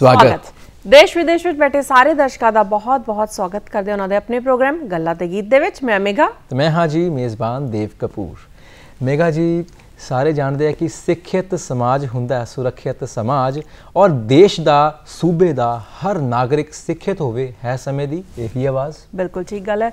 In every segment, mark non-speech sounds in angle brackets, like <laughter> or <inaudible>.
ਸਵਾਗਤ ਦੇਸ਼ ਵਿਦੇਸ਼ ਵਿੱਚ ਬੈਠੇ ਸਾਰੇ ਦਰਸ਼ਕਾਂ ਦਾ ਬਹੁਤ-ਬਹੁਤ ਸਵਾਗਤ ਕਰਦੇ ਉਹਨਾਂ ਦੇ ਆਪਣੇ ਪ੍ਰੋਗਰਾਮ ਗੱਲਾਂ ਤੇ ਗੀਤ ਦੇ ਵਿੱਚ ਮੈਂ ਮੇਗਾ ਤੇ ਮੈਂ ਹਾਂ ਜੀ ਮੇਜ਼ਬਾਨ ਦੇਵ ਕਪੂਰ ਮੇਗਾ ਜੀ ਸਾਰੇ ਜਾਣਦੇ ਆ ਕਿ ਸਿੱਖਿਅਤ ਸਮਾਜ ਹੁੰਦਾ ਹੈ ਸੁਰੱਖਿਅਤ ਸਮਾਜ ਔਰ ਦੇਸ਼ ਦਾ ਸੂਬੇ ਦਾ ਹਰ ਨਾਗਰਿਕ ਸਿੱਖਿਅਤ ਹੋਵੇ ਹੈ ਸਮੇਂ ਦੀ ਇਹੀ ਆਵਾਜ਼ ਬਿਲਕੁਲ ਠੀਕ ਗੱਲ ਹੈ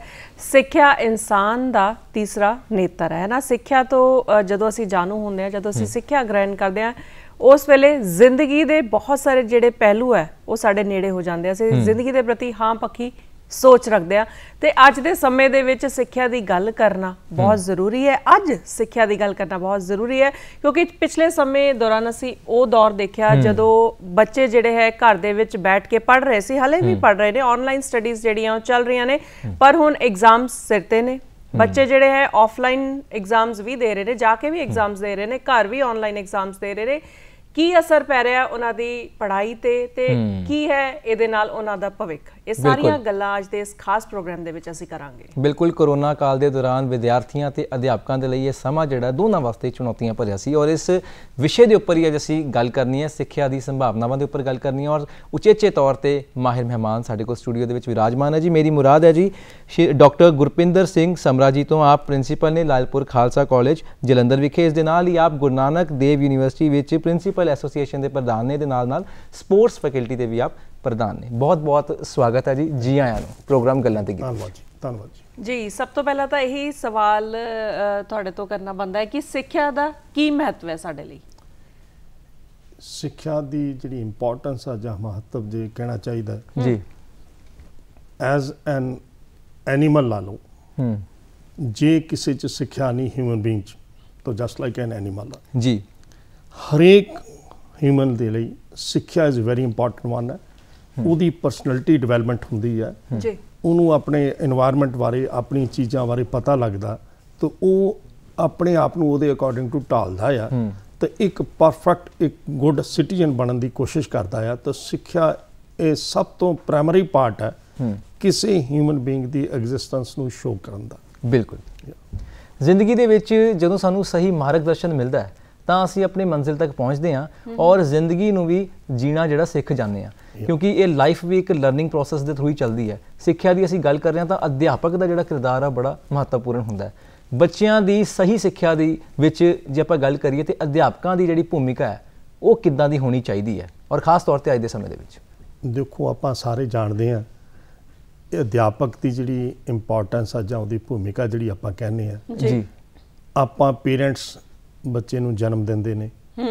ਸਿੱਖਿਆ ਇਨਸਾਨ ਦਾ ਤੀਸਰਾ ਨੇਤਰ ਹੈ ਨਾ ਸਿੱਖਿਆ ਤੋਂ ਜਦੋਂ ਅਸੀਂ ਜਾਣੂ ਹੁੰਦੇ ਆ ਜਦੋਂ ਅਸੀਂ ਸਿੱਖਿਆ ਗ੍ਰਹਿਣ ਕਰਦੇ ਆ ਉਸ ਵੇਲੇ ਜ਼ਿੰਦਗੀ ਦੇ ਬਹੁਤ ਸਾਰੇ ਜਿਹੜੇ ਪਹਿਲੂ ਹੈ ਉਹ ਸਾਡੇ ਨੇੜੇ ਹੋ ਜਾਂਦੇ ਆ ਸੇ ਜ਼ਿੰਦਗੀ ਦੇ ਪ੍ਰਤੀ ਹਾਂ ਪੱਕੀ ਸੋਚ ਰੱਖਦੇ ਆ ਤੇ ਅੱਜ ਦੇ ਸਮੇਂ ਦੇ ਵਿੱਚ ਸਿੱਖਿਆ ਦੀ ਗੱਲ ਕਰਨਾ ਬਹੁਤ ਜ਼ਰੂਰੀ ਹੈ ਅੱਜ ਸਿੱਖਿਆ ਦੀ ਗੱਲ ਕਰਨਾ ਬਹੁਤ ਜ਼ਰੂਰੀ ਹੈ ਕਿਉਂਕਿ ਪਿਛਲੇ ਸਮੇਂ ਦੌਰਾਨ ਅਸੀਂ ਉਹ ਦੌਰ ਦੇਖਿਆ ਜਦੋਂ ਬੱਚੇ ਜਿਹੜੇ ਹੈ ਘਰ ਦੇ ਵਿੱਚ ਬੈਠ ਕੇ ਪੜ੍ਹ ਰਹੇ ਸੀ ਹਲੇ ਵੀ ਪੜ੍ਹ ਰਹੇ ਨੇ ਆਨਲਾਈਨ ਸਟੱਡੀਜ਼ ਜਿਹੜੀਆਂ ਉਹ ਚੱਲ ਰਹੀਆਂ ਨੇ ਪਰ ਹੁਣ ਐਗਜ਼ਾਮਸ ਸਿਰ ਤੇ ਨੇ ਬੱਚੇ ਜਿਹੜੇ ਹੈ ਆਫਲਾਈਨ ਐਗਜ਼ਾਮਸ ਵੀ ਦੇ ਰਹੇ ਨੇ ਜਾ ਕੇ ਵੀ ਐਗਜ਼ਾਮਸ ਦੇ ਰਹੇ ਨੇ ਘਰ ਵੀ ਆਨਲਾਈਨ ਐਗਜ਼ਾਮਸ ਦੇ ਰਹੇ ਨੇ ਕੀ ਅਸਰ ਪੈ ਰਿਹਾ ਉਹਨਾਂ ਦੀ ਪੜ੍ਹਾਈ ਤੇ ਤੇ ਕੀ ਹੈ ਇਹਦੇ ਨਾਲ ਉਹਨਾਂ ਦਾ ਭਵਿੱਖ ਇਹ ਸਾਰੀਆਂ ਗੱਲਾਂ ਅੱਜ ਦੇ ਇਸ ਖਾਸ ਪ੍ਰੋਗਰਾਮ ਦੇ ਵਿੱਚ ਅਸੀਂ ਕਰਾਂਗੇ ਬਿਲਕੁਲ ਕੋਰੋਨਾ ਕਾਲ ਦੇ ਦੌਰਾਨ ਵਿਦਿਆਰਥੀਆਂ ਤੇ ਅਧਿਆਪਕਾਂ ਦੇ ਲਈ ਇਹ ਸਮਾਂ ਜਿਹੜਾ ਦੋਨਾਂ ਵਾਸਤੇ ਚੁਣੌਤੀਆਂ ਭਰਿਆ ਸੀ ਔਰ ਇਸ ਵਿਸ਼ੇ ਦੇ ਉੱਪਰ ਹੀ ਅੱਜ ਅਸੀਂ ਗੱਲ ਕਰਨੀ ਹੈ ਸਿੱਖਿਆ ਦੀ ਸੰਭਾਵਨਾਵਾਂ ਦੇ ਉੱਪਰ ਗੱਲ ਕਰਨੀ ਹੈ ਔਰ ਉਚੇਚੇ ਤੌਰ ਤੇ ਮਾਹਿਰ ਮਹਿਮਾਨ ਸਾਡੇ ਕੋਲ ਸਟੂਡੀਓ ਦੇ ਵਿੱਚ ਵਿਰਾਜਮਾਨ ਹੈ ਜੀ ਮੇਰੀ ਮੁਰਾਦ ਹੈ ਜੀ ਡਾਕਟਰ ਗੁਰਪਿੰਦਰ ਸਿੰਘ ਸਮਰਾਜੀ ਤੋਂ ਆਪ ਪ੍ਰਿੰਸੀਪਲ ਨੇ ਲਾਲਪੁਰ ਖਾਲਸਾ ਕਾਲਜ ਜਲੰਧਰ ਵਿਖੇ ਇਸ ਦੇ ਨਾਲ ਹੀ ਆਪ ਗੁਰੂ ਨਾਨਕ ਦੇਵ ਯੂਨੀਵਰਸਿਟੀ ਵਿੱਚ ਪ੍ਰਿੰਸੀਪਲ ਐਸੋਸੀਏਸ਼ਨ ਦੇ ਪ੍ਰਧਾਨ ਨੇ ਦੇ ਨਾਲ ਨਾਲ ਸਪੋਰਟਸ ਫੈਕਲਟੀ ਦੇ ਵੀ ਆਪ ਪ੍ਰਧਾਨ ਨੇ ਬਹੁਤ ਬਹੁਤ ਸਵਾਗਤ ਹੈ ਜੀ ਜੀ ਆਇਆਂ ਨੂੰ ਪ੍ਰੋਗਰਾਮ ਗੱਲਾਂ ਤੇ ਕੀ ਧੰਨਵਾਦ ਜੀ ਧੰਨਵਾਦ ਜੀ ਜੀ ਸਭ ਤੋਂ ਪਹਿਲਾਂ ਤਾਂ ਇਹੀ ਸਵਾਲ ਤੁਹਾਡੇ ਤੋਂ ਕਰਨਾ ਬੰਦਾ ਹੈ ਕਿ ਸਿੱਖਿਆ ਦਾ ਕੀ ਮਹੱਤਵ ਹੈ ਸਾਡੇ ਲਈ ਸਿੱਖਿਆ ਦੀ ਜਿਹੜੀ ਇੰਪੋਰਟੈਂਸ ਆ ਜਾਂ ਮਹੱਤਵ ਜੇ ਕਹਿਣਾ ਚਾਹੀਦਾ ਜੀ ਐਜ਼ ਐਨ ਐਨੀਮਲ ਲਾ ਲਓ ਹੂੰ ਜੇ ਕਿਸੇ ਚ ਸਿੱਖਿਆ ਨਹੀਂ ਹਿਊਮਨ ਬੀਇੰਗ ਚ ਤਾਂ ਜਸਟ ਲਾਈਕ ਐਨ ਐਨੀਮਲ ਜੀ ਹਰੇਕ ਹਿਊਮਨ ਦੇ ਲਈ ਸਿੱਖਿਆ ਇਜ਼ ਵੈਰੀ ਇੰਪੋਰਟੈਂਟ ਵਨ ਹੈ ਉਹਦੀ ਪਰਸਨੈਲਿਟੀ ਡਿਵੈਲਪਮੈਂਟ ਹੁੰਦੀ ਹੈ ਜੀ ਉਹਨੂੰ ਆਪਣੇ এনवायरमेंट ਬਾਰੇ ਆਪਣੀ ਚੀਜ਼ਾਂ ਬਾਰੇ ਪਤਾ ਲੱਗਦਾ ਤਾਂ ਉਹ ਆਪਣੇ ਆਪ ਨੂੰ ਉਹਦੇ ਅਕੋਰਡਿੰਗ ਟੂ ਢਾਲਦਾ ਆ ਤੇ ਇੱਕ ਪਰਫੈਕਟ ਇੱਕ ਗੁੱਡ ਸਿਟੀਜ਼ਨ ਬਣਨ ਦੀ ਕੋਸ਼ਿਸ਼ ਕਰਦਾ ਆ ਤਾਂ ਸਿੱਖਿਆ ਇਹ ਸਭ ਤੋਂ ਪ੍ਰਾਇਮਰੀ ਪਾਰਟ ਹੈ ਕਿਸੇ ਹਿਊਮਨ ਬੀਇੰਗ ਦੀ ਐਗਜ਼ਿਸਟੈਂਸ ਨੂੰ ਸ਼ੋਅ ਕਰਨ ਦਾ ਬਿਲਕੁਲ ਜ਼ਿੰਦਗੀ ਦੇ ਵਿੱਚ ਜਦੋਂ ਸਾਨੂੰ ਸਹੀ ਮਾਰਗਦਰਸ਼ਨ ਮਿਲਦਾ ਹੈ ਤਾਂ ਅਸੀਂ ਆਪਣੀ ਮੰਜ਼ਿਲ ਤੱਕ ਪਹੁੰਚਦੇ ਹਾਂ ਔਰ ਜ਼ਿੰਦਗੀ ਨੂੰ ਵੀ ਜੀਣਾ ਜਿਹੜਾ ਸਿੱਖ ਜਾਂਦੇ ਹਾਂ ਕਿਉਂਕਿ ਇਹ ਲਾਈਫ ਵੀ ਇੱਕ ਲਰਨਿੰਗ ਪ੍ਰੋਸੈਸ ਦੇ ਥਰੂ ਹੀ ਚੱਲਦੀ ਹੈ ਸਿੱਖਿਆ ਦੀ ਅਸੀਂ ਗੱਲ ਕਰ ਰਹੇ ਹਾਂ ਤਾਂ ਅਧਿਆਪਕ ਦਾ ਜਿਹੜਾ ਕਿਰਦਾਰ ਆ ਬੜਾ ਮਹੱਤਵਪੂਰਨ ਹੁੰਦਾ ਹੈ ਬੱਚਿਆਂ ਦੀ ਸਹੀ ਸਿੱਖਿਆ ਦੀ ਵਿੱਚ ਜੇ ਆਪਾਂ ਗੱਲ ਕਰੀਏ ਤੇ ਅਧਿਆਪਕਾਂ ਦੀ ਜਿਹੜੀ ਭੂਮਿਕਾ ਹੈ ਉਹ ਕਿੱਦਾਂ ਦੀ ਹੋਣੀ ਚਾਹੀਦੀ ਹੈ ਔਰ ਖਾਸ ਤੌਰ ਤੇ ਅੱਜ ਦੇ ਸਮੇਂ ਦੇ ਵਿੱਚ ਦੇਖੋ ਆਪਾਂ ਸਾਰੇ ਜਾਣਦੇ ਹਾਂ ਇਹ ਅਧਿਆਪਕ ਦੀ ਜਿਹੜੀ ਇੰਪੋਰਟੈਂਸ ਆ ਜਾਂ ਉਹਦੀ ਭੂਮਿਕਾ ਜਿਹੜੀ ਆਪਾਂ ਕਹਿੰਦੇ ਆ ਜੀ ਆਪਾਂ ਪੇਰੈਂਟਸ ਬੱਚੇ ਨੂੰ ਜਨਮ ਦਿੰਦੇ ਨੇ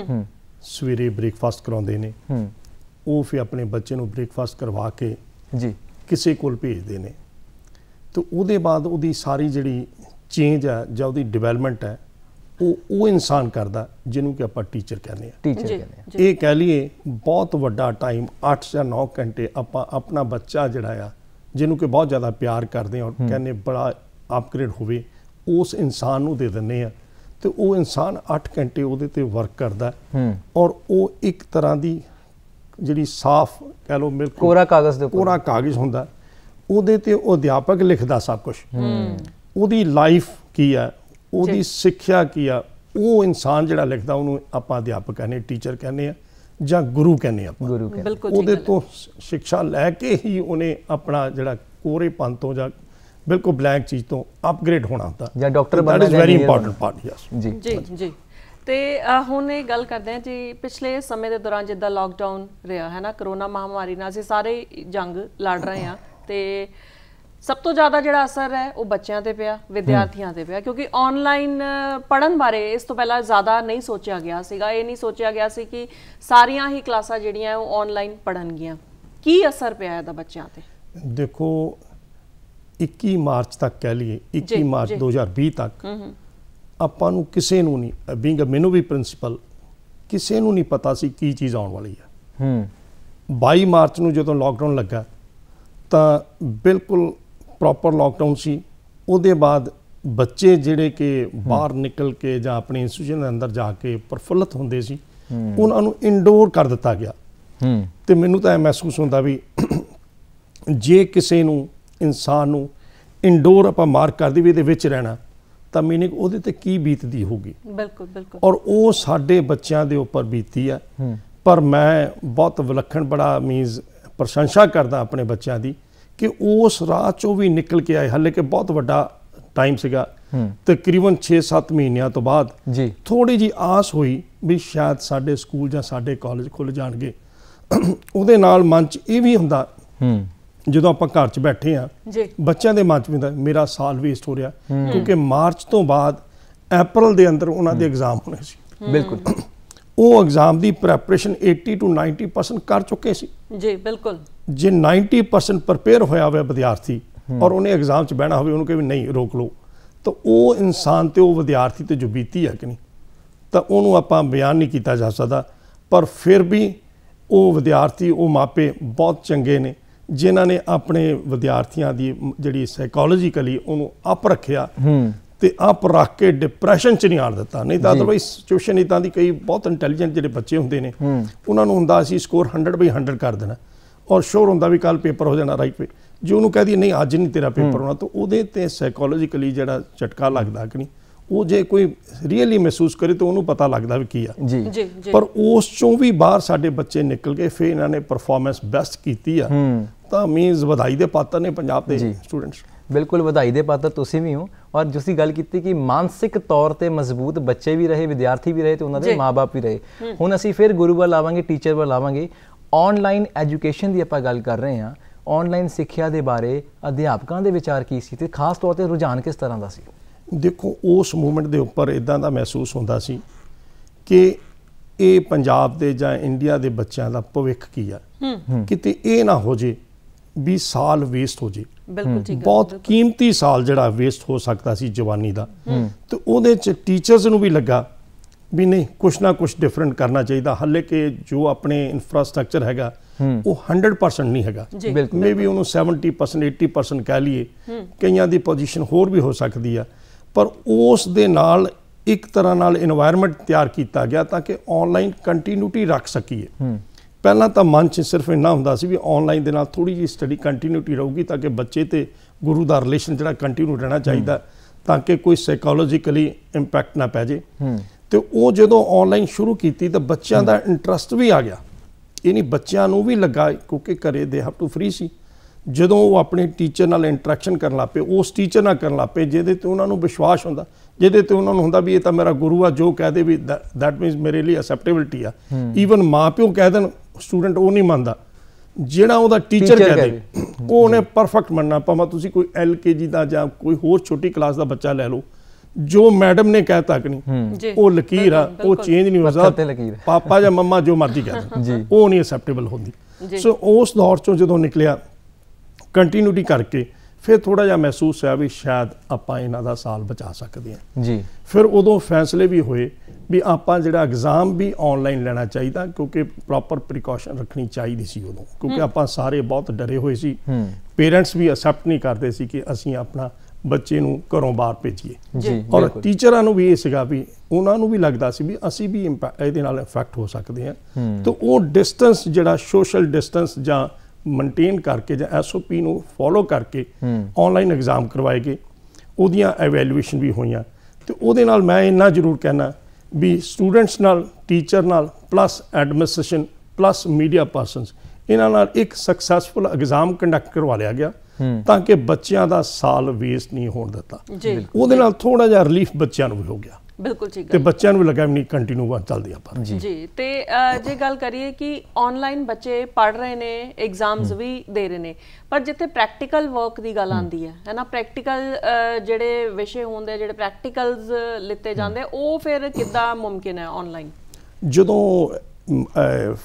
ਹੂੰ ਸਵੇਰੇ ਬ੍ਰੇਕਫਾਸਟ ਕਰਾਉਂਦੇ ਨੇ ਹੂੰ ਉਹ ਫਿਰ ਆਪਣੇ ਬੱਚੇ ਨੂੰ ਬ੍ਰੇਕਫਾਸਟ ਕਰਵਾ ਕੇ ਜੀ ਕਿਸੇ ਕੋਲ ਭੇਜਦੇ ਨੇ ਤੇ ਉਹਦੇ ਬਾਅਦ ਉਹਦੀ ਸਾਰੀ ਜਿਹੜੀ ਚੇਂਜ ਹੈ ਜਾਂ ਉਹਦੀ ਡਿਵੈਲਪਮੈਂਟ ਹੈ ਉਹ ਉਹ ਇਨਸਾਨ ਕਰਦਾ ਜਿਹਨੂੰ ਕਿ ਆਪਾਂ ਟੀਚਰ ਕਹਿੰਦੇ ਆ ਟੀਚਰ ਕਹਿੰਦੇ ਆ ਇਹ ਕਹਿ ਲਈਏ ਬਹੁਤ ਵੱਡਾ ਟਾਈਮ 8 ਜਾਂ 9 ਘੰਟੇ ਆਪਾਂ ਆਪਣਾ ਬੱਚਾ ਜਿਹੜਾ ਆ ਜਿਹਨੂੰ ਕਿ ਬਹੁਤ ਜ਼ਿਆਦਾ ਪਿਆਰ ਕਰਦੇ ਆ ਔਰ ਕਹਿੰਦੇ ਬੜਾ ਅਪਗ੍ਰੇਡ ਹੋਵੇ ਉਸ ਇਨਸਾਨ ਨੂੰ ਦੇ ਦਿੰਨੇ ਆ ਤੇ ਉਹ ਇਨਸਾਨ 8 ਘੰਟੇ ਉਹਦੇ ਤੇ ਵਰਕ ਕਰਦਾ ਔਰ ਉਹ ਇੱਕ ਤਰ੍ਹਾਂ ਦੀ ਜਿਹੜੀ ਸਾਫ਼ ਕਹ ਲੋ ਬਿਲਕੁਲ ਕੋਰਾ ਕਾਗਜ਼ ਦੇ ਕੋਰਾ ਕਾਗਜ਼ ਹੁੰਦਾ ਉਹਦੇ ਤੇ ਉਹ ਅਧਿਆਪਕ ਲਿਖਦਾ ਸਭ ਕੁਝ ਉਹਦੀ ਲਾਈਫ ਕੀ ਆ ਉਹਦੀ ਸਿੱਖਿਆ ਕੀ ਆ ਉਹ ਇਨਸਾਨ ਜਿਹੜਾ ਲਿਖਦਾ ਉਹਨੂੰ ਆਪਾਂ ਅਧਿਆਪਕ ਕਹਿੰਦੇ ਟੀਚਰ ਕਹਿੰਦੇ ਆ ਜਾਂ ਗੁਰੂ ਕਹਿੰਦੇ ਆਪਾਂ ਗੁਰੂ ਕਹਿੰਦੇ ਉਹਦੇ ਤੋਂ ਸਿੱਖਿਆ ਲੈ ਕੇ ਹੀ ਉਹਨੇ ਆਪਣਾ ਜਿਹੜਾ ਕੋਰੇਪਨ ਤੋਂ ਜਾਂ ਬਿਲਕੁਲ ਬਲੈਂਕ ਚੀਜ਼ ਤੋਂ ਅਪਗ੍ਰੇਡ ਹੋਣਾ ਹੁੰਦਾ ਜਾਂ ਡਾਕਟਰ ਬਣਨਾ that is very important part yes ਜੀ ਜੀ ਜੀ ਤੇ ਹੁਣ ਇਹ ਗੱਲ ਕਰਦੇ ਆ ਜੀ ਪਿਛਲੇ ਸਮੇਂ ਦੇ ਦੌਰਾਨ ਜਿੱਦਾਂ ਲਾਕਡਾਊਨ ਰਿਹਾ ਹੈ ਨਾ ਕਰੋਨਾ ਮਹਾਮਾਰੀ ਨਾਲ ਅਸੀਂ ਸਾਰੇ ਜੰਗ ਲੜ ਰਹੇ ਆ ਤੇ ਸਭ ਤੋਂ ਜ਼ਿਆਦਾ ਜਿਹੜਾ ਅਸਰ ਹੈ ਉਹ ਬੱਚਿਆਂ ਤੇ ਪਿਆ ਵਿਦਿਆਰਥੀਆਂ ਤੇ ਪਿਆ ਕਿਉਂਕਿ ਆਨਲਾਈਨ ਪੜਨ ਬਾਰੇ ਇਸ ਤੋਂ ਪਹਿਲਾਂ ਜ਼ਿਆਦਾ ਨਹੀਂ ਸੋਚਿਆ ਗਿਆ ਸੀਗਾ ਇਹ ਨਹੀਂ ਸੋਚਿਆ ਗਿਆ ਸੀ ਕਿ ਸਾਰੀਆਂ ਹੀ ਕਲਾਸਾਂ ਜਿਹੜੀਆਂ ਉਹ ਆਨਲਾਈਨ ਪੜਨਗੀਆਂ ਕੀ ਅਸਰ ਪਿਆ ਇਹਦਾ ਬੱਚਿਆਂ ਤੇ ਦੇਖੋ 21 ਮਾਰਚ ਤੱਕ ਕਹਿ ਲਈਏ 21 ਮਾਰਚ 2020 ਤੱਕ ਆਪਾਂ ਨੂੰ ਕਿਸੇ ਨੂੰ ਨਹੀਂ ਬੀਇੰਗ ਅ ਮੈਨੂੰ ਵੀ ਪ੍ਰਿੰਸੀਪਲ ਕਿਸੇ ਨੂੰ ਨਹੀਂ ਪਤਾ ਸੀ ਕੀ ਚੀਜ਼ ਆਉਣ ਵਾਲੀ ਹੈ ਹੂੰ 22 ਮਾਰਚ ਨੂੰ ਜਦੋਂ ਲਾਕਡਾਊਨ ਲੱਗਾ ਤਾਂ ਬਿਲਕੁਲ ਪ੍ਰੋਪਰ ਲਾਕਡਾਊਨ ਸੀ ਉਹਦੇ ਬਾਅਦ ਬੱਚੇ ਜਿਹੜੇ ਕਿ ਬਾਹਰ ਨਿਕਲ ਕੇ ਜਾਂ ਆਪਣੇ ਇੰਸਟੀਚਿਊਸ਼ਨ ਦੇ ਅੰਦਰ ਜਾ ਕੇ ਪਰਫੁੱਲਤ ਹੁੰਦੇ ਸੀ ਉਹਨਾਂ ਨੂੰ ਇਨਡੋਰ ਕਰ ਦਿੱਤਾ ਗਿਆ ਹੂੰ ਤੇ ਮੈਨੂੰ ਤਾਂ ਇਹ ਮਹਿਸੂਸ ਹੁੰਦਾ ਵੀ ਜੇ ਕਿਸੇ ਨੂੰ ਇਨਸਾਨ ਨੂੰ ਇਨਡੋਰ ਆਪਾਂ ਮਾਰਕ ਕਰ ਵੀ ਇਹਦੇ ਵਿੱਚ ਰਹਿਣਾ ਤਾਂ ਮੀਨਿੰਗ ਉਹਦੇ ਤੇ ਕੀ ਬੀਤਦੀ ਹੋਗੀ ਬਿਲਕੁਲ ਬਿਲਕੁਲ ਔਰ ਉਹ ਸਾਡੇ ਬੱਚਿਆਂ ਦੇ ਉੱਪਰ ਬੀਤੀ ਆ ਪਰ ਮੈਂ ਬਹੁਤ ਵਿਲੱਖਣ ਬੜਾ ਮੀਨਸ ਪ੍ਰਸ਼ੰਸਾ ਕਰਦਾ ਆਪਣੇ ਬੱਚਿਆਂ ਦੀ ਕਿ ਉਸ ਰਾਹ ਚੋਂ ਵੀ ਨਿਕਲ ਕੇ ਆਏ ਹਾਲੇ ਕਿ ਬਹੁਤ ਵੱਡਾ ਟਾਈਮ ਸੀਗਾ ਤਕਰੀਬਨ 6-7 ਮਹੀਨਿਆਂ ਤੋਂ ਬਾਅਦ ਜੀ ਥੋੜੀ ਜੀ ਆਸ ਹੋਈ ਵੀ ਸ਼ਾਇਦ ਸਾਡੇ ਸਕੂਲ ਜਾਂ ਸਾਡੇ ਕਾਲਜ ਖੁੱਲ ਜਾਣਗੇ ਉਹਦੇ ਨਾਲ ਮਨ 'ਚ ਇਹ ਵੀ ਹੁੰਦਾ ਜਦੋਂ ਆਪਾਂ ਘਰ 'ਚ ਬੈਠੇ ਆ ਜੀ ਬੱਚਿਆਂ ਦੇ ਮਨ ਵਿੱਚ ਮੇਰਾ ਸਾਲ ਵੇਸਟ ਹੋ ਰਿਹਾ ਕਿਉਂਕਿ ਮਾਰਚ ਤੋਂ ਬਾਅਦ ਅਪ੍ਰੈਲ ਦੇ ਅੰਦਰ ਉਹਨਾਂ ਦੇ ਐਗਜ਼ਾਮ ਹੋਣੇ ਸੀ ਬਿਲਕੁਲ <clears throat> ਉਹ ਐਗਜ਼ਾਮ ਦੀ ਪ੍ਰੈਪਰੇਸ਼ਨ 80 ਟੂ 90% ਕਰ ਚੁੱਕੇ ਸੀ ਜੀ ਬਿਲਕੁਲ ਜੇ 90% ਪ੍ਰਪੇਅਰ ਹੋਇਆ ਹੋਵੇ ਵਿਦਿਆਰਥੀ ਔਰ ਉਹਨੇ ਐਗਜ਼ਾਮ 'ਚ ਬਹਿਣਾ ਹੋਵੇ ਉਹਨੂੰ ਕਹੇ ਵੀ ਨਹੀਂ ਰੋਕ ਲਓ ਤਾਂ ਉਹ ਇਨਸਾਨ ਤੇ ਉਹ ਵਿਦਿਆਰਥੀ ਤੇ ਜੋ ਬੀਤੀ ਹੈ ਕਿ ਨਹੀਂ ਤਾਂ ਉਹਨੂੰ ਆਪਾਂ ਬਿਆਨ ਨਹੀਂ ਕੀਤਾ ਜਾ ਸਕਦਾ ਪਰ ਫਿਰ ਵੀ ਉਹ ਵਿਦਿਆਰਥੀ ਉਹ ਮਾਪੇ ਬਹੁਤ ਚੰਗੇ ਨੇ ਜਿਨ੍ਹਾਂ ਨੇ ਆਪਣੇ ਵਿਦਿਆਰਥੀਆਂ ਦੀ ਜਿਹੜੀ ਸਾਈਕੋਲੋਜੀਕਲੀ ਉਹਨੂੰ ਅਪ ਰੱਖਿਆ ਤੇ ਆਪ ਰੱਖ ਕੇ ਡਿਪਰੈਸ਼ਨ ਚ ਨਹੀਂ ਆਣ ਦਿੱਤਾ ਨਹੀਂ ਤਾਂ ਬਈ ਸਿਚੁਏਸ਼ਨ ਇਦਾਂ ਦੀ ਕਈ ਬਹੁਤ ਇੰਟੈਲੀਜੈਂਟ ਜਿਹੜੇ ਬੱਚੇ ਹੁੰਦੇ ਨੇ ਉਹਨਾਂ ਨੂੰ ਹੁੰਦਾ ਅਸੀਂ ਸਕੋਰ 100 ਬਈ 100 ਕਰ ਦੇਣਾ ਔਰ ਸ਼ੋਰ ਹੁੰਦਾ ਵੀ ਕੱਲ ਪੇਪਰ ਹੋ ਜਾਣਾ ਰਾਈਟ ਪੇ ਜੇ ਉਹਨੂੰ ਕਹਦੀ ਨਹੀਂ ਅੱਜ ਨਹੀਂ ਤੇਰਾ ਪੇਪਰ ਹੋਣਾ ਤਾਂ ਉਹਦੇ ਤੇ ਸਾਈਕੋਲੋਜੀਕਲੀ ਜਿਹੜਾ ਝਟਕਾ ਲੱਗਦਾ ਕਿ ਨਹੀਂ ਉਹ ਜੇ ਕੋਈ ਰੀਅਲੀ ਮਹਿਸੂਸ ਕਰੇ ਤਾਂ ਉਹਨੂੰ ਪਤਾ ਲੱਗਦਾ ਵੀ ਕੀ ਆ ਜੀ ਪਰ ਉਸ ਚੋਂ ਵੀ ਬਾਹਰ ਸਾਡੇ ਬੱਚੇ ਨਿਕਲ ਕੇ ਫੇ ਇਹਨਾਂ ਨੇ ਪਰਫਾਰਮੈਂਸ ਬੈਸਟ ਕੀਤੀ ਆ ਤਾਂ ਮੀਨਸ ਵਧਾਈ ਦੇ ਪਾਤਰ ਨੇ ਪੰਜਾਬ ਦੇ ਸਟੂਡੈਂਟਸ ਬਿਲਕੁਲ ਵਧਾਈ ਦੇ ਪਾਤਰ ਤੁਸੀਂ ਵੀ ਹੋ ਔਰ ਜਿਸੀ ਗੱਲ ਕੀਤੀ ਕਿ ਮਾਨਸਿਕ ਤੌਰ ਤੇ ਮਜ਼ਬੂਤ ਬੱਚੇ ਵੀ ਰਹੇ ਵਿਦਿਆਰਥੀ ਵੀ ਰਹੇ ਤੇ ਉਹਨਾਂ ਦੇ ਮਾਪੇ ਵੀ ਰਹੇ ਹੁਣ ਅਸੀਂ ਫਿਰ ਗੁਰੂ ਵੱਲ ਆਵਾਂਗੇ ਟੀਚਰ ਵੱਲ ਆਵਾਂਗੇ ਆਨਲਾਈਨ ਐਜੂਕੇਸ਼ਨ ਦੀ ਆਪਾਂ ਗੱਲ ਕਰ ਰਹੇ ਹਾਂ ਆਨਲਾਈਨ ਸਿੱਖਿਆ ਦੇ ਬਾਰੇ ਅਧਿਆਪਕਾਂ ਦੇ ਵਿਚਾਰ ਕੀ ਸੀ ਤੇ ਖਾਸ ਤੌਰ ਤੇ ਰੁਝਾਨ ਕਿਸ ਤਰ੍ਹਾਂ ਦਾ ਸੀ ਦੇਖੋ ਉਸ ਮੂਵਮੈਂਟ ਦੇ ਉੱਪਰ ਇਦਾਂ ਦਾ ਮਹਿਸੂਸ ਹੁੰਦਾ ਸੀ ਕਿ ਇਹ ਪੰਜਾਬ ਦੇ ਜਾਂ ਇੰਡੀਆ ਦੇ ਬੱਚਿਆਂ ਦਾ ਭਵਿੱਖ ਕੀ ਆ ਕਿਤੇ ਇਹ ਨਾ ਹੋ ਜੇ ਵੀ ਸਾਲ ਵੇਸਟ ਹੋ ਜੇ ਬਿਲਕੁਲ ਠੀਕ ਬਹੁਤ ਕੀਮਤੀ ਸਾਲ ਜਿਹੜਾ ਵੇਸਟ ਹੋ ਸਕਦਾ ਸੀ ਜਵਾਨੀ ਦਾ ਤੇ ਉਹਦੇ ਚ ਟੀਚਰਸ ਨੂੰ ਵੀ ਲੱਗਾ ਵੀ ਨਹੀਂ ਕੁਛ ਨਾ ਕੁਛ ਡਿਫਰੈਂਟ ਕਰਨਾ ਚਾਹੀਦਾ ਹੱਲੇ ਕਿ ਜੋ ਆਪਣੇ ਇਨਫਰਾਸਟ੍ਰਕਚਰ ਹੈਗਾ ਉਹ 100% ਨਹੀਂ ਹੈਗਾ ਮੇਬੀ ਉਹਨੂੰ 70% 80% ਕਹਿ ਲਈਏ ਕਈਆਂ ਦੀ ਪੋਜੀਸ਼ਨ ਹੋਰ ਵੀ ਹੋ ਸਕਦੀ ਆ ਪਰ ਉਸ ਦੇ ਨਾਲ ਇੱਕ ਤਰ੍ਹਾਂ ਨਾਲ এনवायरमेंट ਤਿਆਰ ਕੀਤਾ ਗਿਆ ਤਾਂ ਕਿ ਆਨਲਾਈਨ ਕੰਟੀਨਿਊਟੀ ਰੱਖ ਸਕੀਏ ਪਹਿਲਾਂ ਤਾਂ ਮਨ 'ਚ ਸਿਰਫ ਇੰਨਾ ਹੁੰਦਾ ਸੀ ਵੀ ਆਨਲਾਈਨ ਦੇ ਨਾਲ ਥੋੜੀ ਜੀ ਸਟੱਡੀ ਕੰਟੀਨਿਊਟੀ ਰਹੂਗੀ ਤਾਂ ਕਿ ਬੱਚੇ ਤੇ ਗੁਰੂ ਦਾ ਰਿਲੇਸ਼ਨ ਜਿਹੜਾ ਕੰਟੀਨਿਊ ਰਹਿਣਾ ਚਾਹੀਦਾ ਤਾਂ ਕਿ ਕੋਈ ਸਾਈਕੋਲੋਜੀਕਲੀ ਇੰਪੈਕਟ ਨਾ ਪੈ ਜੇ ਤੇ ਉਹ ਜਦੋਂ ਆਨਲਾਈਨ ਸ਼ੁਰੂ ਕੀਤੀ ਤਾਂ ਬੱਚਿਆਂ ਦਾ ਇੰਟਰਸਟ ਵੀ ਆ ਗਿਆ ਇਹ ਨਹੀਂ ਬੱਚਿਆਂ ਨੂੰ ਵੀ ਲੱਗਾ ਕਿਉਂਕਿ ਘਰੇ ਦੇ ਹਵ ਟੂ ਫ੍ਰੀ ਸੀ ਜਦੋਂ ਉਹ ਆਪਣੇ ਟੀਚਰ ਨਾਲ ਇੰਟਰੈਕਸ਼ਨ ਕਰਨ ਲੱਪੇ ਉਸ ਟੀਚਰ ਨਾਲ ਕਰਨ ਲੱਪੇ ਜਿਹਦੇ ਤੇ ਉਹਨਾਂ ਨੂੰ ਵਿਸ਼ਵਾਸ ਹੁੰਦਾ ਜਿਹਦੇ ਤੇ ਉਹਨਾਂ ਨੂੰ ਹੁੰਦਾ ਵੀ ਇਹ ਤਾਂ ਮੇਰਾ ਗੁਰੂ ਆ ਜੋ ਕਹਦੇ ਵੀ ਦੈਟ ਮੀਨਸ ਮੇਰੇ ਲਈ ਅਸੈਪਟੇਬਿਲਟੀ ਆ ਈਵਨ ਮਾਪਿਓ ਕਹਿ ਦੇਣ ਸਟੂਡੈਂਟ ਉਹ ਨਹੀਂ ਮੰਨਦਾ ਜਿਹੜਾ ਉਹਦਾ ਟੀਚਰ ਕਹਦੇ ਉਹ ਉਹਨੇ ਪਰਫੈਕਟ ਮੰਨਣਾ ਭਾਵੇਂ ਤੁਸੀਂ ਕੋਈ ਐਲ ਜੀ ਦਾ ਜਾਂ ਕੋਈ ਹੋਰ ਛੋਟੀ ਕਲਾਸ ਦਾ ਬੱਚਾ ਲੈ ਲਓ ਜੋ ਮੈਡਮ ਨੇ ਕਹਿ ਕਿ ਨਹੀਂ ਉਹ ਲਕੀਰ ਆ ਉਹ ਚੇਂਜ ਨਹੀਂ ਹੋਦਾ ਪਾਪਾ ਜਾਂ ਮੰਮਾ ਜੋ ਮਰਜ਼ੀ ਕਹਿੰਦੇ <laughs> ਉਹ ਨਹੀਂ ਅਸੈਪਟੇਬਲ ਹੁੰਦੀ ਸੋ ਉਸ ਦੌਰ ਚੋਂ ਜਦੋਂ ਨਿਕਲਿਆ ਕੰਟੀਨਿਊਟੀ ਕਰਕੇ ਫਿਰ ਥੋੜਾ ਜਿਹਾ ਮਹਿਸੂਸ ਹੋਇਆ ਵੀ ਸ਼ਾਇਦ ਆਪਾਂ ਇਹਨਾਂ ਦਾ ਸਾਲ ਬਚਾ ਸਕਦੇ ਹਾਂ ਜੀ ਫਿਰ ਉਦੋਂ ਫੈਸਲੇ ਵੀ ਹੋਏ ਵੀ ਆਪਾਂ ਜਿਹੜਾ ਐਗਜ਼ਾਮ ਵੀ ਆਨਲਾਈਨ ਲੈਣਾ ਚਾਹੀਦਾ ਕਿਉਂਕਿ ਪ੍ਰੋਪਰ ਪ੍ਰੀਕਾਸ਼ਨ ਰੱਖਣੀ ਚਾਹੀਦੀ ਸੀ ਉਦੋਂ ਕਿਉਂਕਿ ਆਪਾਂ ਸਾਰੇ ਬਹੁਤ ਡਰੇ ਹੋਏ ਸੀ ਪੇਰੈਂਟਸ ਵੀ ਅਸੈਪਟ ਨਹੀਂ ਕਰਦੇ ਸੀ ਕਿ ਅਸੀਂ ਆਪਣਾ ਬੱਚੇ ਨੂੰ ਘਰੋਂ ਬਾਹਰ ਭੇਜੀਏ ਔਰ ਟੀਚਰਾਂ ਨੂੰ ਵੀ ਇਹ ਸੀਗਾ ਵੀ ਉਹਨਾਂ ਨੂੰ ਵੀ ਲੱਗਦਾ ਸੀ ਵੀ ਅਸੀਂ ਵੀ ਇਹਦੇ ਨਾਲ ਇਫੈਕਟ ਹੋ ਸਕਦੇ ਹਾਂ ਤਾਂ ਉਹ ਡਿਸਟੈਂਸ ਜਿਹੜਾ ਸੋਸ਼ਲ ਡਿਸਟੈਂਸ ਜਾਂ ਮੇਨਟੇਨ ਕਰਕੇ ਜਾਂ ਐਸਓਪੀ ਨੂੰ ਫੋਲੋ ਕਰਕੇ ਆਨਲਾਈਨ ਐਗਜ਼ਾਮ ਕਰਵਾਏ ਗਏ ਉਹਦੀਆਂ ਇਵੈਲੂਏਸ਼ਨ ਵੀ ਹੋਈਆਂ ਤੇ ਉਹਦੇ ਨਾਲ ਮੈਂ ਇੰਨਾ ਜ਼ਰੂਰ ਕਹਿਣਾ ਵੀ ਸਟੂਡੈਂਟਸ ਨਾਲ ਟੀਚਰ ਨਾਲ plus administration plus media persons ਇਹਨਾਂ ਨਾਲ ਇੱਕ ਸਕਸੈਸਫੁਲ ਐਗਜ਼ਾਮ ਕੰਡਕਟ ਕਰਵਾ ਲਿਆ ਗਿਆ ਤਾਂ ਕਿ ਬੱਚਿਆਂ ਦਾ ਸਾਲ ਵੇਸਟ ਨਹੀਂ ਹੋਣ ਦਿੱਤਾ ਉਹਦੇ ਨਾਲ ਥੋੜਾ ਜਿਹਾ ਰਿਲੀਫ ਬੱਚਿਆਂ ਨੂੰ ਵੀ ਹੋ ਗਿਆ ਬਿਲਕੁਲ ਠੀਕ ਤੇ ਬੱਚਿਆਂ ਨੂੰ ਲੱਗਾ ਵੀ ਨਹੀਂ ਕੰਟੀਨਿਊ ਚੱਲਦੀ ਆਪਾਂ ਜੀ ਤੇ ਜੇ ਗੱਲ ਕਰੀਏ ਕਿ ਆਨਲਾਈਨ ਬੱਚੇ ਪੜ ਰਹੇ ਨੇ ਐਗਜ਼ਾਮਸ ਵੀ ਦੇ ਰਹੇ ਨੇ ਪਰ ਜਿੱਥੇ ਪ੍ਰੈਕਟੀਕਲ ਵਰਕ ਦੀ ਗੱਲ ਆਉਂਦੀ ਹੈ ਹੈਨਾ ਪ੍ਰੈਕਟੀਕਲ ਜਿਹੜੇ ਵਿਸ਼ੇ ਹੁੰਦੇ ਜਿਹੜੇ ਪ੍ਰੈਕਟੀਕਲਸ ਲਿੱਤੇ ਜਾਂਦੇ ਉਹ ਫਿਰ ਕਿੱਦਾਂ ਮੁਮਕਿਨ ਹੈ ਆਨਲਾਈਨ ਜਦੋਂ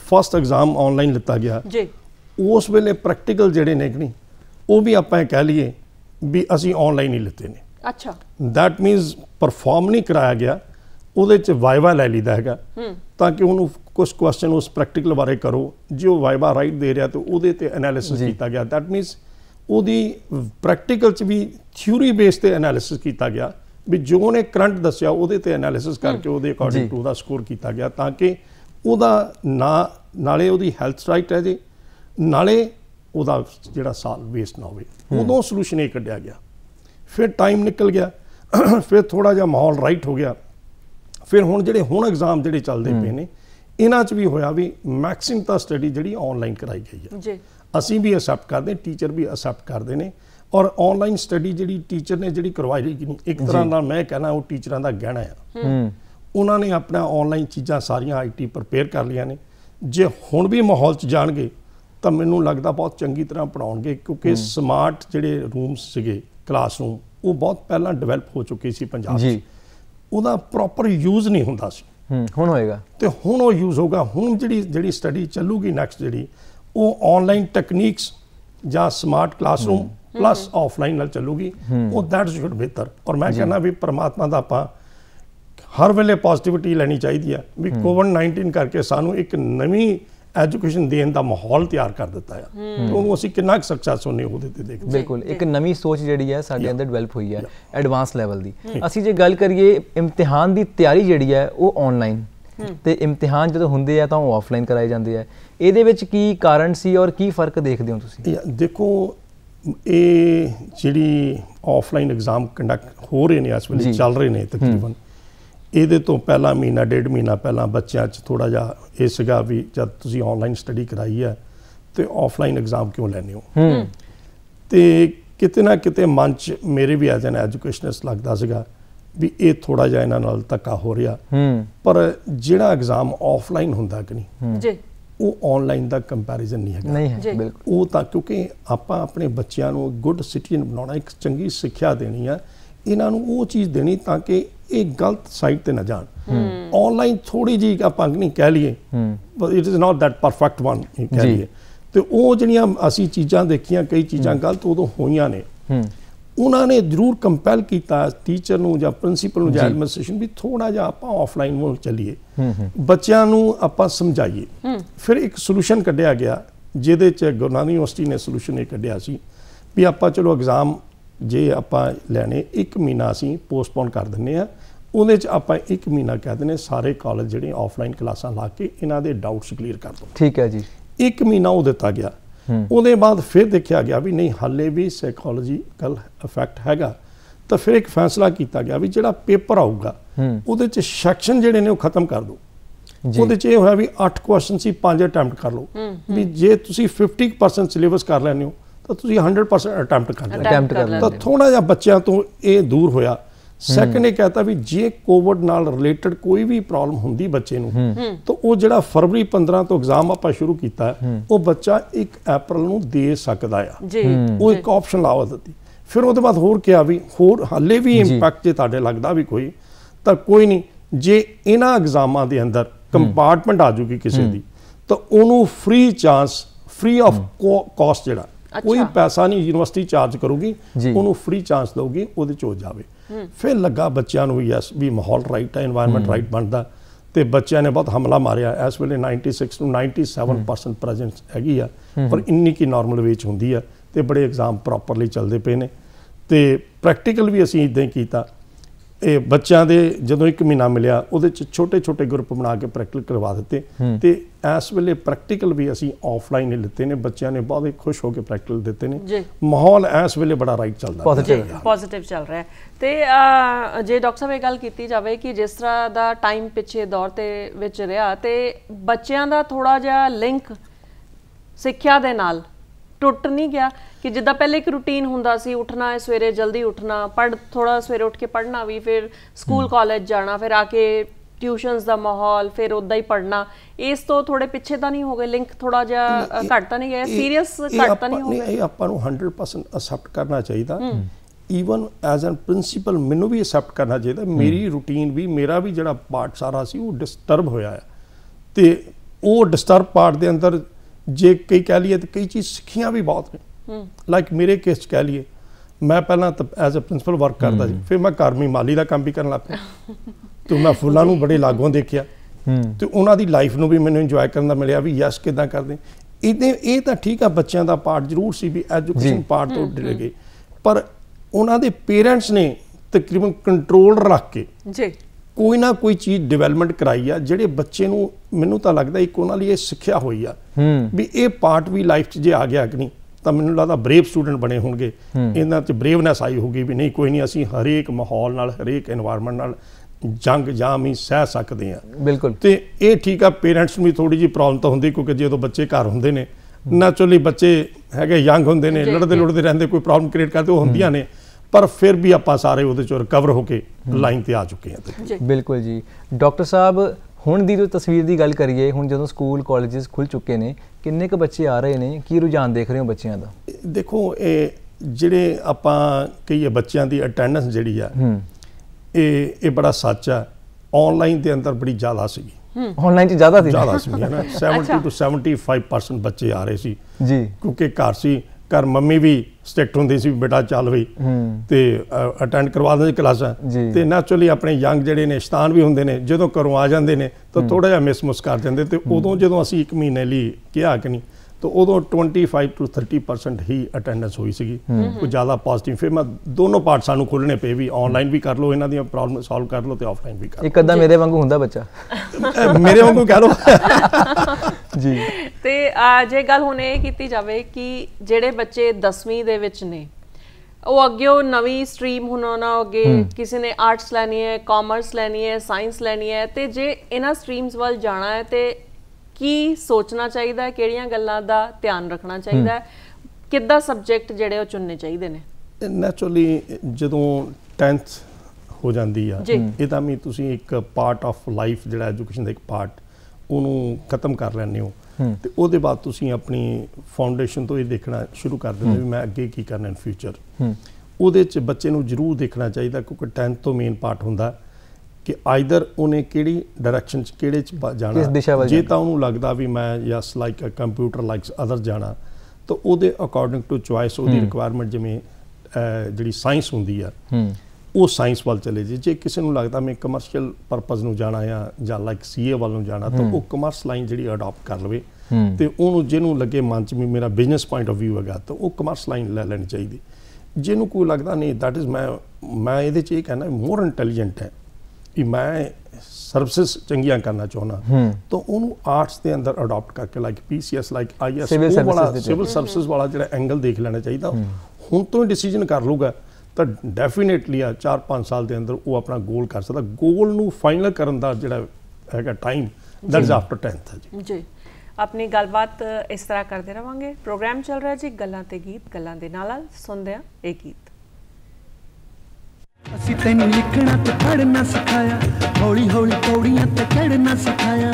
ਫਸਟ ਐਗਜ਼ਾਮ ਆਨਲਾਈਨ ਲਿੱਤਾ ਗਿਆ ਜੀ ਉਸ ਵੇਲੇ ਪ੍ਰੈਕਟੀਕਲ ਜਿਹੜੇ ਨੇ ਕਿ ਨਹੀਂ ਉਹ ਵੀ ਆਪਾਂ ਇਹ ਕਹਿ ਲਈਏ ਵੀ ਅਸੀਂ ਆਨਲਾਈਨ ਹੀ ਲਿੱਤੇ ਨੇ ਅੱਛਾ ਦੈਟ ਮੀਨਸ ਪਰਫਾਰਮ ਨਹੀਂ ਕਰਾਇਆ ਗਿਆ ਉਹਦੇ ਚ ਵਾਇਵਾ ਲੈ ਲਈਦਾ ਹੈਗਾ ਤਾਂ ਕਿ ਉਹਨੂੰ ਕੁਝ ਕੁਐਸਚਨ ਉਸ ਪ੍ਰੈਕਟੀਕਲ ਬਾਰੇ ਕਰੋ ਜੇ ਉਹ ਵਾਇਵਾ ਰਾਈਟ ਦੇ ਰਿਹਾ ਤੇ ਉਹਦੇ ਤੇ ਐਨਾਲਿਸਿਸ ਕੀਤਾ ਗਿਆ ਦੈਟ ਮੀਨਸ ਉਹਦੀ ਪ੍ਰੈਕਟੀਕਲ ਚ ਵੀ ਥਿਉਰੀ ਬੇਸ ਤੇ ਐਨਾਲਿਸਿਸ ਕੀਤਾ ਗਿਆ ਵੀ ਜੋ ਉਹਨੇ ਕਰੰਟ ਦੱਸਿਆ ਉਹਦੇ ਤੇ ਐਨਾਲਿਸਿਸ ਕਰਕੇ ਉਹਦੇ ਅਕੋਰਡਿੰਗ ਟੂ ਦਾ ਸਕੋਰ ਕੀਤਾ ਗਿਆ ਤਾਂ ਕਿ ਉਹਦਾ ਨਾ ਨਾਲੇ ਉਹਦੀ ਹੈਲਥ ਰਾਈਟ ਹੈ ਜੀ ਨਾਲੇ ਉਹਦਾ ਜਿਹੜਾ ਸਾਲ ਵੇਸਟ ਨਾ ਹੋਵੇ ਉਦੋਂ ਸੋਲੂਸ਼ਨ ਇਹ ਕੱਢਿਆ ਗਿਆ ਫਿਰ ਟਾਈਮ ਨਿਕਲ ਗਿਆ <clears throat> ਫਿਰ ਥੋੜਾ ਜਿਹਾ ਮਾਹੌਲ ਰਾਈਟ ਹੋ ਗਿਆ ਫਿਰ ਹੁਣ ਜਿਹੜੇ ਹੁਣ ਐਗਜ਼ਾਮ ਜਿਹੜੇ ਚੱਲਦੇ ਪਏ ਨੇ ਇਹਨਾਂ 'ਚ ਵੀ ਹੋਇਆ ਵੀ ਮੈਕਸਿਮ ਤਾਂ ਸਟੱਡੀ ਜਿਹੜੀ ਆਨਲਾਈਨ ਕਰਾਈ ਗਈ ਹੈ ਜੀ ਅਸੀਂ ਵੀ ਅਸੈਪਟ ਕਰਦੇ ਟੀਚਰ ਵੀ ਅਸੈਪਟ ਕਰਦੇ ਨੇ ਔਰ ਆਨਲਾਈਨ ਸਟੱਡੀ ਜਿਹੜੀ ਟੀਚਰ ਨੇ ਜਿਹੜੀ ਕਰਵਾਈ ਗਈ ਇੱਕ ਤਰ੍ਹਾਂ ਨਾਲ ਮੈਂ ਕਹਿੰਦਾ ਉਹ ਟੀਚਰਾਂ ਦਾ ਗਹਿਣਾ ਹੈ ਉਹਨਾਂ ਨੇ ਆਪਣਾ ਆਨਲਾਈਨ ਚੀਜ਼ਾਂ ਸਾਰੀਆਂ ਆਈਟੀ ਪ੍ਰਪੇਅਰ ਕਰ ਲਈਆਂ ਨੇ ਜੇ ਹੁਣ ਵੀ ਮਾਹੌਲ 'ਚ ਜਾਣਗੇ ਤਾਂ ਮੈਨੂੰ ਲੱਗਦਾ ਬਹੁਤ ਚੰਗੀ ਤਰ੍ਹਾਂ ਪੜਾਉਣਗੇ ਕਿਉਂਕਿ ਸਮਾਰਟ ਜਿਹੜੇ ਰੂਮਸ ਸੀਗੇ ਕਲਾਸਰੂਮ ਉਹ ਬਹੁਤ ਪਹਿਲਾਂ ਡਿਵੈਲਪ ਹੋ ਚੁੱਕੀ ਸੀ ਪੰਜਾਬ ਜੀ ਉਹਦਾ ਪ੍ਰੋਪਰ ਯੂਜ਼ ਨਹੀਂ ਹੁੰਦਾ ਸੀ ਹੁਣ ਹੋਏਗਾ ਤੇ ਹੁਣ ਉਹ ਯੂਜ਼ ਹੋਗਾ ਹੁਣ ਜਿਹੜੀ ਜਿਹੜੀ ਸਟੱਡੀ ਚੱਲੂਗੀ ਨੈਕਸਟ ਜਿਹੜੀ ਉਹ ਆਨਲਾਈਨ ਟੈਕਨੀਕਸ ਜਾਂ ਸਮਾਰਟ ਕਲਾਸਰੂਮ ਪਲੱਸ ਆਫਲਾਈਨ ਨਾਲ ਚੱਲੂਗੀ ਉਹ ਦੈਟ ਸ਼ੁਡ ਬਿਹਤਰ ਔਰ ਮੈਂ ਕਹਿੰਦਾ ਵੀ ਪਰਮਾਤਮਾ ਦਾ ਆਪਾਂ ਹਰ ਵੇਲੇ ਪੋਜ਼ਿਟਿਵਿਟੀ ਲੈਣੀ ਚਾਹੀਦੀ ਆ ਵੀ ਕੋਵਿਡ 19 ਕਰਕੇ ਸਾਨੂੰ ਇੱਕ ਨਵੀਂ ਐਜੂਕੇਸ਼ਨ ਦੇਣ ਦਾ ਮਾਹੌਲ ਤਿਆਰ ਕਰ ਦਿੱਤਾ ਆ ਉਹਨੂੰ ਅਸੀਂ ਕਿੰਨਾ ਕੁ ਸਕਸੈਸ ਹੋਣੀ ਉਹਦੇ ਤੇ ਦੇਖਦੇ ਬਿਲਕੁਲ ਇੱਕ ਨਵੀਂ ਸੋਚ ਜਿਹੜੀ ਹੈ ਸਾਡੇ ਅੰਦਰ ਡਿਵੈਲਪ ਹੋਈ ਹੈ ਐਡਵਾਂਸ ਲੈਵਲ ਦੀ ਅਸੀਂ ਜੇ ਗੱਲ ਕਰੀਏ ਇਮਤਿਹਾਨ ਦੀ ਤਿਆਰੀ ਜਿਹੜੀ ਹੈ ਉਹ ਆਨਲਾਈਨ ਤੇ ਇਮਤਿਹਾਨ ਜਦੋਂ ਹੁੰਦੇ ਆ ਤਾਂ ਉਹ ਆਫਲਾਈਨ ਕਰਾਏ ਜਾਂਦੇ ਆ ਇਹਦੇ ਵਿੱਚ ਕੀ ਕਾਰਨ ਸੀ ਔਰ ਕੀ ਫਰਕ ਦੇਖਦੇ ਹੋ ਤੁਸੀਂ ਦੇਖੋ ਇਹ ਜਿਹੜੀ ਆਫਲਾਈਨ ਐਗਜ਼ਾਮ ਕੰਡਕਟ ਹੋ ਰਹੇ ਨੇ ਇਸ ਚੱਲ ਰਹੇ ਨੇ ਤਕਰੀਬਨ ਇਹਦੇ ਤੋਂ ਪਹਿਲਾਂ ਮਹੀਨਾ ਡੇਢ ਮਹੀਨਾ ਪਹਿਲਾਂ ਬੱਚਿਆਂ 'ਚ ਥੋੜਾ ਜਿਹਾ ਇਹ ਸੀਗਾ ਵੀ ਜਦ ਤੁਸੀਂ ਆਨਲਾਈਨ ਸਟੱਡੀ ਕਰਾਈ ਹੈ ਤੇ ਆਫਲਾਈਨ ਐਗਜ਼ਾਮ ਕਿਉਂ ਲੈਣੇ ਹੋ ਤੇ ਕਿਤੇ ਨਾ ਕਿਤੇ ਮਨ 'ਚ ਮੇਰੇ ਵੀ ਐਜ਼ ਐਨ ਐਜੂਕੇਸ਼ਨਿਸਟ ਲੱਗਦਾ ਸੀਗਾ ਵੀ ਇਹ ਥੋੜਾ ਜਿਹਾ ਇਹਨਾਂ ਨਾਲ ਧੱਕਾ ਹੋ ਰਿਹਾ ਪਰ ਜਿਹੜਾ ਐਗਜ਼ਾਮ ਆਫਲਾਈਨ ਹੁੰਦਾ ਕਿ ਨਹੀਂ ਜੀ ਉਹ ਆਨਲਾਈਨ ਦਾ ਕੰਪੈਰੀਜ਼ਨ ਨਹੀਂ ਹੈਗਾ ਨਹੀਂ ਹੈ ਬਿਲਕੁਲ ਉਹ ਤਾਂ ਕਿਉਂਕਿ ਆਪਾਂ ਆਪਣੇ ਬੱਚਿਆਂ ਨੂੰ ਗੁੱਡ ਸਿਟੀਜ਼ਨ ਬਣਾਉਣਾ ਇੱਕ ਚੰਗੀ ਸਿੱਖਿਆ ਦੇਣੀ ਆ ਇਹਨਾਂ ਨੂੰ ਉਹ ਚੀਜ਼ ਦੇਣੀ ਤਾਂ ਕਿ ਇਹ ਗਲਤ ਸਾਈਟ ਤੇ ਨਾ ਜਾਣ ਆਨਲਾਈਨ ਥੋੜੀ ਜੀ ਆਪਾਂ ਨਹੀਂ ਕਹਿ ਲਈਏ but it is not that perfect one ਕਹਿ ਲਈਏ ਤੇ ਉਹ ਜਿਹੜੀਆਂ ਅਸੀਂ ਚੀਜ਼ਾਂ ਦੇਖੀਆਂ ਕਈ ਚੀਜ਼ਾਂ ਗਲਤ ਉਦੋਂ ਹੋਈਆਂ ਨੇ ਉਹਨਾਂ ਨੇ ਜ਼ਰੂਰ ਕੰਪੈਲ ਕੀਤਾ ਟੀਚਰ ਨੂੰ ਜਾਂ ਪ੍ਰਿੰਸੀਪਲ ਨੂੰ ਜਾਂ ਐਡਮਿਨਿਸਟ੍ਰੇਸ਼ਨ ਵੀ ਥੋੜਾ ਜਿਹਾ ਆਪਾਂ ਆਫਲਾਈਨ ਵੱਲ ਚੱਲੀਏ ਬੱਚਿਆਂ ਨੂੰ ਆਪਾਂ ਸਮਝਾਈਏ ਫਿਰ ਇੱਕ ਸੋਲੂਸ਼ਨ ਕੱਢਿਆ ਗਿਆ ਜਿਹਦੇ ਚ ਗੁਰਨਾਨ ਯੂਨੀਵਰਸਿਟੀ ਨੇ ਸੋਲੂਸ਼ਨ ਇਹ ਕੱਢਿਆ ਸੀ ਵੀ ਆਪਾਂ ਚਲੋ ਐਗਜ਼ਾਮ ਜੇ ਆਪਾਂ ਲੈਣੇ 1 ਮਹੀਨਾ ਅਸੀਂ ਪੋਸਟਪੋਨ ਕਰ ਦਿੰਨੇ ਆ ਉਹਦੇ 'ਚ ਆਪਾਂ 1 ਮਹੀਨਾ ਕਹਿ ਦਿੰਨੇ ਸਾਰੇ ਕਾਲਜ ਜਿਹੜੇ ਆਫਲਾਈਨ ਕਲਾਸਾਂ ਲਾ ਕੇ ਇਹਨਾਂ ਦੇ ਡਾਊਟਸ ਕਲੀਅਰ ਕਰ ਦੋ ਠੀਕ ਹੈ ਜੀ 1 ਮਹੀਨਾ ਉਹ ਦਿੱਤਾ ਗਿਆ ਉਹਦੇ ਬਾਅਦ ਫਿਰ ਦੇਖਿਆ ਗਿਆ ਵੀ ਨਹੀਂ ਹਾਲੇ ਵੀ ਸਾਈਕੋਲੋਜੀਕਲ ਇਫੈਕਟ ਹੈਗਾ ਤਾਂ ਫਿਰ ਇੱਕ ਫੈਸਲਾ ਕੀਤਾ ਗਿਆ ਵੀ ਜਿਹੜਾ ਪੇਪਰ ਆਊਗਾ ਉਹਦੇ 'ਚ ਸੈਕਸ਼ਨ ਜਿਹੜੇ ਨੇ ਉਹ ਖਤਮ ਕਰ ਦੋ ਉਹਦੇ 'ਚ ਇਹ ਹੋਇਆ ਵੀ 8 ਕੁਐਸਚਨ ਸੀ 5 ਅਟੈਂਪਟ ਕਰ ਲਓ ਵੀ ਜੇ ਤੁਸੀਂ 50% ਸਿਲੇਬਸ ਕਰ ਲੈਣੇ ਹੋ ਤਾਂ ਤੁਸੀਂ 100% ਅਟੈਂਪਟ ਕਰ ਲੈਣਾ ਤਾਂ ਥੋੜਾ ਜਿਹਾ ਬੱਚਿਆਂ ਤੋਂ ਇਹ ਦੂਰ ਹੋਇਆ ਸੈਕੰਡ ਇਹ ਕਹਤਾ ਵੀ ਜੇ ਕੋਵਿਡ ਨਾਲ ਰਿਲੇਟਡ ਕੋਈ ਵੀ ਪ੍ਰੋਬਲਮ ਹੁੰਦੀ ਬੱਚੇ ਨੂੰ ਤਾਂ ਉਹ ਜਿਹੜਾ ਫਰਵਰੀ 15 ਤੋਂ ਐਗਜ਼ਾਮ ਆਪਾਂ ਸ਼ੁਰੂ ਕੀਤਾ ਉਹ ਬੱਚਾ 1 ਅਪ੍ਰੈਲ ਨੂੰ ਦੇ ਸਕਦਾ ਆ ਉਹ ਇੱਕ ਆਪਸ਼ਨ ਲਾਵਾ ਦਿੱਤੀ ਫਿਰ ਉਹਦੇ ਬਾਅਦ ਹੋਰ ਕਿਹਾ ਵੀ ਹੋਰ ਹਾਲੇ ਵੀ ਇੰਪੈਕਟ ਜੇ ਤੁਹਾਡੇ ਲੱਗਦਾ ਵੀ ਕੋਈ ਤਾਂ ਕੋਈ ਨਹੀਂ ਜੇ ਇਹਨਾਂ ਐਗਜ਼ਾਮਾਂ ਦੇ ਅੰਦਰ ਕੰਪਾਰਟਮੈਂਟ ਆ ਜੂਗੀ ਕਿਸੇ ਦੀ ਤਾਂ ਉਹਨੂੰ free chance free of cost ਜਿਹੜਾ ਕੋਈ ਪੈਸਾ ਨਹੀਂ ਯੂਨੀਵਰਸਿਟੀ ਚਾਰਜ ਕਰੂਗੀ ਉਹਨੂੰ ਫ੍ਰੀ ਚਾਂਸ ਦੇਊਗੀ ਉਹਦੇ ਚ ਹੋ ਜਾਵੇ ਫਿਰ ਲੱਗਾ ਬੱਚਿਆਂ ਨੂੰ ਯੈਸ ਵੀ ਮਾਹੌਲ ਰਾਈਟ ਹੈ এনवायरमेंट ਰਾਈਟ ਬਣਦਾ ਤੇ ਬੱਚਿਆਂ ਨੇ ਬਹੁਤ ਹਮਲਾ ਮਾਰਿਆ ਇਸ ਵੇਲੇ 96 ਤੋਂ 97% ਪ੍ਰੈਜ਼ੈਂਸ ਹੈਗੀ ਆ ਪਰ ਇੰਨੀ ਕੀ ਨਾਰਮਲ ਵੇਚ ਹੁੰਦੀ ਆ ਤੇ ਬੜੇ ਐਗਜ਼ਾਮ ਪ੍ਰੋਪਰਲੀ ਚੱਲਦੇ ਪਏ ਨੇ ਤੇ ਪ੍ਰੈਕਟੀਕਲ ਵੀ ਅਸੀਂ ਇਦਾਂ ਹੀ ਕੀਤਾ ਇਹ ਬੱਚਿਆਂ ਦੇ ਜਦੋਂ 1 ਮਹੀਨਾ ਮਿਲਿਆ ਉਹਦੇ ਚ ਛੋਟੇ ਛੋਟੇ ਗਰੁੱਪ ਬਣਾ ਕੇ ਪ੍ਰੈਕਟੀਕਲ ਕਰਵਾ ਦਿੱਤੇ ਤੇ ਇਸ ਵੇਲੇ ਪ੍ਰੈਕਟੀਕਲ ਵੀ ਅਸੀਂ ਆਫਲਾਈਨ ਹੀ ਲਿੱਤੇ ਨੇ ਬੱਚਿਆਂ ਨੇ ਬਹੁਤ ਹੀ ਖੁਸ਼ ਹੋ ਕੇ ਪ੍ਰੈਕਟੀਕਲ ਦਿੱਤੇ ਨੇ ਮਾਹੌਲ ਇਸ ਵੇਲੇ ਬੜਾ ਰਾਈਟ ਚੱਲਦਾ ਪੋਜ਼ਿਟਿਵ ਪੋਜ਼ਿਟਿਵ ਚੱਲ ਰਿਹਾ ਤੇ ਜੇ ਡਾਕਟਰ ਸਾਹਿਬ ਇਹ ਗੱਲ ਕੀਤੀ ਜਾਵੇ ਕਿ ਜਿਸ ਤਰ੍ਹਾਂ ਦਾ ਟਾਈਮ ਪਿੱਛੇ ਦੌਰ ਤੇ ਵਿੱਚ ਰਿਹਾ ਤੇ ਬੱਚਿਆਂ ਦਾ ਥੋੜਾ ਜਿਹਾ ਲਿੰਕ ਸਿੱਖਿਆ ਦੇ ਨਾਲ ਟੁੱਟ ਨਹੀਂ ਗਿਆ ਕਿ ਜਿੱਦਾਂ ਪਹਿਲੇ ਇੱਕ ਰੁਟੀਨ ਹੁੰਦਾ ਸੀ ਉੱਠਣਾ ਹੈ ਸਵੇਰੇ ਜਲਦੀ ਉੱਠਣਾ ਪੜ ਥੋੜਾ ਸਵੇਰੇ ਉੱਠ ਕੇ ਪੜਨਾ ਵੀ ਫਿਰ ਸਕੂਲ ਕਾਲਜ ਜਾਣਾ ਫਿਰ ਆ ਕੇ ਟਿਊਸ਼ਨਸ ਦਾ ਮਾਹੌਲ ਫਿਰ ਉਦਾਂ ਹੀ ਪੜਨਾ ਇਸ ਤੋਂ ਥੋੜੇ ਪਿੱਛੇ ਤਾਂ ਨਹੀਂ ਹੋ ਗਏ ਲਿੰਕ ਥੋੜਾ ਜਿਹਾ ਘਟਦਾ ਨਹੀਂ ਗਿਆ ਸੀਰੀਅਸ ਘਟਦਾ ਨਹੀਂ ਹੋ ਗਿਆ ਇਹ ਆਪਾਂ ਨੂੰ 100% ਅਸੈਪਟ ਕਰਨਾ ਚਾਹੀਦਾ ਈਵਨ ਐਜ਼ ਅਨ ਪ੍ਰਿੰਸੀਪਲ ਮੈਨੂੰ ਵੀ ਅਸੈਪਟ ਕਰਨਾ ਚਾਹੀਦਾ ਮੇਰੀ ਰੁਟੀਨ ਵੀ ਮੇਰਾ ਵੀ ਜਿਹੜਾ ਪਾਰਟ ਸਾਰਾ ਸੀ ਉਹ ਡਿਸਟਰਬ ਹੋਇਆ ਹੈ ਤੇ ਉਹ ਡਿਸਟਰਬ ਪਾਰਟ ਦੇ ਅੰਦਰ ਜੇ ਕਈ ਕਹਿ ਲਈਏ ਤਾਂ ਕਈ ਚੀਜ਼ ਸਿੱਖੀਆਂ ਵੀ ਬਹੁਤ ਨੇ ਲਾਈਕ ਮੇਰੇ ਕੇਸ ਚ ਕਹਿ ਲਈਏ ਮੈਂ ਪਹਿਲਾਂ ਐਜ਼ ਅ ਪ੍ਰਿੰਸੀਪਲ ਵਰਕ ਕਰਦਾ ਸੀ ਫਿਰ ਮੈਂ ਕਰਮੀ ਮਾਲੀ ਦਾ ਕੰਮ ਵੀ ਕਰਨ ਲੱਗ ਪਿਆ ਤੇ ਮੈਂ ਫੁੱਲਾਂ ਨੂੰ ਬੜੇ ਲਾਗੋਂ ਦੇਖਿਆ ਤੇ ਉਹਨਾਂ ਦੀ ਲਾਈਫ ਨੂੰ ਵੀ ਮੈਨੂੰ ਇੰਜੋਏ ਕਰਨ ਦਾ ਮਿਲਿਆ ਵੀ ਯੈਸ ਕਿਦਾਂ ਕਰਦੇ ਇਹਦੇ ਇਹ ਤਾਂ ਠੀਕ ਆ ਬੱਚਿਆਂ ਦਾ ਪਾਰਟ ਜ਼ਰੂਰ ਸੀ ਵੀ ਐਜੂਕੇਸ਼ਨ ਪਾਰਟ ਤੋਂ ਡਿਲੇ ਗਏ ਪਰ ਉਹਨਾਂ ਦੇ ਪੇਰੈਂਟਸ ਨੇ ਤਕਰੀਬਨ ਕੰਟਰੋਲ ਰੱਖ ਕੇ ਜੀ ਕੋਈ ਨਾ ਕੋਈ ਚੀਜ਼ ਡਿਵੈਲਪਮੈਂਟ ਕਰਾਈ ਆ ਜਿਹੜੇ ਬੱਚੇ ਨੂੰ ਮੈਨੂੰ ਤਾਂ ਲੱਗਦਾ ਇੱਕ ਉਹਨਾਂ ਲਈ ਇਹ ਸਿੱਖਿਆ ਹੋਈ ਆ ਵੀ ਇਹ ਪਾਰਟ ਵੀ ਲਾਈਫ 'ਚ ਜੇ ਆ ਗਿਆ ਕਿ ਨਹੀਂ ਤਾਂ ਮੈਨੂੰ ਲੱਗਦਾ ਬਰੇਵ ਸਟੂਡੈਂਟ ਬਣੇ ਹੋਣਗੇ ਇਹਨਾਂ 'ਚ ਬਰੇਵਨੈਸ ਆਈ ਹੋਗੀ ਵੀ ਨਹੀਂ ਕੋਈ ਨਹੀਂ ਅਸੀਂ ਹਰੇਕ ਮਾਹੌਲ ਨਾਲ ਹਰੇਕ এনवायरमेंट ਨਾਲ ਜੰਗ ਜਾਮ ਹੀ ਸਹਿ ਸਕਦੇ ਆ ਬਿਲਕੁਲ ਤੇ ਇਹ ਠੀਕ ਆ ਪੇਰੈਂਟਸ ਨੂੰ ਵੀ ਥੋੜੀ ਜੀ ਪ੍ਰੋਬਲਮ ਤਾਂ ਹੁੰਦੀ ਕਿਉਂਕਿ ਜਦੋਂ ਬੱਚੇ ਘਰ ਹੁੰਦੇ ਨੇ ਨੈਚੁਰਲੀ ਬੱਚੇ ਹੈਗੇ ਯੰਗ ਹੁੰਦੇ ਨੇ ਲੜਦੇ ਲੜਦੇ ਰਹਿੰਦੇ ਕੋਈ ਪ੍ਰੋਬਲਮ ਕ੍ਰੀਏਟ ਕਰਦੇ ਉਹ ਹੁੰਦੀਆਂ ਨੇ ਪਰ ਫਿਰ ਵੀ ਆਪਾਂ ਸਾਰੇ ਉਹਦੇ ਚੋਂ ਰਿਕਵਰ ਹੋ ਕੇ ਲਾਈਨ ਤੇ ਆ ਚੁੱਕੇ ਹਾਂ ਬਿਲਕੁਲ ਜੀ ਡਾਕਟਰ ਸਾਹਿਬ ਹੁਣ ਦੀ ਜੋ ਤਸਵੀਰ ਦੀ ਗੱਲ ਕਰੀਏ ਹੁਣ ਜਦੋਂ ਸਕੂਲ ਕਾਲਜਸ ਖੁੱਲ ਚੁੱਕੇ ਨੇ ਕਿੰਨੇ ਕੁ ਬੱਚੇ ਆ ਰਹੇ ਨੇ ਕੀ ਰੁਝਾਨ ਦੇਖ ਰਹੇ ਹੋ ਬੱਚਿਆਂ ਦਾ ਦੇਖੋ ਇਹ ਜਿਹੜੇ ਆਪਾਂ ਕਹੀਏ ਬੱਚਿਆਂ ਦੀ ਅਟੈਂਡੈਂਸ ਜਿਹੜੀ ਆ ਇਹ ਇਹ ਬੜਾ ਸੱਚ ਆ ਆਨਲਾਈਨ ਦੇ ਅੰਦਰ ਬੜੀ ਜ਼ਿਆਦਾ ਸੀ ਆਨਲਾਈਨ ਚ ਜ਼ਿਆਦਾ ਸੀ ਜ਼ਿਆਦਾ ਸੀ ਨਾ 70 ਟੂ 75% ਬੱਚੇ ਆ ਰਹੇ ਸੀ ਜੀ ਕਿਉਂਕਿ ਘਰ ਸੀ ਘਰ ਮੰਮੀ ਵੀ ਸਟ੍ਰਿਕਟ ਹੁੰਦੀ ਸੀ ਬੇਟਾ ਚੱਲ ਵੀ ਤੇ ਅਟੈਂਡ ਕਰਵਾ ਦਿੰਦੇ ਕਲਾਸਾਂ ਤੇ ਨੈਚੁਰਲੀ ਆਪਣੇ ਯੰਗ ਜਿਹੜੇ ਨੇ ਸ਼ਤਾਨ ਵੀ ਹੁੰਦੇ ਨੇ ਜਦੋਂ ਘਰੋਂ ਆ ਜਾਂਦੇ ਨੇ ਤਾਂ ਥੋੜਾ ਜਿਹਾ ਮਿਸ ਮੁਸ ਕਰ ਜਾਂਦੇ ਤੇ ਉਦੋਂ ਜਦੋਂ ਅਸੀਂ 1 ਮਹੀਨੇ ਲਈ ਕਿਹਾ ਕਿ ਨਹੀਂ ਤੋ ਉਦੋਂ 25 ਟੂ 30% ਹੀ ਅਟੈਂਡੈਂਸ ਹੋਈ ਸੀਗੀ ਉਹ ਜ਼ਿਆਦਾ ਪੋਜ਼ਿਟਿਵ ਫਿਰ ਮੈਂ ਦੋਨੋਂ ਪਾਰਟ ਸਾਨੂੰ ਖੋਲਣੇ ਪਏ ਵੀ ਆਨਲਾਈਨ ਵੀ ਕਰ ਲਓ ਇਹਨਾਂ ਦੀਆਂ ਪ੍ਰੋਬਲਮ ਸੋਲਵ ਕਰ ਲਓ ਤੇ ਆਫਲਾਈਨ ਵੀ ਕਰ ਲਓ ਇੱਕ ਅੱਧਾ ਮੇਰੇ ਵਾਂਗੂ ਹੁੰਦਾ ਬੱਚਾ ਮੇਰੇ ਵਾਂਗੂ ਕਹਿ ਲਓ <laughs> ਜੀ ਤੇ ਜੇ ਗੱਲ ਹੁਣ ਇਹ ਕੀਤੀ ਜਾਵੇ ਕਿ ਜਿਹੜੇ ਬੱਚੇ 10ਵੀਂ ਦੇ ਵਿੱਚ ਨੇ ਉਹ ਅੱਗੇ ਉਹ ਨਵੀਂ ਸਟਰੀਮ ਹੁਣ ਉਹਨਾਂ ਅੱਗੇ ਕਿਸੇ ਨੇ ਆਰਟਸ ਲੈਣੀ ਹੈ ਕਾਮਰਸ ਲੈਣੀ ਹੈ ਸਾਇੰਸ ਲੈਣੀ ਹੈ ਤੇ ਜੇ ਇਹਨਾਂ ਸਟਰੀਮਸ ਵੱਲ ਜਾਣਾ ਹੈ ਤੇ ਕੀ ਸੋਚਣਾ ਚਾਹੀਦਾ ਹੈ ਕਿਹੜੀਆਂ ਗੱਲਾਂ ਦਾ ਧਿਆਨ ਰੱਖਣਾ ਚਾਹੀਦਾ ਹੈ ਕਿੱਦਾਂ ਸਬਜੈਕਟ ਜਿਹੜੇ ਉਹ ਚੁਣਨੇ ਚਾਹੀਦੇ ਨੇ ਨੈਚੁਰਲੀ ਜਦੋਂ 10th ਹੋ ਜਾਂਦੀ ਆ ਇਹ ਤਾਂ ਵੀ ਤੁਸੀਂ ਇੱਕ ਪਾਰਟ ਆਫ ਲਾਈਫ ਜਿਹੜਾ ਐਜੂਕੇਸ਼ਨ ਦਾ ਇੱਕ ਪਾਰਟ ਉਹਨੂੰ ਖਤਮ ਕਰ ਲੈਣੇ ਹੋ ਤੇ ਉਹਦੇ ਬਾਅਦ ਤੁਸੀਂ ਆਪਣੀ ਫਾਊਂਡੇਸ਼ਨ ਤੋਂ ਇਹ ਦੇਖਣਾ ਸ਼ੁਰੂ ਕਰ ਦਿੰਦੇ ਵੀ ਮੈਂ ਅੱਗੇ ਕੀ ਕਰਨਾ ਇਨ ਫਿਊਚਰ ਉਹਦੇ ਚ ਬੱਚੇ ਨੂੰ ਜ਼ਰੂਰ ਦੇਖਣਾ ਚਾਹੀਦਾ ਕਿਉਂਕਿ 10th ਤੋਂ ਮੇਨ ਪਾਰਟ ਹੁੰਦਾ ਕਿ ਆਈਦਰ ਉਹਨੇ ਕਿਹੜੀ ਡਾਇਰੈਕਸ਼ਨ ਚ ਕਿਹੜੇ ਚ ਜਾਣਾ ਜੇ ਤਾਂ ਉਹਨੂੰ ਲੱਗਦਾ ਵੀ ਮੈਂ yes like a computer likes other ਜਾਣਾ ਤਾਂ ਉਹਦੇ ਅਕੋਰਡਿੰਗ ਟੂ ਚੁਆਇਸ ਉਹਦੀ ਰਿਕੁਆਇਰਮੈਂਟ ਜਿਵੇਂ ਜਿਹੜੀ ਸਾਇੰਸ ਹੁੰਦੀ ਆ ਉਹ ਸਾਇੰਸ ਵੱਲ ਚਲੇ ਜੇ ਜੇ ਕਿਸੇ ਨੂੰ ਲੱਗਦਾ ਮੈਂ ਕਮਰਸ਼ੀਅਲ ਪਰਪਸ ਨੂੰ ਜਾਣਾ ਆ ਜਾਂ ਲਾਈਕ ਸੀਏ ਵੱਲ ਨੂੰ ਜਾਣਾ ਤਾਂ ਉਹ ਕਮਰਸ ਲਾਈਨ ਜਿਹੜੀ ਅਡਾਪਟ ਕਰ ਲਵੇ ਤੇ ਉਹਨੂੰ ਜਿਹਨੂੰ ਲੱਗੇ ਮਨ ਚ ਵੀ ਮੇਰਾ ਬਿਜ਼ਨਸ ਪੁਆਇੰਟ ਆਫ View ਹੈਗਾ ਤਾਂ ਉਹ ਕਮਰਸ ਲਾਈਨ ਲੈ ਲੈਣੀ ਚਾਹੀਦੀ ਜਿਹਨੂੰ ਕੋਈ ਲੱਗਦਾ ਨਹੀਂ ਦੈਟ ਇਜ਼ ਮੈਂ ਮੈਂ ਇਹਦੇ ਚ ਇਹ ਕਹਿੰਦਾ ਮੋਰ ਇੰਟੈਲੀਜੈਂਟ ਹੈ ਕਿ ਮੈਂ ਸਰਵਿਸ ਚੰਗੀਆਂ ਕਰਨਾ ਚਾਹੁੰਦਾ ਤਾਂ ਉਹਨੂੰ ਆਰਟਸ ਦੇ ਅੰਦਰ ਅਡਾਪਟ ਕਰਕੇ ਲਾਈਕ ਪੀਸੀਐਸ ਲਾਈਕ ਆਈਐਸ ਉਹ ਵਾਲਾ ਸਿਵਲ ਸਰਵਿਸ ਵਾਲਾ ਜਿਹੜਾ ਐਂਗਲ ਦੇਖ ਲੈਣਾ ਚਾਹੀਦਾ ਹੁਣ ਤੋਂ ਹੀ ਡਿਸੀਜਨ ਕਰ ਲੂਗਾ ਤਾਂ ਡੈਫੀਨੇਟਲੀ ਆ 4-5 ਸਾਲ ਦੇ ਅੰਦਰ ਉਹ ਆਪਣਾ ਗੋਲ ਕਰ ਸਕਦਾ ਗੋਲ ਨੂੰ ਫਾਈਨਲ ਕਰਨ ਦਾ ਜਿਹੜਾ ਹੈਗਾ time that is after 10th ਜੀ ਜੀ ਆਪਣੀ ਗੱਲਬਾਤ ਇਸ ਤਰ੍ਹਾਂ ਕਰਦੇ ਰਵਾਂਗੇ ਪ੍ਰੋਗਰਾਮ ਚੱਲ ਰਿਹਾ ਜੀ ਗੱਲਾਂ ਤੇ ਗੀਤ ਗੱਲਾਂ ਦੇ ਨਾਲ ਸੁਣਦੇ ਆ ਇਹ ਗੀਤ ਅਸੀਂ ਤੈਨੂੰ ਲਿਖਣਾ ਤੇ ਪੜ੍ਹਨਾ ਸਿਖਾਇਆ ਹੌਲੀ ਹੌਲੀ ਪੌੜੀਆਂ ਤੇ ਚੜ੍ਹਨਾ ਸਿਖਾਇਆ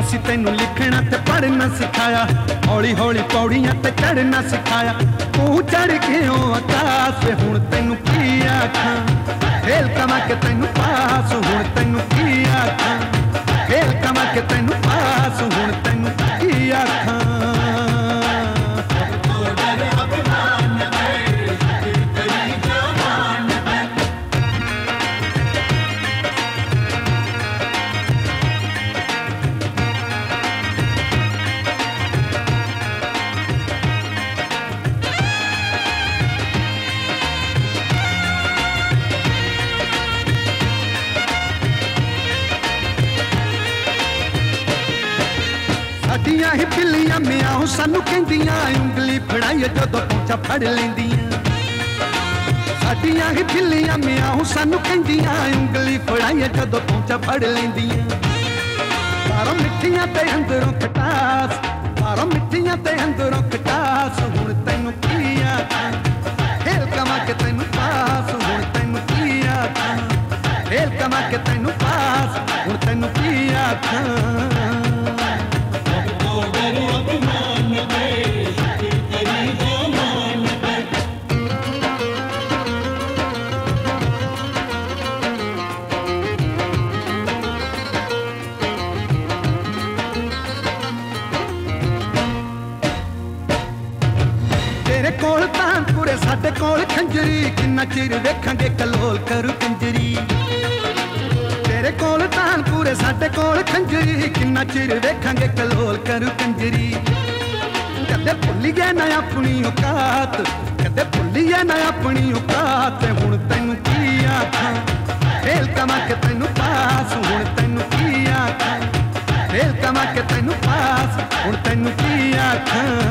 ਅਸੀਂ ਤੈਨੂੰ ਲਿਖਣਾ ਤੇ ਪੜ੍ਹਨਾ ਸਿਖਾਇਆ ਹੌਲੀ ਹੌਲੀ ਪੌੜੀਆਂ ਤੇ ਚੜ੍ਹਨਾ ਸਿਖਾਇਆ ਤੂੰ ਚੜ ਕੇ ਹੋ ਆਕਾਸ਼ ਹੁਣ ਤੈਨੂੰ ਕੀ ਆਖਾਂ ਖੇਲ ਕਮਾ ਕੇ ਤੈਨੂੰ ਪਾਸ ਹੁਣ ਤੈਨੂੰ ਕੀ ਆਖਾਂ ਖੇਲ ਕਮਾ ਕੇ ਤੈਨੂੰ ਪਾਸ ਹੁਣ ਤੈਨੂੰ ਕੀ ਆਖਾਂ ਤਾਂ ਫੜ ਲੈਂਦੀਆਂ ਸਾਡੀਆਂ ਹੀ ਫਿੱਲੀਆਂ ਮਿਆਂ ਹੁ ਸਾਨੂੰ ਕਹਿੰਦੀਆਂ ਉਂਗਲੀ ਫੜਾਈਏ ਜਦੋਂ ਪਹੁੰਚਾ ਫੜ ਲੈਂਦੀਆਂ ਬਾਰੋਂ ਮਿੱਠੀਆਂ ਤੇ ਅੰਦਰੋਂ ਖਟਾਸ ਬਾਰੋਂ ਮਿੱਠੀਆਂ ਤੇ ਅੰਦਰੋਂ ਖਟਾਸ ਹੁਣ ਤੈਨੂੰ ਕੀ ਆਦਾ ਹੇਲ ਕਮਾ ਕੇ ਤੈਨੂੰ ਪਾਸ ਹੁਣ ਤੈਨੂੰ ਕੀ ਆਦਾ ਹੇਲ ਕਮਾ ਕੇ ਤੈਨੂੰ ਪਾਸ ਹੁਣ ਤੈਨੂੰ ਕੀ ਖਾਂ ਤੇ ਕੋਲ ਖੰਜਰੀ ਕਿੰਨਾ ਚਿਰ ਵੇਖਾਂਗੇ ਕਲੋਲ ਕਰ ਕੰਜਰੀ ਤੇਰੇ ਕੋਲ ਤਾਂ ਪੂਰੇ ਸਾਡੇ ਕੋਲ ਖੰਜਰੀ ਕਿੰਨਾ ਚਿਰ ਵੇਖਾਂਗੇ ਕਲੋਲ ਕਰ ਕੰਜਰੀ ਕਦੇ ਭੁੱਲੀਏ ਨਾ ਆਪਣੀ ਔਕਾਤ ਕਦੇ ਭੁੱਲੀਏ ਨਾ ਆਪਣੀ ਔਕਾਤ ਹੁਣ ਤੈਨੂੰ ਕੀ ਆਖਾਂ ਫੇਲ ਕਮਾ ਕੇ ਤੈਨੂੰ ਪਾਸ ਹੁਣ ਤੈਨੂੰ ਕੀ ਆਖਾਂ ਫੇਲ ਕਮਾ ਕੇ ਤੈਨੂੰ ਪਾਸ ਹੁਣ ਤੈਨੂੰ ਕੀ ਆਖਾਂ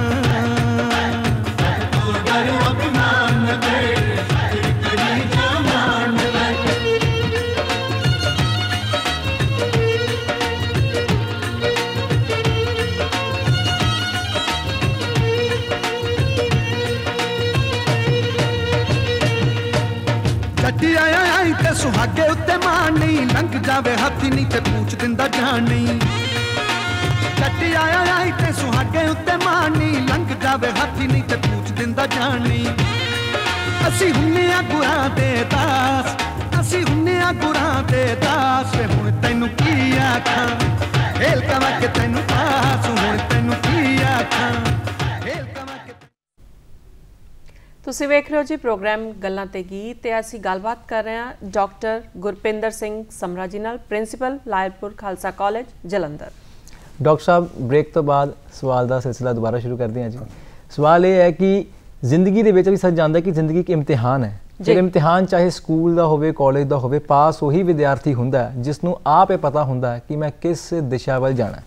ਲਾਗੇ ਉੱਤੇ ਮਾਂ ਨਹੀਂ ਲੰਘ ਜਾਵੇ ਹੱਥ ਨਹੀਂ ਤੇ ਪੂਛ ਦਿੰਦਾ ਜਾਣ ਨਹੀਂ ਕੱਟ ਆਇਆ ਆਈ ਤੇ ਸੁਹਾਗੇ ਉੱਤੇ ਮਾਂ ਨਹੀਂ ਲੰਘ ਜਾਵੇ ਹੱਥ ਨਹੀਂ ਤੇ ਪੂਛ ਦਿੰਦਾ ਜਾਣ ਨਹੀਂ ਅਸੀਂ ਹੁੰਨੇ ਆ ਗੁਰਾਂ ਦੇ ਦਾਸ ਅਸੀਂ ਹੁੰਨੇ ਆ ਗੁਰਾਂ ਦੇ ਦਾਸ ਹੁਣ ਤੈਨੂੰ ਕੀ ਆਖਾਂ ਹੇਲ ਕਮਾ ਕੇ ਤੈਨੂੰ ਆਸ ਹੁਣ ਤੈਨੂੰ ਕੀ ਆਖਾਂ ਤੁਸੀਂ ਵੇਖ ਰਹੇ ਹੋ ਜੀ ਪ੍ਰੋਗਰਾਮ ਗੱਲਾਂ ਤੇ ਗੀਤ ਤੇ ਅਸੀਂ ਗੱਲਬਾਤ ਕਰ ਰਹੇ ਹਾਂ ਡਾਕਟਰ ਗੁਰਪਿੰਦਰ ਸਿੰਘ ਸਮਰਾ ਜੀ ਨਾਲ principal Lyallpur Khalsa college Jalandhar doctor sahib break ਤੋਂ ਬਾਅਦ ਸਵਾਲ ਦਾ ਸਿਲਸਿਲਾ ਦੁਬਾਰਾ ਸ਼ੁਰੂ ਕਰਦੇ ਹਾਂ ਜੀ ਸਵਾਲ ਇਹ ਹੈ ਕਿ ਜ਼ਿੰਦਗੀ ਦੇ ਵਿੱਚ ਵੀ ਸੱਚ ਜਾਂਦਾ ਕਿ ਜ਼ਿੰਦਗੀ ਇੱਕ ਇਮਤਿਹਾਨ ਹੈ ਜੇ ਇਮਤਿਹਾਨ ਚਾਹੇ ਸਕੂਲ ਦਾ ਹੋਵੇ ਕਾਲਜ ਦਾ ਹੋਵੇ ਪਾਸ ਉਹੀ ਵਿਦਿਆਰਥੀ ਹੁੰਦਾ ਜਿਸ ਨੂੰ ਆਪੇ ਪਤਾ ਹੁੰਦਾ ਕਿ ਮੈਂ ਕਿਸ ਦਿਸ਼ਾ ਵੱਲ ਜਾਣਾ ਹੈ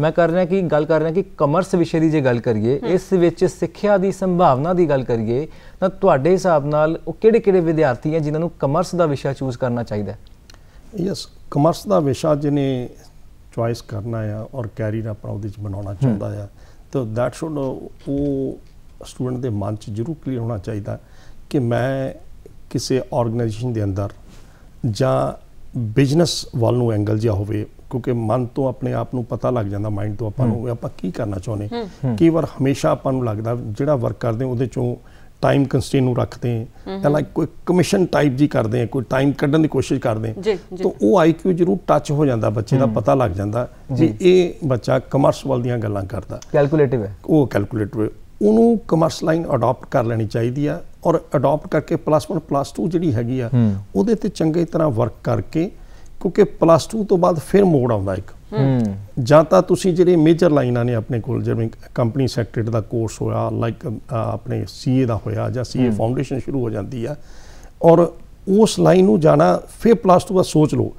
ਮੈਂ ਕਰ ਰਿਹਾ ਕਿ ਗੱਲ ਕਰ ਰਿਹਾ ਕਿ ਕਮਰਸ ਵਿਸ਼ੇ ਦੀ ਜੇ ਗੱਲ ਕਰੀਏ ਇਸ ਵਿੱਚ ਸਿੱਖਿਆ ਦੀ ਸੰਭਾਵਨਾ ਦੀ ਗੱਲ ਕਰੀਏ ਤਾਂ ਤੁਹਾਡੇ ਹਿਸਾਬ ਨਾਲ ਉਹ ਕਿਹੜੇ-ਕਿਹੜੇ ਵਿਦਿਆਰਥੀ ਆ ਜਿਨ੍ਹਾਂ ਨੂੰ ਕਮਰਸ ਦਾ ਵਿਸ਼ਾ ਚੂਜ਼ ਕਰਨਾ ਚਾਹੀਦਾ ਯੈਸ ਕਮਰਸ ਦਾ ਵਿਸ਼ਾ ਜਿਹਨੇ ਚੁਆਇਸ ਕਰਨਾ ਆ ਔਰ ਕੈਰੀਅਰ ਆਪਣਾ ਉਹਦੇ ਵਿੱਚ ਬਣਾਉਣਾ ਚਾਹੁੰਦਾ ਆ ਤਾਂ ਦੈਟ ਸ਼ੁੱਡ ਉਹ ਸਟੂਡੈਂਟ ਦੇ ਮਨ 'ਚ ਜ਼ਰੂਰ ਕਲੀਅਰ ਹੋਣਾ ਚਾਹੀਦਾ ਕਿ ਮੈਂ ਕਿਸੇ ਆਰਗੇਨਾਈਜੇਸ਼ਨ ਦੇ ਅੰਦਰ ਜਾਂ ਬਿਜ਼ਨਸ ਵੱਲ ਨੂੰ ਐਂਗਲ ਜਿਹਾ ਹੋਵੇ ਕਿਉਂਕਿ ਮਨ ਤੋਂ ਆਪਣੇ ਆਪ ਨੂੰ ਪਤਾ ਲੱਗ ਜਾਂਦਾ ਮਾਈਂਡ ਤੋਂ ਆਪਾਂ ਨੂੰ ਆਪਾਂ ਕੀ ਕਰਨਾ ਚਾਹੁੰਦੇ ਕਈ ਵਾਰ ਹਮੇਸ਼ਾ ਆਪਾਂ ਨੂੰ ਲੱਗਦਾ ਜਿਹੜਾ ਵਰਕ ਕਰਦੇ ਉਹਦੇ ਚੋਂ ਟਾਈਮ ਕੰਸਟ੍ਰੇਨ ਨੂੰ ਰੱਖਦੇ ਆ ਲਾਈਕ ਕੋਈ ਕਮਿਸ਼ਨ ਟਾਈਪ ਜੀ ਕਰਦੇ ਆ ਕੋਈ ਟਾਈਮ ਕੱਢਣ ਦੀ ਕੋਸ਼ਿਸ਼ ਕਰਦੇ ਆ ਤਾਂ ਉਹ ਆਈਕਿਊ ਜ਼ਰੂਰ ਟੱਚ ਹੋ ਜਾਂਦਾ ਬੱਚੇ ਦਾ ਪਤਾ ਲੱਗ ਜਾਂਦਾ ਵੀ ਇਹ ਬੱਚਾ ਕਮਰਸ ਵਾਲ ਦੀਆਂ ਗੱਲਾਂ ਕਰਦਾ ਕੈਲਕੂਲੇਟਿਵ ਹੈ ਉਹ ਕੈਲਕੂਲੇਟਿਵ ਉਹਨੂੰ ਕਮਰਸ ਲਾਈਨ ਅਡਾਪਟ ਕਰ ਲੈਣੀ ਚਾਹੀਦੀ ਆ ਔਰ ਅਡਾਪਟ ਕਰਕੇ ਪਲੱਸ 1 ਪਲੱਸ 2 ਜਿਹੜੀ ਹੈਗੀ ਆ ਉਹਦੇ ਤੇ ਚੰਗੇ ਤਰ੍ਹਾਂ ਵਰਕ ਕਰਕੇ ਕਿਉਂਕਿ ਪਲੱਸ 2 ਤੋਂ ਬਾਅਦ ਫਿਰ ਮੋੜ ਆਉਂਦਾ ਇੱਕ ਜਾਂ ਤਾਂ ਤੁਸੀਂ ਜਿਹੜੇ ਮੇਜਰ ਲਾਈਨਾਂ ਨੇ ਆਪਣੇ ਕੋਲ ਜਿਵੇਂ ਕੰਪਨੀ ਸੈਕਟਰੀਟ ਦਾ ਕੋਰਸ ਹੋਇਆ ਲਾਈਕ ਆਪਣੇ ਸੀਏ ਦਾ ਹੋਇਆ ਜਾਂ ਸੀਏ ਫਾਊਂਡੇਸ਼ਨ ਸ਼ੁਰੂ ਹੋ ਜਾਂਦੀ ਆ ਔਰ ਉਸ ਲਾਈਨ ਨੂੰ ਜਾਣਾ ਫਿਰ ਪਲੱਸ 2 ਦਾ ਸੋਚ ਲਓ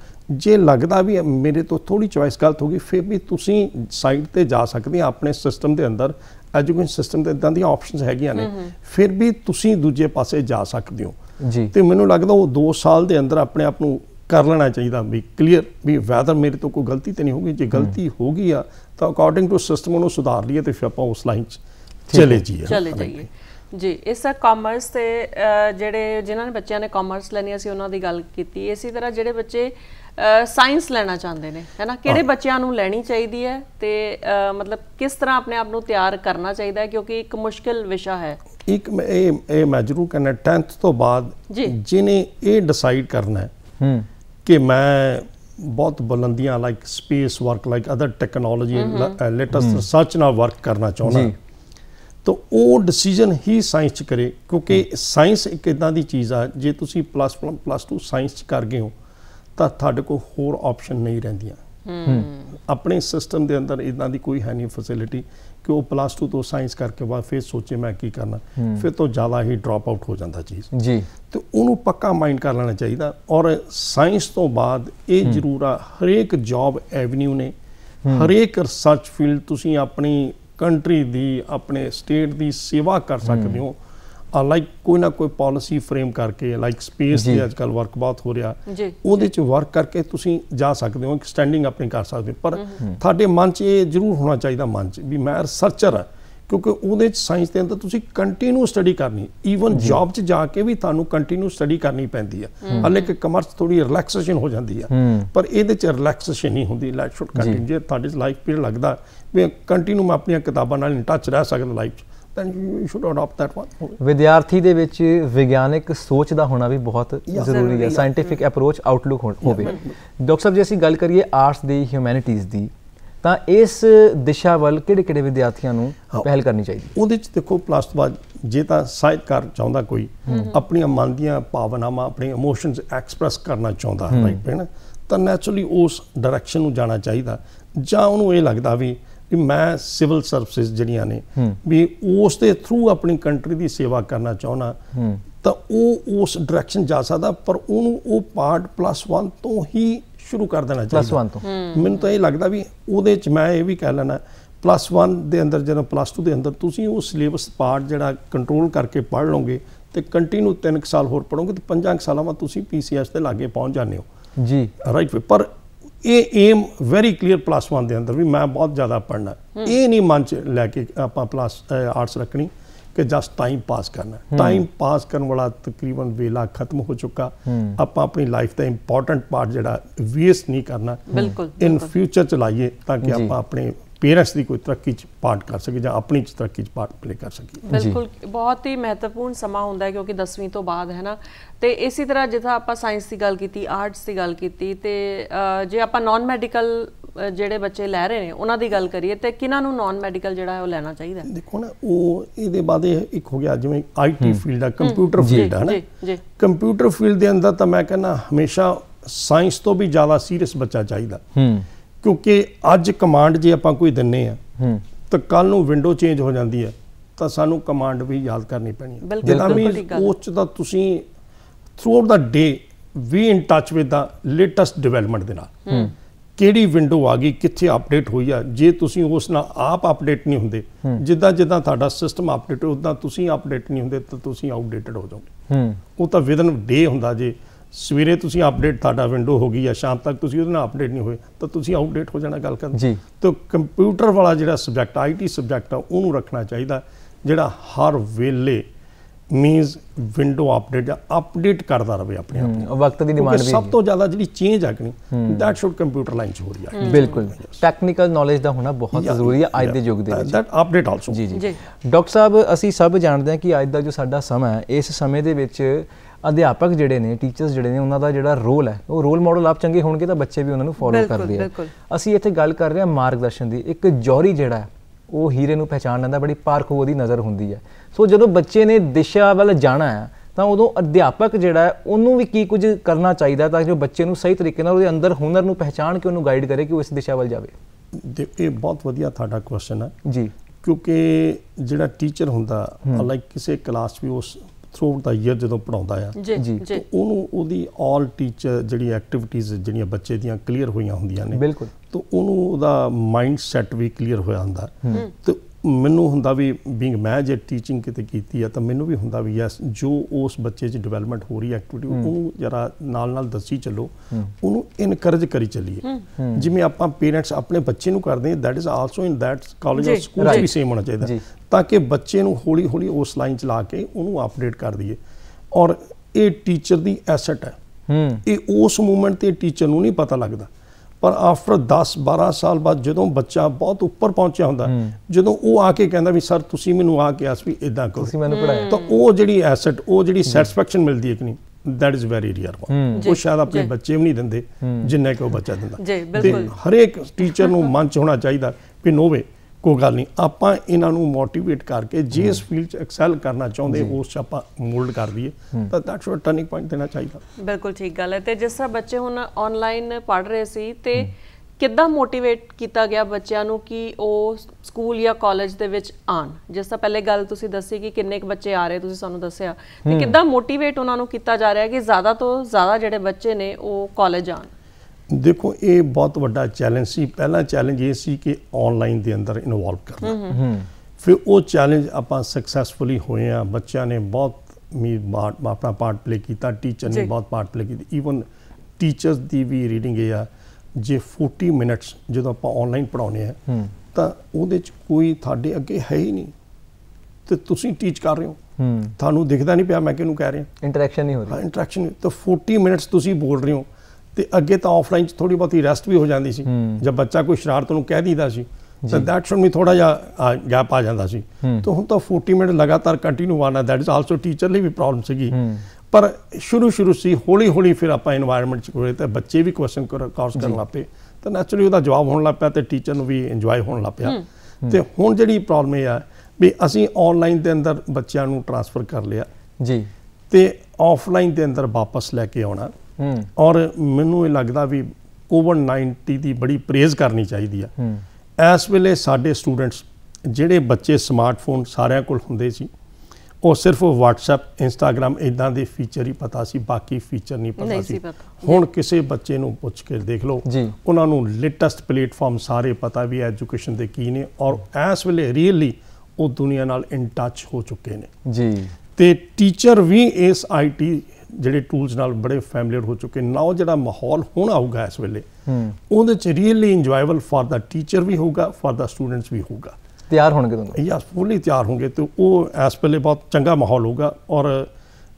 ਜੇ ਲੱਗਦਾ ਵੀ ਮੇਰੇ ਤੋਂ ਥੋੜੀ ਚੁਆਇਸ ਗਲਤ ਹੋ ਗਈ ਫਿਰ ਵੀ ਤੁਸੀਂ ਸਾਈਡ ਤੇ ਜਾ ਸਕਦੇ ਆ ਆਪਣੇ ਸਿਸਟਮ ਦੇ ਅੰਦਰ ਐਜੂਕੇਸ਼ਨ ਸਿਸਟਮ ਤੇ ਇਦਾਂ ਦੀਆਂ ਆਪਸ਼ਨਸ ਹੈਗੀਆਂ ਨੇ ਫਿਰ ਵੀ ਤੁਸੀਂ ਦੂਜੇ ਪਾਸੇ ਜਾ ਸਕਦੇ ਹੋ ਜੀ ਤੇ ਮੈਨੂੰ ਲੱਗਦਾ ਉਹ 2 ਸਾਲ ਦੇ ਅੰਦਰ ਆਪਣੇ ਆਪ ਨੂੰ ਕਰ ਲੈਣਾ ਚਾਹੀਦਾ ਵੀ ਕਲੀਅਰ ਵੀ ਵੈਦਰ ਮੇਰੇ ਤੋਂ ਕੋਈ ਗਲਤੀ ਤੇ ਨਹੀਂ ਹੋਗੀ ਜੇ ਗਲਤੀ ਹੋ ਗਈ ਆ ਤਾਂ ਅਕੋਰਡਿੰਗ ਟੂ ਸਿਸਟਮ ਉਹਨੂੰ ਸੁਧਾਰ ਲਈਏ ਤੇ ਫਿਰ ਆਪਾਂ ਉਸ ਲਾਈਨ 'ਚ ਚਲੇ ਜਾਈਏ ਚਲੇ ਜਾਈਏ ਜੀ ਇਸ ਤਰ੍ਹਾਂ ਕਾਮਰਸ ਤੇ ਜਿਹੜੇ ਜਿਨ੍ਹਾਂ ਨੇ ਬੱਚਿਆਂ ਨੇ ਕਾਮਰਸ ਲੈਣੀ ਸੀ ਉਹਨਾਂ ਦੀ ਗੱਲ ਕੀਤੀ ਇਸੇ ਤਰ੍ਹਾਂ ਜਿਹੜੇ ਬੱਚੇ ਸਾਇੰਸ ਲੈਣਾ ਚਾਹੁੰਦੇ ਨੇ ਹੈਨਾ ਕਿਹੜੇ ਬੱਚਿਆਂ ਨੂੰ ਲੈਣੀ ਚਾਹੀਦੀ ਹੈ ਤੇ ਮਤਲਬ ਕਿਸ ਤਰ੍ਹਾਂ ਆਪਣੇ ਆਪ ਨੂੰ ਤਿਆਰ ਕਰਨਾ ਚਾਹੀਦਾ ਹੈ ਕਿਉਂਕਿ ਇੱਕ ਮੁਸ਼ਕਲ ਵਿਸ਼ਾ ਹੈ ਇੱਕ ਇਹ ਇਹ ਮੈਜਰੂ ਕਹਿੰਦਾ 10th ਤੋਂ ਬਾਅਦ ਜਿਹਨੇ ਇਹ ਡਿਸਾਈਡ ਕਰਨਾ ਹੈ ਹੂੰ ਕਿ ਮੈਂ ਬਹੁਤ ਬੁਲੰਦੀਆਂ like space work like other technology latest research ਨਾਲ ਵਰਕ ਕਰਨਾ ਚਾਹੁੰਦਾ ਤਾਂ ਉਹ ਡਿਸੀਜਨ ਹੀ ਸਾਇੰਸ ਚ ਕਰੇ ਕਿਉਂਕਿ ਸਾਇੰਸ mm. ਇੱਕ ਇਦਾਂ ਦੀ ਚੀਜ਼ ਆ ਜੇ ਤੁਸੀਂ ਪਲੱਸ 1 ਪਲੱਸ 2 ਸਾਇੰਸ ਚ ਕਰ ਗਏ ਹੋ ਤਾਂ ਤੁਹਾਡੇ ਕੋਲ ਹੋਰ ਆਪਸ਼ਨ ਨਹੀਂ ਰਹਿੰਦੀਆਂ ਆਪਣੇ ਸਿਸਟਮ ਦੇ ਅੰਦਰ ਇਦਾਂ ਦੀ ਕੋਈ ਹੈ ਨਹੀਂ ਫੈਸਿਲਿਟੀ ਕਿ ਉਹ ਪਲੱਸ 2 ਤੋਂ ਸਾਇੰਸ ਕਰਕੇ ਬਾਅਦ ਫੇਰ ਸੋਚੇ ਮੈਂ ਕੀ ਕਰਨਾ ਫਿਰ ਤੋਂ ਜ਼ਿਆਦਾ ਹੀ ਡ੍ਰੌਪ ਆਊਟ ਹੋ ਜਾਂਦਾ ਚੀਜ਼ ਜੀ ਤੇ ਉਹਨੂੰ ਪੱਕਾ ਮਾਈਂਡ ਕਰ ਲੈਣਾ ਚਾਹੀਦਾ ਔਰ ਸਾਇੰਸ ਤੋਂ ਬਾਅਦ ਇਹ ਜ਼ਰੂਰ ਆ ਹਰੇਕ ਜੌਬ ਐਵਨਿਊ ਨੇ ਹਰੇਕ ਰਿਸਰਚ ਫੀਲਡ ਤੁਸੀਂ ਆਪਣੀ ਕੰਟਰੀ ਦੀ ਆਪਣੇ ਸਟੇਟ ਦੀ ਸੇਵਾ ਕਰ ਸਕਦੇ ਹੋ ਲਾਈਕ ਕੋਈ ਨਾ ਕੋਈ ਪਾਲਿਸੀ ਫਰੇਮ ਕਰਕੇ ਲਾਈਕ ਸਪੇਸ ਤੇ ਅੱਜ ਕੱਲ ਵਰਕ ਬਹੁਤ ਹੋ ਰਿਹਾ ਉਹਦੇ ਚ ਵਰਕ ਕਰਕੇ ਤੁਸੀਂ ਜਾ ਸਕਦੇ ਹੋ ਇੱਕ ਸਟੈਂਡਿੰਗ ਆਪਣੀ ਕਰ ਸਕਦੇ ਹੋ ਪਰ ਤੁਹਾਡੇ ਮਨ 'ਚ ਇਹ ਜ਼ਰੂਰ ਹੋਣਾ ਚਾਹੀਦਾ ਮਨ 'ਚ ਵੀ ਮੈਂ ਰਿਸਰਚਰ ਹਾਂ ਕਿਉਂਕਿ ਉਹਦੇ ਚ ਸਾਇੰਸ ਦੇ ਅੰਦਰ ਤੁਸੀਂ ਕੰਟੀਨਿਊ ਸਟੱਡੀ ਕਰਨੀ ਈਵਨ ਜੌਬ 'ਚ ਜਾ ਕੇ ਵੀ ਤੁਹਾਨੂੰ ਕੰਟੀਨਿਊ ਸਟੱਡੀ ਕਰਨੀ ਪੈਂਦੀ ਆ ਹਾਲੇ ਕਿ ਕਮਰਸ ਥੋੜੀ ਰਿਲੈਕਸੇਸ਼ਨ ਹੋ ਜਾਂਦੀ ਆ ਪਰ ਇਹਦੇ 'ਚ ਰਿਲੈਕਸੇਸ਼ਨ ਨਹੀਂ ਹੁੰਦੀ ਲਾਈਫ ਸ਼ੁੱਡ ਕੰਟੀਨਿਊ ਜੇ ਤੁਹਾਡੀ ਲਾਈਫ ਪੀਰੀਅਡ ਲੱਗਦਾ ਵੀ ਕੰਟੀਨਿਊ ਮੈਂ ਆਪਣੀਆਂ ਕਿਤਾਬਾਂ ਨਾਲ ਇਨ ਟੱਚ ਰਹਿ ਸਕਦਾ ਲਾਈਫ 'ਚ then you should adapt that one ਵਿਦਿਆਰਥੀ ਦੇ ਵਿੱਚ ਵਿਗਿਆਨਿਕ ਸੋਚ ਦਾ ਹੋਣਾ ਵੀ ਬਹੁਤ ਜ਼ਰੂਰੀ ਹੈ ਸਾਇੰਟਿਫਿਕ ਅਪਰੋਚ ਆਊਟਲੁੱਕ ਹੋਵੇ ਡਾਕਟਰ ਸਾਹਿਬ ਜੇ ਅਸੀਂ ਗੱਲ ਕਰੀਏ ਆਰਟਸ ਦੀ ਹਿਊਮੈਨਿਟੀਜ਼ ਦੀ ਤਾਂ ਇਸ ਦਿਸ਼ਾ ਵੱਲ ਕਿਹੜੇ-ਕਿਹੜੇ ਵਿਦਿਆਰਥੀਆਂ ਨੂੰ ਪਹਿਲ ਕਰਨੀ ਚਾਹੀਦੀ ਉਹਦੇ ਵਿੱਚ ਦੇਖੋ ਪਲੱਸ ਤੋਂ ਬਾਅਦ ਜੇ ਤਾਂ ਸਾਹਿਤਕਾਰ ਚਾਹੁੰਦਾ ਕੋਈ ਆਪਣੀਆਂ ਮਨ ਦੀਆਂ ਭਾਵਨਾਵਾਂ ਆਪਣੇ ਇਮੋਸ਼ਨਸ ਐਕਸਪ੍ਰੈਸ ਕਰਨਾ ਚਾਹੁੰਦਾ ਹੈ ਨਾ ਤਾਂ ਨੈਚੁਰਲੀ ਉਸ ਡਾਇਰੈਕਸ਼ਨ ਨੂੰ ਜਾਣਾ ਚਾਹੀਦਾ ਜਾਂ ਉਹਨੂੰ ਇਹ ਲੱਗਦਾ ਵੀ ਕਿ ਮੈਂ ਸਿਵਲ ਸਰਵਿਸ ਜਿਹੜੀਆਂ ਨੇ ਵੀ ਉਸ ਦੇ ਥਰੂ ਆਪਣੀ ਕੰਟਰੀ ਦੀ ਸੇਵਾ ਕਰਨਾ ਚਾਹਣਾ ਤਾਂ ਉਹ ਉਸ ਡਾਇਰੈਕਸ਼ਨ ਜਾ ਸਕਦਾ ਪਰ ਉਹਨੂੰ ਉਹ ਪਾਰਟ ਪਲੱਸ 1 ਤੋਂ ਹੀ ਸ਼ੁਰੂ ਕਰ ਦੇਣਾ ਚਾਹੀਦਾ ਪਲੱਸ 1 ਤੋਂ ਮੈਨੂੰ ਤਾਂ ਇਹ ਲੱਗਦਾ ਵੀ ਉਹਦੇ ਚ ਮੈਂ ਇਹ ਵੀ ਕਹਿ ਲੈਣਾ ਪਲੱਸ 1 ਦੇ ਅੰਦਰ ਜਦੋਂ ਪਲੱਸ 2 ਦੇ ਅੰਦਰ ਤੁਸੀਂ ਉਹ ਸਿਲੇਬਸ ਪਾਰਟ ਜਿਹੜਾ ਕੰਟਰੋਲ ਕਰਕੇ ਪੜ੍ਹ ਲਓਗੇ ਤੇ ਕੰਟੀਨਿਊ 3 ਸਾਲ ਹੋਰ ਪੜੋਗੇ ਤੇ 5 ਸਾਲਾਂ ਬਾਅਦ ਤੁਸੀਂ ਪੀਸੀਐਸ ਤੇ ਲਾਗੇ ਪਹੁੰਚ ਜਾਂਦੇ ਹੋ ਜੀ ਰਾਈਟ ਪਰ ਇਹ ਏਮ ਵੈਰੀ ਕਲੀਅਰ ਪਲੱਸ 1 ਦੇ ਅੰਦਰ ਵੀ ਮੈਂ ਬਹੁਤ ਜ਼ਿਆਦਾ ਪੜਨਾ ਇਹ ਨਹੀਂ ਮਨ ਚ ਲੈ ਕੇ ਆਪਾਂ ਪਲੱਸ ਆਰਟਸ ਰੱਖਣੀ ਕਿ ਜਸਟ ਟਾਈਮ ਪਾਸ ਕਰਨਾ ਟਾਈਮ ਪਾਸ ਕਰਨ ਵਾਲਾ ਤਕਰੀਬਨ ਵੇਲਾ ਖਤਮ ਹੋ ਚੁੱਕਾ ਆਪਾਂ ਆਪਣੀ ਲਾਈਫ ਦਾ ਇੰਪੋਰਟੈਂਟ ਪਾਰਟ ਜਿਹੜਾ ਵੇਸਟ ਨਹੀਂ ਕਰਨਾ ਇਨ ਫਿਊਚਰ ਚ ਲਾਈਏ ਤਾਂ ਕਿ ਆਪਾਂ ਆਪਣੇ ਪੇਰੈਂਟਸ ਦੀ ਕੋਈ ਤਰੱਕੀ ਚ ਪਾਰਟ ਕਰ ਸਕੇ ਜਾਂ ਆਪਣੀ ਚ ਤਰੱਕੀ ਚ ਪਾਰਟ ਪਲੇ ਕਰ ਸਕੇ ਬਿਲਕੁਲ ਬਹੁਤ ਹੀ ਮਹੱਤਵਪੂਰਨ ਸਮਾਂ ਹੁੰਦਾ ਹੈ ਕਿਉਂਕਿ 10ਵੀਂ ਤੋਂ ਬਾਅਦ ਹੈ ਨਾ ਤੇ ਇਸੇ ਤਰ੍ਹਾਂ ਜਿਦਾ ਆਪਾਂ ਸਾਇੰਸ ਦੀ ਗੱਲ ਕੀਤੀ ਆਰਟਸ ਦੀ ਗੱਲ ਕੀਤੀ ਤੇ ਜੇ ਆਪਾਂ ਨਾਨ ਮੈਡੀਕਲ ਜਿਹੜੇ ਬੱਚੇ ਲੈ ਰਹੇ ਨੇ ਉਹਨਾਂ ਦੀ ਗੱਲ ਕਰੀਏ ਤੇ ਕਿਹਨਾਂ ਨੂੰ ਨਾਨ ਮੈਡੀਕਲ ਜਿਹੜਾ ਹੈ ਉਹ ਲੈਣਾ ਚਾਹੀਦਾ ਦੇਖੋ ਨਾ ਉਹ ਇਹਦੇ ਬਾਅਦ ਇੱਕ ਹੋ ਗਿਆ ਜਿਵੇਂ ਆਈਟੀ ਫੀਲਡ ਦਾ ਕੰਪਿਊਟਰ ਫੀਲਡ ਹੈ ਨਾ ਜੀ ਕੰਪਿਊਟਰ ਫੀਲਡ ਦੇ ਅੰਦਰ ਤਾਂ ਮੈਂ ਕਹਿੰਦਾ ਹਮੇਸ਼ਾ ਸਾਇੰਸ ਤੋਂ ਵੀ ਜ਼ਿਆਦਾ ਸੀਰੀਅਸ ਬੱਚਾ ਚਾਹੀਦਾ ਹੂੰ ਕਿਉਂਕਿ ਅੱਜ ਕਮਾਂਡ ਜੇ ਆਪਾਂ ਕੋਈ ਦਿੰਨੇ ਆ ਤਾਂ ਕੱਲ ਨੂੰ ਵਿੰਡੋ ਚੇਂਜ ਹੋ ਜਾਂਦੀ ਹੈ ਤਾਂ ਸਾਨੂੰ ਕਮਾਂਡ ਵੀ ਯਾਦ ਕਰਨੀ ਪੈਣੀ ਹੈ ਜਿਹਦਾ ਵੀ ਉਸ ਚ ਤਾਂ ਤੁਸੀਂ ਥਰੂ ਆਊਟ ਦਾ ਡੇ ਵੀ in touch with the latest development ਦੇ ਨਾਲ ਕਿਹੜੀ ਵਿੰਡੋ ਆ ਗਈ ਕਿੱਥੇ ਅਪਡੇਟ ਹੋਈ ਆ ਜੇ ਤੁਸੀਂ ਉਸ ਨਾਲ ਆਪ ਅਪਡੇਟ ਨਹੀਂ ਹੁੰਦੇ ਜਿੱਦਾਂ ਜਿੱਦਾਂ ਤੁਹਾਡਾ ਸਿਸਟਮ ਅਪਡੇਟ ਉਦਾਂ ਤੁਸੀਂ ਅਪਡੇਟ ਨਹੀਂ ਹੁੰਦੇ ਤਾਂ ਤੁਸੀਂ ਆਊਟਡੇਟਡ ਹੋ ਜਾਓਗੇ ਉਹ ਤਾਂ ਵਿਦਨ ਡੇ ਹੁੰਦਾ ਜੇ ਸਵੇਰੇ ਤੁਸੀਂ ਅਪਡੇਟ ਤੁਹਾਡਾ ਵਿੰਡੋ ਹੋ ਗਈ ਜਾਂ ਸ਼ਾਮ ਤੱਕ ਤੁਸੀਂ ਉਹਦੇ ਨਾਲ ਅਪਡੇਟ ਨਹੀਂ ਹੋਏ ਤਾਂ ਤੁਸੀਂ ਆਊਟਡੇਟ ਹੋ ਜਾਣਾ ਗੱਲ ਕਰਦੇ ਜੀ ਤਾਂ ਕੰਪਿਊਟਰ ਵਾਲਾ ਜਿਹੜਾ ਸਬਜੈਕਟ ਆਈਟੀ ਸਬਜੈਕਟ ਆ ਉਹਨੂੰ ਰੱਖਣਾ ਚਾਹੀਦਾ ਜਿਹੜਾ ਹਰ ਵੇਲੇ ਮੀਨਸ ਵਿੰਡੋ ਅਪਡੇਟ ਜਾਂ ਅਪਡੇਟ ਕਰਦਾ ਰਹੇ ਆਪਣੇ ਆਪ ਨੂੰ ਵਕਤ ਦੀ ਡਿਮਾਂਡ ਵੀ ਸਭ ਤੋਂ ਜ਼ਿਆਦਾ ਜਿਹੜੀ ਚੇਂਜ ਆਕਣੀ ਦੈਟ ਸ਼ੁੱਡ ਕੰਪਿਊਟਰ ਲਾਈਨ ਚ ਹੋ ਰਹੀ ਆ ਬਿਲਕੁਲ ਟੈਕਨੀਕਲ ਨੌਲੇਜ ਦਾ ਹੋਣਾ ਬਹੁਤ ਜ਼ਰੂਰੀ ਆ ਅੱਜ ਦੇ ਯੁੱਗ ਦੇ ਵਿੱਚ ਦੈਟ ਅਪਡੇਟ ਆਲਸੋ ਜੀ ਜੀ ਡਾਕਟਰ ਸਾਹਿਬ ਅਸੀਂ ਸਭ ਜਾਣਦੇ ਹਾਂ ਕਿ ਅੱਜ ਦਾ ਜੋ ਸਾਡਾ ਸਮਾਂ ਹੈ ਇਸ ਸਮੇਂ ਦੇ ਵਿੱਚ ਅਧਿਆਪਕ ਜਿਹੜੇ ਨੇ ਟੀਚਰਸ ਜਿਹੜੇ ਨੇ ਉਹਨਾਂ ਦਾ ਜਿਹੜਾ ਰੋਲ ਹੈ ਉਹ ਰੋਲ ਮਾਡਲ ਆਪ ਚੰਗੇ ਹੋਣਗੇ ਤਾਂ ਬੱਚੇ ਵੀ ਉਹਨਾਂ ਨੂੰ ਫੋਲੋ ਕਰਦੇ ਆ ਅਸੀਂ ਇੱਥੇ ਗੱਲ ਕਰ ਰਹੇ ਹਾਂ ਮਾਰਗਦਰਸ਼ਨ ਦੀ ਇੱਕ ਜੌਰੀ ਜਿਹੜਾ ਉਹ ਹੀਰੇ ਨੂੰ ਪਛਾਣ ਲੈਂਦਾ ਬੜੀ ਪਾਰਖੋ ਉਹਦੀ ਨਜ਼ਰ ਹੁੰਦੀ ਹੈ ਸੋ ਜਦੋਂ ਬੱਚੇ ਨੇ ਦਿਸ਼ਾ ਵੱਲ ਜਾਣਾ ਹੈ ਤਾਂ ਉਦੋਂ ਅਧਿਆਪਕ ਜਿਹੜਾ ਉਹਨੂੰ ਵੀ ਕੀ ਕੁਝ ਕਰਨਾ ਚਾਹੀਦਾ ਤਾਂ ਜੋ ਬੱਚੇ ਨੂੰ ਸਹੀ ਤਰੀਕੇ ਨਾਲ ਉਹਦੇ ਅੰਦਰ ਹੁਨਰ ਨੂੰ ਪਛਾਣ ਕੇ ਉਹਨੂੰ ਗਾਈਡ ਕਰੇ ਕਿ ਉਹ ਇਸ ਦਿਸ਼ਾ ਵੱਲ ਜਾਵੇ ਇਹ ਬਹੁਤ ਵਧੀਆ ਤੁਹਾਡਾ ਕੁਐਸਚਨ ਹੈ ਜੀ ਕਿਉਂਕਿ ਜਿਹੜਾ ਟੀਚਰ ਹੁੰਦਾ ਲਾਈਕ ਕਿਸੇ ਕਲਾਸ ਵੀ ਉਸ ਥਰੂ ਦਾ ਈਅਰ ਜਦੋਂ ਪੜਾਉਂਦਾ ਆ ਜੀ ਤੇ ਉਹਨੂੰ ਉਹਦੀ ਆਲ ਟੀਚਰ ਜਿਹੜੀ ਐਕਟੀਵਿਟੀਆਂ ਜਿਹੜੀਆਂ ਬੱਚੇ ਦੀਆਂ ਕਲੀਅਰ ਹੋਈਆਂ ਹੁੰਦੀਆਂ ਨੇ ਬਿਲਕੁਲ ਤੋਂ ਉਹਨੂੰ ਉਹਦਾ ਮਾਈਂਡ ਸੈਟ ਵੀ ਕਲੀਅਰ ਹੋਇਆ ਹੁੰਦਾ ਤੇ ਮੈਨੂੰ ਹੁੰਦਾ ਵੀ ਬੀਇੰਗ ਮੈਂ ਜੇ ਟੀਚਿੰਗ ਕਿਤੇ ਕੀਤੀ ਆ ਤਾਂ ਮੈਨੂੰ ਵੀ ਹੁੰਦਾ ਵੀ ਯਸ ਜੋ ਉਸ ਬੱਚੇ 'ਚ ਡਿਵੈਲਪਮੈਂਟ ਹੋ ਰਹੀ ਐਕਟੀਵਿਟੀ ਉਹਨੂੰ ਜਰਾ ਨਾਲ ਨਾਲ ਦੱਸੀ ਚੱਲੋ ਉਹਨੂੰ ਇਨਕਰੇਜ ਕਰੀ ਚੱਲੀਏ ਜਿਵੇਂ ਆਪਾਂ ਪੇਰੈਂਟਸ ਆਪਣੇ ਬੱਚੇ ਨੂੰ ਕਰਦੇ ਆ that is also in that college or school ਵੀ ਸੇਮ ਹੋਣਾ ਚਾਹੀਦਾ ਤਾਂ ਕਿ ਬੱਚੇ ਨੂੰ ਹੌਲੀ ਹੌਲੀ ਉਸ ਲਾਈਨ 'ਚ ਲਾ ਕੇ ਉਹਨੂੰ ਅਪਡੇਟ ਕਰ ਦਈਏ ਔਰ ਇਹ ਟੀਚਰ ਦੀ ਐਸੈਟ ਹੈ ਇਹ ਉਸ ਮੂਮੈਂਟ ਤੇ ਟੀਚਰ ਨੂੰ ਨਹੀਂ ਪਤਾ ਲੱਗਦਾ ਪਰ ਆਫਟਰ 10 12 ਸਾਲ ਬਾਅਦ ਜਦੋਂ ਬੱਚਾ ਬਹੁਤ ਉੱਪਰ ਪਹੁੰਚਿਆ ਹੁੰਦਾ ਜਦੋਂ ਉਹ ਆ ਕੇ ਕਹਿੰਦਾ ਵੀ ਸਰ ਤੁਸੀਂ ਮੈਨੂੰ ਆ ਕੇ ਆਸ ਵੀ ਇਦਾਂ ਕਰੋ ਤੁਸੀਂ ਮੈਨੂੰ ਪੜਾਇਆ ਤਾਂ ਉਹ ਜਿਹੜੀ ਐਸੈਟ ਉਹ ਜਿਹੜੀ ਸੈਟੀਸਫੈਕਸ਼ਨ ਮਿਲਦੀ ਹੈ ਕਿ ਨਹੀਂ ਦੈਟ ਇਜ਼ ਵੈਰੀ ਰੀਅਰ ਉਹ ਸ਼ਾਇਦ ਆਪਣੇ ਬੱਚੇ ਵੀ ਨਹੀਂ ਦਿੰਦੇ ਜਿੰਨਾ ਕਿ ਉਹ ਬੱਚਾ ਦਿੰਦਾ ਜੀ ਬਿਲਕੁਲ ਹਰੇਕ ਟੀਚਰ ਨੂੰ <laughs> ਮਨ ਚ ਹੋਣਾ ਚਾਹੀਦਾ ਵੀ ਨੋਵੇ ਕੋਈ ਗੱਲ ਨਹੀਂ ਆਪਾਂ ਇਹਨਾਂ ਨੂੰ ਮੋਟੀਵੇਟ ਕਰਕੇ ਜੇ ਇਸ ਫੀਲਡ 'ਚ ਐਕਸੈਲ ਕਰਨਾ ਚਾਹੁੰਦੇ ਉਸ 'ਚ ਆਪਾਂ ਮੋਲਡ ਕਰ ਦਈਏ ਤਾਂ ਦੈਟਸ ਵਾਟ ਟਰਨਿੰਗ ਪੁਆਇੰਟ ਦੇਣਾ ਚਾਹੀਦਾ ਬਿਲਕੁਲ ਠੀਕ ਗੱਲ ਹੈ ਤੇ ਜਿਸ ਤਰ੍ਹਾਂ ਬੱਚੇ ਹੁਣ ਆਨਲਾਈਨ ਪੜ ਰਹੇ ਸੀ ਤੇ ਕਿੱਦਾਂ ਮੋਟੀਵੇਟ ਕੀਤਾ ਗਿਆ ਬੱਚਿਆਂ ਨੂੰ ਕਿ ਉਹ ਸਕੂਲ ਜਾਂ ਕਾਲਜ ਦੇ ਵਿੱਚ ਆਣ ਜਿਸ ਤਰ੍ਹਾਂ ਪਹਿਲੇ ਗੱਲ ਤੁਸੀਂ ਦੱਸੀ ਕਿ ਕਿੰਨੇ ਕੁ ਬੱਚੇ ਆ ਰਹੇ ਤੁਸੀਂ ਸਾਨੂੰ ਦੱਸਿਆ ਤੇ ਕਿੱਦਾਂ ਮੋਟੀਵੇਟ ਉਹਨਾਂ ਨੂੰ ਕੀਤਾ ਜਾ ਰਿਹਾ ਹੈ ਕਿ ਜ਼ਿਆਦਾ ਤੋਂ ਜ਼ਿਆਦਾ ਜਿਹੜੇ ਬੱਚੇ ਨੇ ਉਹ ਕਾਲਜ ਆਣ ਦੇਖੋ ਇਹ ਬਹੁਤ ਵੱਡਾ ਚੈਲੰਜ ਸੀ ਪਹਿਲਾ ਚੈਲੰਜ ਇਹ ਸੀ ਕਿ ਆਨਲਾਈਨ ਦੇ ਅੰਦਰ ਇਨਵੋਲਵ ਕਰਨਾ ਫਿਰ ਉਹ ਚੈਲੰਜ ਆਪਾਂ ਸਕਸੈਸਫੁਲੀ ਹੋਏ ਆ ਬੱਚਿਆਂ ਨੇ ਬਹੁਤ ਮੀ ਆਪਣਾ ਪਾਰਟ ਪਲੇ ਕੀਤਾ ਟੀਚਰ ਨੇ ਬਹੁਤ ਪਾਰਟ ਪਲੇ ਕੀਤਾ ਈਵਨ ਟੀਚਰਸ ਦੀ ਵੀ ਰੀਡਿੰਗ ਹੈ ਆ ਜੇ 40 ਮਿੰਟਸ ਜਦੋਂ ਆਪਾਂ ਆਨਲਾਈਨ ਪੜਾਉਨੇ ਆ ਤਾਂ ਉਹਦੇ ਚ ਕੋਈ ਤੁਹਾਡੇ ਅੱਗੇ ਹੈ ਹੀ ਨਹੀਂ ਤੇ ਤੁਸੀਂ ਟੀਚ ਕਰ ਰਹੇ ਹੋ ਤੁਹਾਨੂੰ ਦਿਖਦਾ ਨਹੀਂ ਪਿਆ ਮੈਂ ਕਿਹਨੂੰ ਕਹਿ ਰਿਹਾ ਇੰਟਰੈਕਸ਼ਨ ਨਹੀਂ ਹੋ ਰਹੀ ਹਾਂ ਇੰਟਰੈਕਸ਼ਨ ਤਾਂ 40 ਮਿੰਟਸ ਤੁਸੀਂ ਬੋਲ ਰਹੇ ਹੋ ਤੇ ਅੱਗੇ ਤਾਂ ਆਫਲਾਈਨ ਚ ਥੋੜੀ ਬਹੁਤੀ ਰੈਸਟ ਵੀ ਹੋ ਜਾਂਦੀ ਸੀ ਜਦ ਬੱਚਾ ਕੋਈ ਸ਼ਰਾਰਤ ਨੂੰ ਕਹਿ ਦਿੰਦਾ ਸੀ ਤਾਂ ਦੈਟ ਸ਼ੁਡ ਮੀ ਥੋੜਾ ਜਿਹਾ ਗੈਪ ਆ ਜਾਂਦਾ ਸੀ ਤਾਂ ਹੁਣ ਤਾਂ 40 ਮਿੰਟ ਲਗਾਤਾਰ ਕੰਟੀਨਿਊ ਆਣਾ ਦੈਟ ਇਜ਼ ਆਲਸੋ ਟੀਚਰ ਲਈ ਵੀ ਪ੍ਰੋਬਲਮ ਸੀਗੀ ਪਰ ਸ਼ੁਰੂ ਸ਼ੁਰੂ ਸੀ ਹੌਲੀ ਹੌਲੀ ਫਿਰ ਆਪਾਂ এনवायरमेंट ਚ ਗਏ ਤੇ ਬੱਚੇ ਵੀ ਕੁਐਸਚਨ ਕਰ ਕਰਨ ਲੱਪੇ ਤਾਂ ਨੈਚੁਰਲੀ ਉਹਦਾ ਜਵਾਬ ਹੋਣ ਲੱਗ ਪਿਆ ਤੇ ਟੀਚਰ ਨੂੰ ਵੀ ਇੰਜੋਏ ਹੋਣ ਲੱਗ ਪਿਆ ਤੇ ਹੁਣ ਜਿਹੜੀ ਪ੍ਰੋਬਲਮ ਇਹ ਆ ਵੀ ਅਸੀਂ ਆਨਲਾਈਨ ਦੇ ਅੰਦਰ ਬੱਚਿਆਂ ਨੂੰ ਟਰਾਂਸਫਰ ਕਰ ਲਿਆ ਜੀ ਤੇ ਆਫਲਾਈਨ ਦੇ ਅੰਦਰ ਵਾਪਸ ਲੈ ਕੇ ਆਉਣਾ ਔਰ ਮੈਨੂੰ ਇਹ ਲੱਗਦਾ ਵੀ ਕੋਵਿਡ 19 ਦੀ ਬੜੀ ਪ੍ਰੇਜ਼ ਕਰਨੀ ਚਾਹੀਦੀ ਆ ਇਸ ਵੇਲੇ ਸਾਡੇ ਸਟੂਡੈਂਟਸ ਜਿਹੜੇ ਬੱਚੇ ਸਮਾਰਟਫੋਨ ਸਾਰਿਆਂ ਕੋਲ ਹੁੰਦੇ ਸੀ ਉਹ ਸਿਰਫ WhatsApp Instagram ਇਦਾਂ ਦੇ ਫੀਚਰ ਹੀ ਪਤਾ ਸੀ ਬਾਕੀ ਫੀਚਰ ਨਹੀਂ ਪਤਾ ਸੀ ਹੁਣ ਕਿਸੇ ਬੱਚੇ ਨੂੰ ਪੁੱਛ ਕੇ ਦੇਖ ਲਓ ਉਹਨਾਂ ਨੂੰ ਲੇਟੈਸਟ ਪਲੇਟਫਾਰਮ ਸਾਰੇ ਪਤਾ ਵੀ ਐਜੂਕੇਸ਼ਨ ਦੇ ਕੀ ਨੇ ਔਰ ਇਸ ਵੇਲੇ ਰੀਅਲੀ ਉਹ ਦੁਨੀਆ ਨਾਲ ਇਨ ਟੱਚ ਹੋ ਚੁੱਕੇ ਨੇ ਜੀ ਤੇ ਟੀਚਰ ਵੀ ਇਸ ਆਈਟੀ ਜਿਹੜੇ ਟੂਲਸ ਨਾਲ ਬੜੇ ਫੈਮਿਲੀਅਰ ਹੋ ਚੁੱਕੇ ਨਾ ਉਹ ਜਿਹੜਾ ਮਾਹੌਲ ਹੁਣ ਆਊਗਾ ਇਸ ਵੇਲੇ ਉਹਦੇ ਚ really enjoyable for the teacher ਵੀ ਹੋਊਗਾ ਫਾਰ ਦਾ ਸਟੂਡੈਂਟਸ ਵੀ ਹੋਊਗਾ ਤਿਆਰ ਹੋਣਗੇ ਦੋਨੋਂ ਯਸ ਫੁੱਲੀ ਤਿਆਰ ਹੋਣਗੇ ਤੇ ਉਹ ਇਸ ਵੇਲੇ ਬਹੁਤ ਚੰਗਾ ਮਾਹੌਲ ਹੋਊਗਾ ਔਰ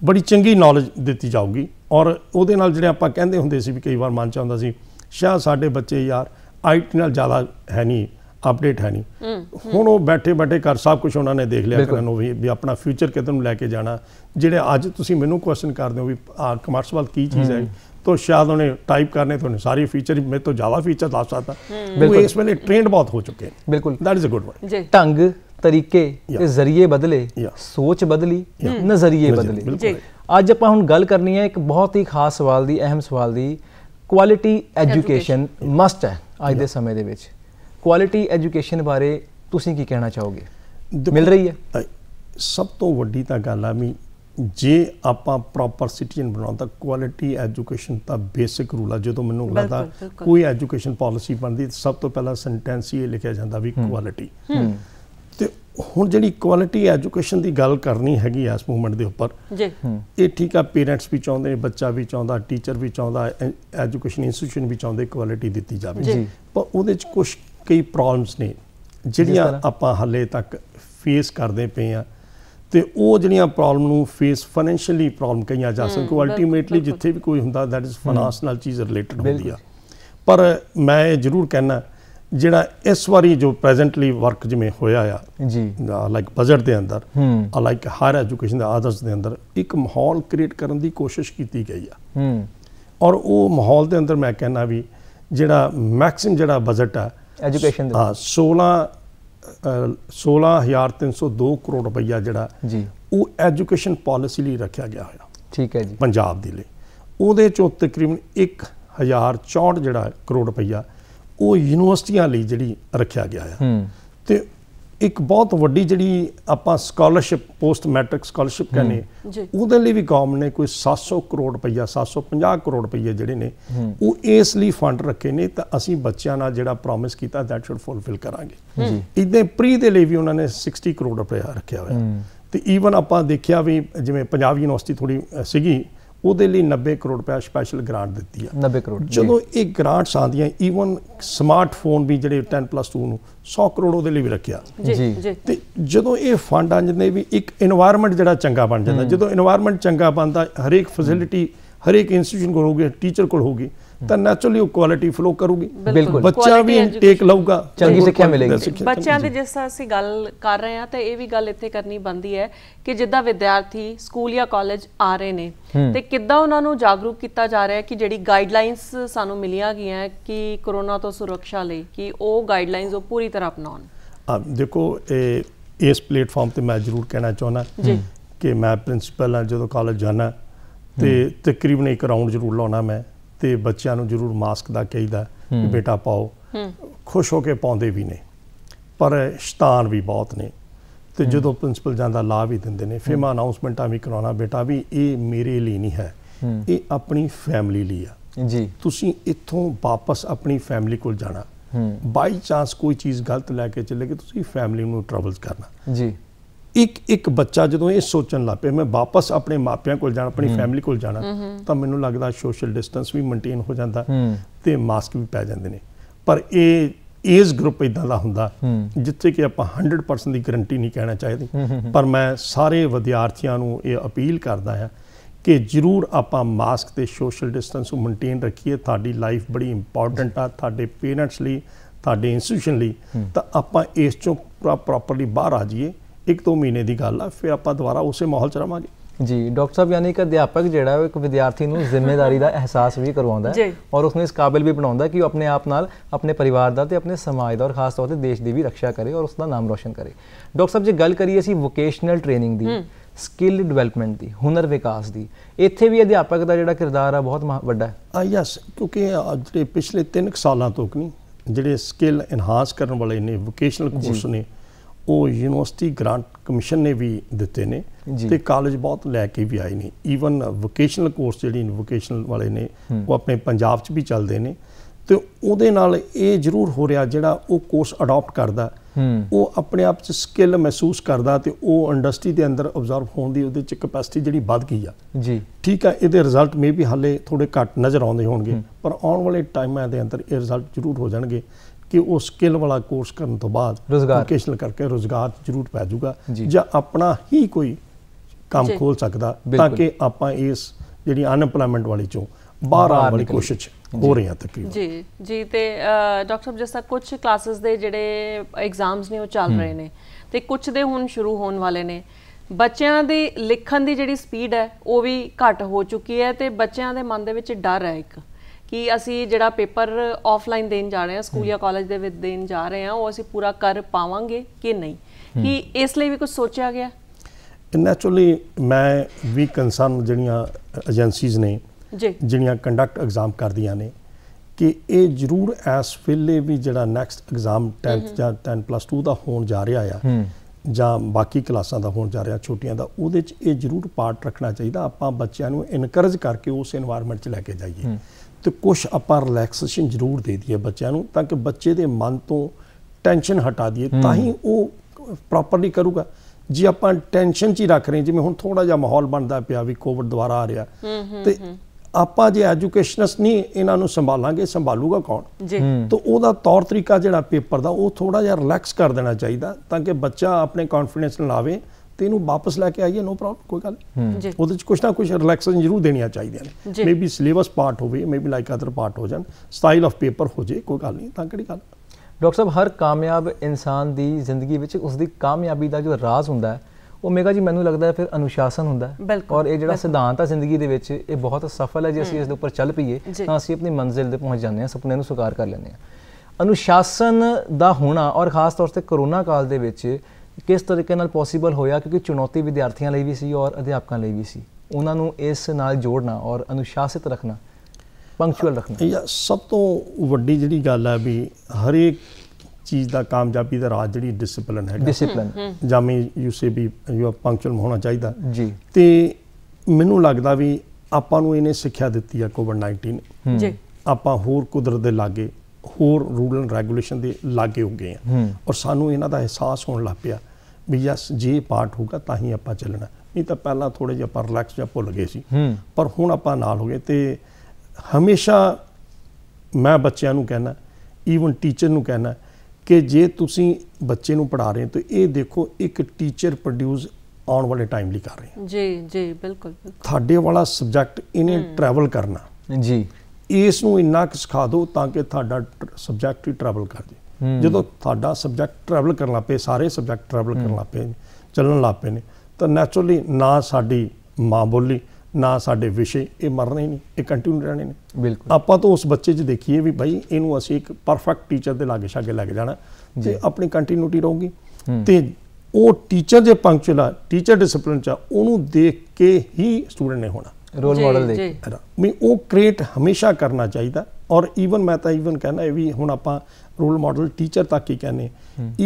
ਬੜੀ ਚੰਗੀ ਨੌਲੇਜ ਦਿੱਤੀ ਜਾਊਗੀ ਔਰ ਉਹਦੇ ਨਾਲ ਜਿਹੜੇ ਆਪਾਂ ਕਹਿੰਦੇ ਹੁੰਦੇ ਸੀ ਵੀ ਕਈ ਵਾਰ ਮਨ ਚ ਆਉਂਦਾ ਸੀ ਸ਼ਾਇਦ ਸਾਡੇ ਬੱਚੇ ਯਾਰ ਆਈਟੀ ਨਾਲ ਜ਼ਿਆਦਾ ਹੈ ਨਹੀਂ ਅਪਡੇਟ ਹੈ ਨਹੀਂ ਹੁਣ ਉਹ ਬੈਠੇ ਬੈਠੇ ਕਰ ਸਭ ਕੁਝ ਉਹਨਾਂ ਨੇ ਦੇਖ ਲਿਆ ਕਰਨ ਉਹ ਵੀ ਆਪਣਾ ਫਿਊਚਰ ਕਿਧਰ ਨੂੰ ਲੈ ਕੇ ਜਾਣਾ ਜਿਹੜੇ ਅੱਜ ਤੁਸੀਂ ਮੈਨੂੰ ਕੁਐਸਚਨ ਕਰਦੇ ਹੋ ਵੀ ਕਮਰਸ ਵੱਲ ਕੀ ਚੀਜ਼ ਹੈ ਤਾਂ ਸ਼ਾਇਦ ਉਹਨੇ ਟਾਈਪ ਕਰਨੇ ਤੁਹਾਨੂੰ उन्हें सारी फीचर ਤੋਂ ਜਿਆਦਾ ਫੀਚਰ फीचर आ ਇਸ ਵੇਲੇ इस ਬਹੁਤ ਹੋ ਚੁੱਕੇ ਨੇ ਬਿਲਕੁਲ that is a good one ਢੰਗ ਤਰੀਕੇ ਤੇ ਜ਼ਰੀਏ ਬਦਲੇ ਸੋਚ ਬਦਲੀ ਨਜ਼ਰੀਏ ਬਦਲੇ ਅੱਜ ਆਪਾਂ ਹੁਣ ਗੱਲ ਕਰਨੀ ਹੈ ਇੱਕ ਬਹੁਤ ਹੀ ਖਾਸ ਸਵਾਲ ਦੀ ਅਹਿਮ ਸਵਾਲ ਦੀ ਕੁਆਲਿਟੀ ਐਜੂਕੇਸ਼ਨ ਮਸਟ ਹੈ ਅੱਜ ਦੇ ਸਮੇਂ ਦੇ ਵਿੱਚ ਕੁਆਲਿਟੀ ਐਜੂਕੇਸ਼ਨ ਬਾਰੇ ਤੁਸੀਂ ਕੀ ਕਹਿਣਾ ਚਾਹੋਗੇ ਮਿਲ ਰਹੀ ਹੈ ਸਭ ਤੋਂ ਵੱਡੀ ਤਾਂ ਗੱਲ ਆ ਵੀ ਜੇ ਆਪਾਂ ਪ੍ਰੋਪਰ ਸਿਟੀਜ਼ਨ ਬਣਾਉਣ ਤਾਂ ਕੁਆਲਿਟੀ ਐਜੂਕੇਸ਼ਨ ਤਾਂ ਬੇਸਿਕ ਰੂਲ ਆ ਜਦੋਂ ਮੈਨੂੰ ਲੱਗਦਾ ਕੋਈ ਐਜੂਕੇਸ਼ਨ ਪਾਲਿਸੀ ਬਣਦੀ ਸਭ ਤੋਂ ਪਹਿਲਾਂ ਸੈਂਟੈਂਸ ਹੀ ਲਿਖਿਆ ਜਾਂਦਾ ਵੀ ਕੁਆਲਿਟੀ ਤੇ ਹੁਣ ਜਿਹੜੀ ਕੁਆਲਿਟੀ ਐਜੂਕੇਸ਼ਨ ਦੀ ਗੱਲ ਕਰਨੀ ਹੈਗੀ ਇਸ ਮੂਵਮੈਂਟ ਦੇ ਉੱਪਰ ਜੀ ਇਹ ਠੀਕ ਆ ਪੇਰੈਂਟਸ ਵੀ ਚਾਹੁੰਦੇ ਨੇ ਬੱਚਾ ਵੀ ਚਾਹੁੰਦਾ ਟੀਚਰ ਵੀ ਚਾਹੁੰਦਾ ਐਜੂਕੇਸ਼ਨ ਇੰਸਟੀਟਿਊਸ਼ਨ ਵੀ ਚਾਹੁੰਦੇ ਕੁਆਲਿਟੀ ਦਿੱਤੀ ਜਾਵੇ ਪਰ ਉਹਦੇ ਚ ਕੁਝ ਕਈ ਪ੍ਰੋਬਲਮਸ ਨੇ ਜਿਹੜੀਆਂ ਆਪਾਂ ਹੱਲੇ ਤੱਕ ਫੇਸ ਕਰਦੇ ਪਏ ਆ ਤੇ ਉਹ ਜਿਹੜੀਆਂ ਪ੍ਰੋਬਲਮ ਨੂੰ ਫੇਸ ਫਾਈਨੈਂਸ਼ੀਅਲੀ ਪ੍ਰੋਬਲਮ ਕਹੀਆਂ ਜਾ ਸਕਣ ਕੋ ਅਲਟੀਮੇਟਲੀ ਜਿੱਥੇ ਵੀ ਕੋਈ ਹੁੰਦਾ ਦੈਟ ਇਜ਼ ਫਾਈਨਾਂਸ ਨਾਲ ਚੀਜ਼ ਰਿਲੇਟਡ ਹੁੰਦੀ ਆ ਪਰ ਮੈਂ ਇਹ ਜ਼ਰੂਰ ਕਹਿਣਾ ਜਿਹੜਾ ਇਸ ਵਾਰੀ ਜੋ ਪ੍ਰੈਜ਼ੈਂਟਲੀ ਵਰਕ ਜਿਵੇਂ ਹੋਇਆ ਆ ਜੀ ਲਾਈਕ ਬਜਟ ਦੇ ਅੰਦਰ ਆ ਲਾਈਕ ਹਾਇਰ ਐਜੂਕੇਸ਼ਨ ਦੇ ਆਦਰਸ਼ ਦੇ ਅੰਦਰ ਇੱਕ ਮਾਹੌਲ ਕ੍ਰੀਏਟ ਕਰਨ ਦੀ ਕੋਸ਼ਿਸ਼ ਕੀਤੀ ਗਈ ਆ ਔਰ ਉਹ ਮਾਹੌਲ ਦੇ ਅੰਦਰ ਮੈਂ ਕਹਿਣਾ ਵੀ ਜਿਹੜਾ ਮੈਕਸਿਮ ਜਿਹੜਾ ਬਜਟ ਆ ਐਜੂਕੇਸ਼ਨ ਦੇ ਹਾਂ 16 16302 ਕਰੋੜ ਰੁਪਈਆ ਜਿਹੜਾ ਜੀ ਉਹ ਐਜੂਕੇਸ਼ਨ ਪਾਲਿਸੀ ਲਈ ਰੱਖਿਆ ਗਿਆ ਹੋਇਆ ਠੀਕ ਹੈ ਜੀ ਪੰਜਾਬ ਦੇ ਲਈ ਉਹਦੇ ਚੋਂ ਤਕਰੀਬਨ 1064 ਜਿਹੜਾ ਕਰੋੜ ਰੁਪਈਆ ਉਹ ਯੂਨੀਵਰਸਿਟੀਆਂ ਲਈ ਜਿਹੜੀ ਰੱਖਿਆ ਗਿਆ ਹੈ ਤੇ ਇੱਕ ਬਹੁਤ ਵੱਡੀ ਜਿਹੜੀ ਆਪਾਂ ਸਕਾਲਰਸ਼ਿਪ ਪੋਸਟ ਮੈਟ੍ਰਿਕ ਸਕਾਲਰਸ਼ਿਪ ਕਹਿੰਦੇ ਉਹਦੇ ਲਈ ਵੀ ਗਵਰਨਮੈਂਟ ਨੇ ਕੋਈ 700 ਕਰੋੜ ਰੁਪਈਆ 750 ਕਰੋੜ ਰੁਪਈਆ ਜਿਹੜੇ ਨੇ ਉਹ ਇਸ ਲਈ ਫੰਡ ਰੱਖੇ ਨੇ ਤਾਂ ਅਸੀਂ ਬੱਚਿਆਂ ਨਾਲ ਜਿਹੜਾ ਪ੍ਰੋਮਿਸ ਕੀਤਾ ਦੈਟ ਸ਼ੁਡ ਫੁਲਫਿਲ ਕਰਾਂਗੇ ਇਦਾਂ ਪ੍ਰੀ ਦੇ ਲਈ ਵੀ ਉਹਨਾਂ ਨੇ 60 ਕਰੋੜ ਰੁਪਈਆ ਰੱਖਿਆ ਹੋਇਆ ਤੇ ਈਵਨ ਆਪਾਂ ਦੇਖਿਆ ਵੀ ਜਿਵੇਂ ਪੰਜਾਬ ਯੂਨੀਵਰਸਿਟੀ ਥੋੜੀ ਸੀਗੀ ਉਹਦੇ ਲਈ 90 ਕਰੋੜ ਰੁਪਏ ਸਪੈਸ਼ਲ ਗ੍ਰਾਂਟ ਦਿੱਤੀ ਆ 90 ਕਰੋੜ ਜਦੋਂ ਇਹ ਗ੍ਰਾਂਟਸ ਆਂਦੀਆਂ ਈਵਨ ਸਮਾਰਟਫੋਨ ਵੀ ਜਿਹੜੇ 10 ਪਲੱਸ 2 ਨੂੰ 100 ਕਰੋੜ ਉਹਦੇ ਲਈ ਵੀ ਰੱਖਿਆ ਜੀ ਤੇ ਜਦੋਂ ਇਹ ਫੰਡ ਆਂ ਜਾਂਦੇ ਵੀ ਇੱਕ এনवायरमेंट ਜਿਹੜਾ ਚੰਗਾ ਬਣ ਜਾਂਦਾ ਜਦੋਂ এনवायरमेंट ਚੰਗਾ ਬਣਦਾ ਹਰੇਕ ਫੈਸਿਲਿਟੀ ਹਰੇਕ ਇੰਸਟੀਟਿਊਸ਼ਨ ਕੋਲ ਹੋਊਗੀ ਟੀਚਰ ਕੋਲ ਹੋਊਗੀ ਤਾਂ ਨੈਚੁਰਲੀ ਉਹ ਕੁਆਲਿਟੀ ਫਲੋ ਕਰੂਗੀ ਬਿਲਕੁਲ ਬੱਚਾ ਵੀ ਇਨਟੇਕ ਲਊਗਾ ਚੰਗੀ ਸਿੱਖਿਆ ਮਿਲੇਗੀ ਬੱਚਿਆਂ ਦੇ ਜਿਸ ਤਰ੍ਹਾਂ ਅਸੀਂ ਗੱਲ ਕਰ ਰਹੇ ਹਾਂ ਤਾਂ ਇਹ ਵੀ ਗੱਲ ਇੱਥੇ ਕਰਨੀ ਬੰਦੀ ਹੈ ਕਿ ਜਿੱਦਾਂ ਵਿਦਿਆਰਥੀ ਸਕੂਲ ਜਾਂ ਕਾਲਜ ਆ ਰਹੇ ਨੇ ਤੇ ਕਿੱਦਾਂ ਉਹਨਾਂ ਨੂੰ ਜਾਗਰੂਕ ਕੀਤਾ ਜਾ ਰਿਹਾ ਹੈ ਕਿ ਜਿਹੜੀ ਗਾਈਡਲਾਈਨਸ ਸਾਨੂੰ ਮਿਲੀਆਂ ਗਈਆਂ ਕਿ ਕਰੋਨਾ ਤੋਂ ਸੁਰੱਖਿਆ ਲਈ ਕਿ ਉਹ ਗਾਈਡਲਾਈਨਸ ਉਹ ਪੂਰੀ ਤਰ੍ਹਾਂ ਅਪਣਾਉਣ ਆ ਦੇਖੋ ਇਹ ਇਸ ਪਲੇਟਫਾਰਮ ਤੇ ਮੈਂ ਜ਼ਰੂਰ ਕਹਿਣਾ ਚਾਹੁੰਦਾ ਕਿ ਮੈਂ ਪ੍ਰਿੰਸੀਪਲ ਹਾਂ ਜਦੋਂ ਕਾਲਜ ਜਾਣਾ ਤੇ ਤਕਰੀਬਨ ਇੱਕ ਰਾਉਂਡ ਜ਼ਰੂਰ ਲਾਉਣਾ ਮੈਂ ਤੇ ਬੱਚਿਆਂ ਨੂੰ ਜ਼ਰੂਰ ਮਾਸਕ ਦਾ ਕਹੀਦਾ ਕਿ ਬੇਟਾ ਪਾਓ ਖੁਸ਼ ਹੋ ਕੇ ਪਾਉਂਦੇ ਵੀ ਨੇ ਪਰ ਸ਼ਤਾਨ ਵੀ ਬਹੁਤ ਨੇ ਤੇ ਜਦੋਂ ਪ੍ਰਿੰਸੀਪਲ ਜਾਂਦਾ ਲਾ ਵੀ ਦਿੰਦੇ ਨੇ ਫੇਮਾ ਅਨਾਉਂਸਮੈਂਟਾਂ ਵੀ ਕਰਾਉਣਾ ਬੇਟਾ ਵੀ ਇਹ ਮੇਰੇ ਲਈ ਨਹੀਂ ਹੈ ਇਹ ਆਪਣੀ ਫੈਮਿਲੀ ਲਈ ਆ ਜੀ ਤੁਸੀਂ ਇੱਥੋਂ ਵਾਪਸ ਆਪਣੀ ਫੈਮਿਲੀ ਕੋਲ ਜਾਣਾ ਬਾਈ ਚਾਂਸ ਕੋਈ ਚੀਜ਼ ਗਲਤ ਲੈ ਕੇ ਚੱਲੇ ਕਿ ਤੁਸੀਂ ਫੈਮਿਲੀ ਨੂੰ ਟਰਬਲਸ ਕਰਨਾ ਜੀ ਇੱਕ ਇੱਕ ਬੱਚਾ ਜਦੋਂ ਇਹ ਸੋਚਣ ਲੱਗ ਪਿਆ ਮੈਂ ਵਾਪਸ ਆਪਣੇ ਮਾਪਿਆਂ ਕੋਲ ਜਾਣਾ ਆਪਣੀ ਫੈਮਿਲੀ ਕੋਲ ਜਾਣਾ ਤਾਂ ਮੈਨੂੰ ਲੱਗਦਾ ਸੋਸ਼ਲ ਡਿਸਟੈਂਸ ਵੀ ਮੇਨਟੇਨ ਹੋ ਜਾਂਦਾ ਤੇ ਮਾਸਕ ਵੀ ਪੈ ਜਾਂਦੇ ਨੇ ਪਰ ਇਹ ਏਜ ਗਰੁੱਪ ਇਦਾਂ ਦਾ ਹੁੰਦਾ ਜਿੱਥੇ ਕਿ ਆਪਾਂ 100% ਦੀ ਗਾਰੰਟੀ ਨਹੀਂ ਕਹਿਣਾ ਚਾਹੀਦੀ ਪਰ ਮੈਂ ਸਾਰੇ ਵਿਦਿਆਰਥੀਆਂ ਨੂੰ ਇਹ ਅਪੀਲ ਕਰਦਾ ਹਾਂ ਕਿ ਜਰੂਰ ਆਪਾਂ ਮਾਸਕ ਤੇ ਸੋਸ਼ਲ ਡਿਸਟੈਂਸ ਨੂੰ ਮੇਨਟੇਨ ਰੱਖੀਏ ਤੁਹਾਡੀ ਲਾਈਫ ਬੜੀ ਇੰਪੋਰਟੈਂਟ ਆ ਤੁਹਾਡੇ ਪੇਰੈਂਟਸ ਲਈ ਤੁਹਾਡੇ ਇੰਸਟੀਟਿਊਸ਼ਨ ਲਈ ਤਾਂ ਆਪਾਂ ਇਸ ਚੋਂ ਪ੍ਰੋਪਰਲੀ ਬਾਹਰ ਆ ਜਾਈਏ ਇੱਕ ਤੋਂ ਮਹੀਨੇ ਦੀ ਗੱਲ ਆ ਫਿਰ ਆਪਾਂ ਦੁਬਾਰਾ ਉਸੇ ਮਾਹੌਲ 'ਚ ਰਵਾਂਗੇ ਜੀ ਡਾਕਟਰ ਸਾਹਿਬ ਯਾਨੀ ਕਿ ਅਧਿਆਪਕ ਜਿਹੜਾ ਉਹ ਇੱਕ ਵਿਦਿਆਰਥੀ ਨੂੰ ਜ਼ਿੰਮੇਵਾਰੀ ਦਾ ਅਹਿਸਾਸ ਵੀ ਕਰਵਾਉਂਦਾ ਹੈ ਔਰ ਉਸ ਨੂੰ ਇਸ ਕਾਬਿਲ ਵੀ ਬਣਾਉਂਦਾ ਕਿ ਉਹ ਆਪਣੇ ਆਪ ਨਾਲ ਆਪਣੇ ਪਰਿਵਾਰ ਦਾ ਤੇ ਆਪਣੇ ਸਮਾਜ ਦਾ ਔਰ ਖਾਸ ਤੌਰ ਤੇ ਦੇਸ਼ ਦੀ ਵੀ ਰੱਖਿਆ ਕਰੇ ਔਰ ਉਸ ਦਾ ਨਾਮ ਰੋਸ਼ਨ ਕਰੇ ਡਾਕਟਰ ਸਾਹਿਬ ਜੇ ਗੱਲ ਕਰੀਏ ਅਸੀਂ ਵੋਕੇਸ਼ਨਲ ਟ੍ਰੇਨਿੰਗ ਦੀ ਸਕਿੱਲ ਡਿਵੈਲਪਮੈਂਟ ਦੀ ਹੁਨਰ ਵਿਕਾਸ ਦੀ ਇੱਥੇ ਵੀ ਅਧਿਆਪਕ ਦਾ ਜਿਹੜਾ ਕਿਰਦਾਰ ਆ ਬਹੁਤ ਵੱਡਾ ਹੈ ਆ ਯੈਸ ਕਿਉਂਕਿ ਜਿਹੜੇ ਪਿਛਲੇ 3 ਸਾਲਾਂ ਤੋਂ ਕਿ ਜਿਹੜੇ ਸਕਿੱਲ ਇਨਹਾਂਸ ਕਰਨ ਵਾਲੇ ਨੇ ਵੋਕੇਸ਼ਨਲ ਕੋਰਸ ਨੇ ਉਹ ਯੂਨੀਵਰਸਿਟੀ ਗ੍ਰਾਂਟ ਕਮਿਸ਼ਨ ਨੇ ਵੀ ਦਿੱਤੇ ਨੇ ਤੇ ਕਾਲਜ ਬਹੁਤ ਲੈ ਕੇ ਵੀ ਆਏ ਨੇ ਈਵਨ ਵੋਕੇਸ਼ਨਲ ਕੋਰਸ ਜਿਹੜੀ ਵੋਕੇਸ਼ਨਲ ਵਾਲੇ ਨੇ ਉਹ ਆਪਣੇ ਪੰਜਾਬ 'ਚ ਵੀ ਚੱਲਦੇ ਨੇ ਤੇ ਉਹਦੇ ਨਾਲ ਇਹ ਜ਼ਰੂਰ ਹੋ ਰਿਹਾ ਜਿਹੜਾ ਉਹ ਕੋਰਸ ਅਡਾਪਟ ਕਰਦਾ ਉਹ ਆਪਣੇ ਆਪ 'ਚ ਸਕਿੱਲ ਮਹਿਸੂਸ ਕਰਦਾ ਤੇ ਉਹ ਇੰਡਸਟਰੀ ਦੇ ਅੰਦਰ ਅਬਜ਼ਰਵ ਹੋਣ ਦੀ ਉਹਦੇ 'ਚ ਕਪੈਸਿਟੀ ਜਿਹੜੀ ਵੱਧ ਗਈ ਆ ਜੀ ਠੀਕ ਆ ਇਹਦੇ ਰਿਜ਼ਲਟ ਮੇ ਵੀ ਹਾਲੇ ਥੋੜੇ ਘੱਟ ਨਜ਼ਰ ਆਉਂਦੇ ਹੋਣਗੇ ਪਰ ਆਉਣ ਵਾਲੇ ਟਾਈਮਾਂ ਦੇ ਅੰਦਰ ਇਹ ਰਿਜ਼ਲਟ ਜ਼ਰੂਰ ਹੋ ਜਾਣਗੇ ਕਿ ਉਹ ਸਕਿੱਲ ਵਾਲਾ ਕੋਰਸ ਕਰਨ ਤੋਂ ਬਾਅਦ ਵੋਕੇਸ਼ਨਲ ਕਰਕੇ ਰੋਜ਼ਗਾਰ ਜ਼ਰੂਰ ਪੈ ਜਾਊਗਾ ਜਾਂ ਆਪਣਾ ਹੀ ਕੋਈ ਕੰਮ ਖੋਲ ਸਕਦਾ ਤਾਂ ਕਿ ਆਪਾਂ ਇਸ ਜਿਹੜੀ ਅਨਪਲਾਈਮੈਂਟ ਵਾਲੀ ਚੋਂ ਬਾਹਰ ਆਉਣ ਵਾਲੀ ਕੋਸ਼ਿਸ਼ ਹੋ ਰਹੀਆਂ ਤਕਰੀਬਨ ਜੀ ਜੀ ਤੇ ਡਾਕਟਰ ਸਾਹਿਬ ਜਿਸਾ ਕੁਝ ਕਲਾਸਿਸ ਦੇ ਜਿਹੜੇ ਐਗਜ਼ਾਮਸ ਨੇ ਉਹ ਚੱਲ ਰਹੇ ਨੇ ਤੇ ਕੁਝ ਦੇ ਹੁਣ ਸ਼ੁਰੂ ਹੋਣ ਵਾਲੇ ਨੇ ਬੱਚਿਆਂ ਦੀ ਲਿਖਣ ਦੀ ਜਿਹੜੀ ਸਪੀਡ ਹੈ ਉਹ ਵੀ ਘਟ ਹੋ ਚੁੱਕੀ ਹੈ ਤੇ ਬੱਚਿਆਂ ਦੇ ਮਨ ਦੇ ਵਿੱਚ ਡਰ ਹੈ ਇੱਕ ਕਿ ਅਸੀਂ ਜਿਹੜਾ ਪੇਪਰ ਆਫਲਾਈਨ ਦੇਣ ਜਾ ਰਹੇ ਹਾਂ ਸਕੂਲ ਜਾਂ ਕਾਲਜ ਦੇ ਵਿੱਚ ਦੇਣ ਜਾ ਰਹੇ ਹਾਂ ਉਹ ਅਸੀਂ ਪੂਰਾ ਕਰ ਪਾਵਾਂਗੇ ਕਿ ਨਹੀਂ ਕਿ ਇਸ ਲਈ ਵੀ ਕੁਝ ਸੋਚਿਆ ਗਿਆ ਨੈਚੁਰਲੀ ਮੈਂ ਵੀ ਕੰਸਰਨ ਜਿਹੜੀਆਂ ਏਜੰਸੀਜ਼ ਨੇ ਜਿਹੜੀਆਂ ਕੰਡਕਟ ਐਗਜ਼ਾਮ ਕਰਦੀਆਂ ਨੇ ਕਿ ਇਹ ਜ਼ਰੂਰ ਇਸ ਵੇਲੇ ਵੀ ਜਿਹੜਾ ਨੈਕਸਟ ਐਗਜ਼ਾਮ 10th ਜਾਂ 10+2 ਦਾ ਹੋਣ ਜਾ ਰਿਹਾ ਆ ਜਾਂ ਬਾਕੀ ਕਲਾਸਾਂ ਦਾ ਹੋਣ ਜਾ ਰਿਹਾ ਛੋਟੀਆਂ ਦਾ ਉਹਦੇ 'ਚ ਇਹ ਜ਼ਰੂਰ ਪਾਰਟ ਰੱਖਣਾ ਚਾਹੀਦਾ ਆਪਾਂ ਬੱਚਿਆਂ ਨੂੰ ਇਨਕਰੇਜ ਕਰਕੇ ਉਸ এনवायरमेंट 'ਚ ਲੈ ਕੇ ਜਾਈਏ ਤੇ ਕੁਝ ਆਪਾਂ ਰਿਲੈਕਸੇਸ਼ਨ ਜ਼ਰੂਰ ਦੇ ਦਈਏ ਬੱਚਿਆਂ ਨੂੰ ਤਾਂ ਕਿ ਬੱਚੇ ਦੇ ਮਨ ਤੋਂ ਟੈਨਸ਼ਨ ਹਟਾ ਦਈਏ ਤਾਂ ਹੀ ਉਹ ਪ੍ਰੋਪਰਲੀ ਕਰੂਗਾ ਜੇ ਆਪਾਂ ਟੈਨਸ਼ਨ 'ਚ ਹੀ ਰੱਖ ਰਹੇ ਜਿਵੇਂ ਹੁਣ ਥੋੜਾ ਜਿਹਾ ਮਾਹੌਲ ਬਣਦਾ ਪਿਆ ਵੀ ਕੋਵਿਡ ਦੁਬਾਰਾ ਆ ਰਿਹਾ ਤੇ ਆਪਾਂ ਜੇ ਐਜੂਕੇਸ਼ਨਸ ਨਹੀਂ ਇਹਨਾਂ ਨੂੰ ਸੰਭਾਲਾਂਗੇ ਸੰਭਾਲੂਗਾ ਕੌਣ ਜੀ ਤਾਂ ਉਹਦਾ ਤੌਰ ਤਰੀਕਾ ਜਿਹੜਾ ਪੇਪਰ ਦਾ ਉਹ ਥੋੜਾ ਜਿਹਾ ਰਿਲੈਕਸ ਕਰ ਦੇਣਾ ਚਾਹੀਦਾ ਤਾਂ ਕਿ ਬੱਚਾ ਆਪਣੇ ਕੌਨਫੀਡੈਂਸ ਨਾਲ ਆਵੇ ਤੇ ਇਹਨੂੰ ਵਾਪਸ ਲੈ ਕੇ ਆਈਏ ਨੋ ਪ੍ਰੋਬਲਮ ਕੋਈ ਗੱਲ ਉਹਦੇ ਵਿੱਚ ਕੁਛ ਨਾ ਕੁਛ ਰਿਲੈਕਸੇਸ਼ਨ ਜ਼ਰੂਰ ਦੇਣੀਆਂ ਚਾਹੀਦੀਆਂ ਨੇ ਮੇਬੀ ਸਿਲੇਬਸ ਪਾਰਟ ਹੋਵੇ ਮੇਬੀ ਲਾਈਕ ਅਦਰ ਪਾਰਟ ਹੋ ਜਾਣ ਸਟਾਈਲ ਆਫ ਪੇਪਰ ਹੋ ਜੇ ਕੋਈ ਗੱਲ ਨਹੀਂ ਤਾਂ ਕਿਹੜੀ ਗੱਲ ਡਾਕਟਰ ਸਾਹਿਬ ਹਰ ਕਾਮਯਾਬ ਇਨਸਾਨ ਦੀ ਜ਼ਿੰਦਗੀ ਵਿੱਚ ਉਸ ਦੀ ਕਾਮਯਾਬੀ ਦਾ ਜੋ ਰਾਜ਼ ਹੁੰਦਾ ਹੈ ਓਮੇਗਾ ਜੀ ਮੈਨੂੰ ਲੱਗਦਾ ਫਿਰ ਅਨੁਸ਼ਾਸਨ ਹੁੰਦਾ ਔਰ ਇਹ ਜਿਹੜਾ ਸਿਧਾਂਤ ਆ ਜ਼ਿੰਦਗੀ ਦੇ ਵਿੱਚ ਇਹ ਬਹੁਤ ਸਫਲ ਹੈ ਜੇ ਅਸੀਂ ਇਸ ਦੇ ਉੱਪਰ ਚੱਲ ਪਈਏ ਤਾਂ ਅਸੀਂ ਆਪਣੀ ਮੰਜ਼ਿਲ ਤੇ ਪਹੁੰਚ ਜਾਂਦੇ ਹਾਂ ਸੁਪਨੇ ਨੂੰ ਸਕਾਰ ਕਰ ਲੈਂਦੇ ਹਾਂ ਅਨੁਸ਼ਾਸਨ ਦਾ ਹੋਣਾ ਔਰ ਖਾਸ ਤੌਰ ਤੇ ਕਰੋਨਾ ਕਾਲ ਦੇ ਵਿੱਚ ਕਿਸ ਤਰੀਕੇ ਨਾਲ ਪੋਸੀਬਲ ਹੋਇਆ ਕਿਉਂਕਿ ਚੁਣੌਤੀ ਵਿਦਿਆਰਥੀਆਂ ਲਈ ਵੀ ਸੀ ਔਰ ਅਧਿਆਪਕਾਂ ਲਈ ਵੀ ਸੀ ਉਹਨਾਂ ਨੂੰ ਇਸ ਨਾਲ ਜੋੜਨਾ ਔਰ ਅਨੁਸ਼ਾਸਿਤ ਰੱਖਣਾ ਪੰਕਚੁਅਲ ਰੱਖਣਾ ਸਭ ਤੋਂ ਵੱਡੀ ਜਿਹੜੀ ਗੱਲ ਹੈ ਵੀ ਹਰੇਕ ਚੀਜ਼ ਦਾ ਕਾਮਯਾਬੀ ਦਾ ਰਾਜ ਜਿਹੜੀ ਡਿਸਪਲਿਨ ਹੈਗਾ ਡਿਸਪਲਿਨ ਜਾਮੀ ਯੂਸੀਬੀ ਯੂ ਆ ਪੰਕਚੁਅਲ ਹੋਣਾ ਚਾਹੀਦਾ ਜੀ ਤੇ ਮੈਨੂੰ ਲੱਗਦਾ ਵੀ ਆਪਾਂ ਨੂੰ ਇਹਨੇ ਸਿੱਖਿਆ ਦਿੱਤੀ ਆ ਕੋਵਿਡ 19 ਜੀ ਆਪਾਂ ਹੋਰ ਕੁਦਰਤ ਦੇ ਲਾਗੇ ਹੋਰ ਰੂਲ ਐਂਡ ਰੈਗੂਲੇਸ਼ਨ ਦੇ ਲਾਗੇ ਹੋ ਗਏ ਆ ਔਰ ਸਾਨੂੰ ਇਹਨਾਂ ਦਾ ਅਹਿਸਾਸ ਹੋਣ ਲੱਗ ਪਿਆ ਵੀ ਯਸ ਜੇ ਪਾਰਟ ਹੋਗਾ ਤਾਂ ਹੀ ਆਪਾਂ ਚੱਲਣਾ ਨਹੀਂ ਤਾਂ ਪਹਿਲਾਂ ਥੋੜੇ ਜਿਹਾ ਪਰਲੈਕਸ ਰਿਲੈਕਸ ਜਾਂ ਭੁੱਲ ਗਏ ਸੀ ਪਰ ਹੁਣ ਆਪਾਂ ਨਾਲ ਹੋ ਗਏ ਤੇ ਹਮੇਸ਼ਾ ਮੈਂ ਬੱਚਿਆਂ ਨੂੰ ਕਹਿਣਾ ਈਵਨ ਟੀਚਰ ਨੂੰ ਕਹਿਣਾ ਕਿ ਜੇ ਤੁਸੀਂ ਬੱਚੇ ਨੂੰ ਪੜਾ ਰਹੇ ਹੋ ਤਾਂ ਇਹ ਦੇਖੋ ਇੱਕ ਟੀਚਰ ਪ੍ਰੋਡਿਊਸ ਆਉਣ ਵਾਲੇ ਟਾਈਮ ਲਈ ਕਰ ਰਹੇ ਹਾਂ ਜੀ ਜੀ ਬਿਲਕੁਲ ਤੁਹਾਡੇ ਵਾਲਾ ਸਬਜੈਕਟ ਇਹਨੇ ਟਰੈਵਲ ਕਰਨਾ ਜੀ ਇਸ ਨੂੰ ਇੰਨਾ ਕੁ ਸਿਖਾ ਦਿਓ ਤਾਂ ਕਿ ਤੁਹਾਡਾ ਸਬਜੈਕਟ ਹੀ ਟਰੈਵਲ ਕਰ ਜੇ ਜਦੋਂ ਤੁਹਾਡਾ ਸਬਜੈਕਟ ਟਰੈਵਲ ਕਰਨ ਲੱਪੇ ਸਾਰੇ ਸਬਜੈਕਟ ਟਰੈਵਲ ਕਰਨ ਲੱਪੇ ਚੱਲਣ ਲੱਪੇ ਨੇ ਤਾਂ ਨੈਚੁਰਲੀ ਨਾ ਸਾਡੀ ਮਾਂ ਬੋਲੀ ਨਾ ਸਾਡੇ ਵਿਸ਼ੇ ਇਹ ਮਰਨੇ ਨਹੀਂ ਇਹ ਕੰਟੀਨਿਊ ਰਹਿਣੇ ਨੇ ਬਿਲਕੁਲ ਆਪਾਂ ਤਾਂ ਉਸ ਬੱਚੇ 'ਚ ਦੇਖੀਏ ਵੀ ਭਾਈ ਇਹਨੂੰ ਅਸੀਂ ਇੱਕ ਪਰਫੈਕਟ ਟੀਚਰ ਦੇ ਲਾਗੇ ਛਾਗੇ ਲੱਗ ਜਾਣਾ ਤੇ ਆਪਣੀ ਕੰਟੀਨਿਊਟੀ ਰਹੂਗੀ ਤੇ ਉਹ ਟੀਚਰ ਜੇ ਪੰਕਚੁਅਲ ਆ ਟੀਚਰ ਡਿਸਪਲਿਨ ਚ ਉਹਨੂੰ ਦੇਖ ਕੇ ਹੀ ਸਟੂਡੈਂਟ ਨੇ ਹੋਣਾ ਰੋਲ ਮਾਡਲ ਦੇ ਮੈਂ ਉਹ ਕ੍ਰੀਏਟ ਹਮੇਸ਼ਾ ਕਰਨਾ ਚਾਹੀਦਾ ਔਰ ਈਵਨ ਮੈਂ ਤਾਂ ਈਵਨ ਕਹਿੰਦਾ ਇਹ ਵੀ ਹੁਣ ਆਪਾਂ ਰੋਲ ਮਾਡਲ ਟੀਚਰ ਤੱਕ ਹੀ ਕਹਿੰਦੇ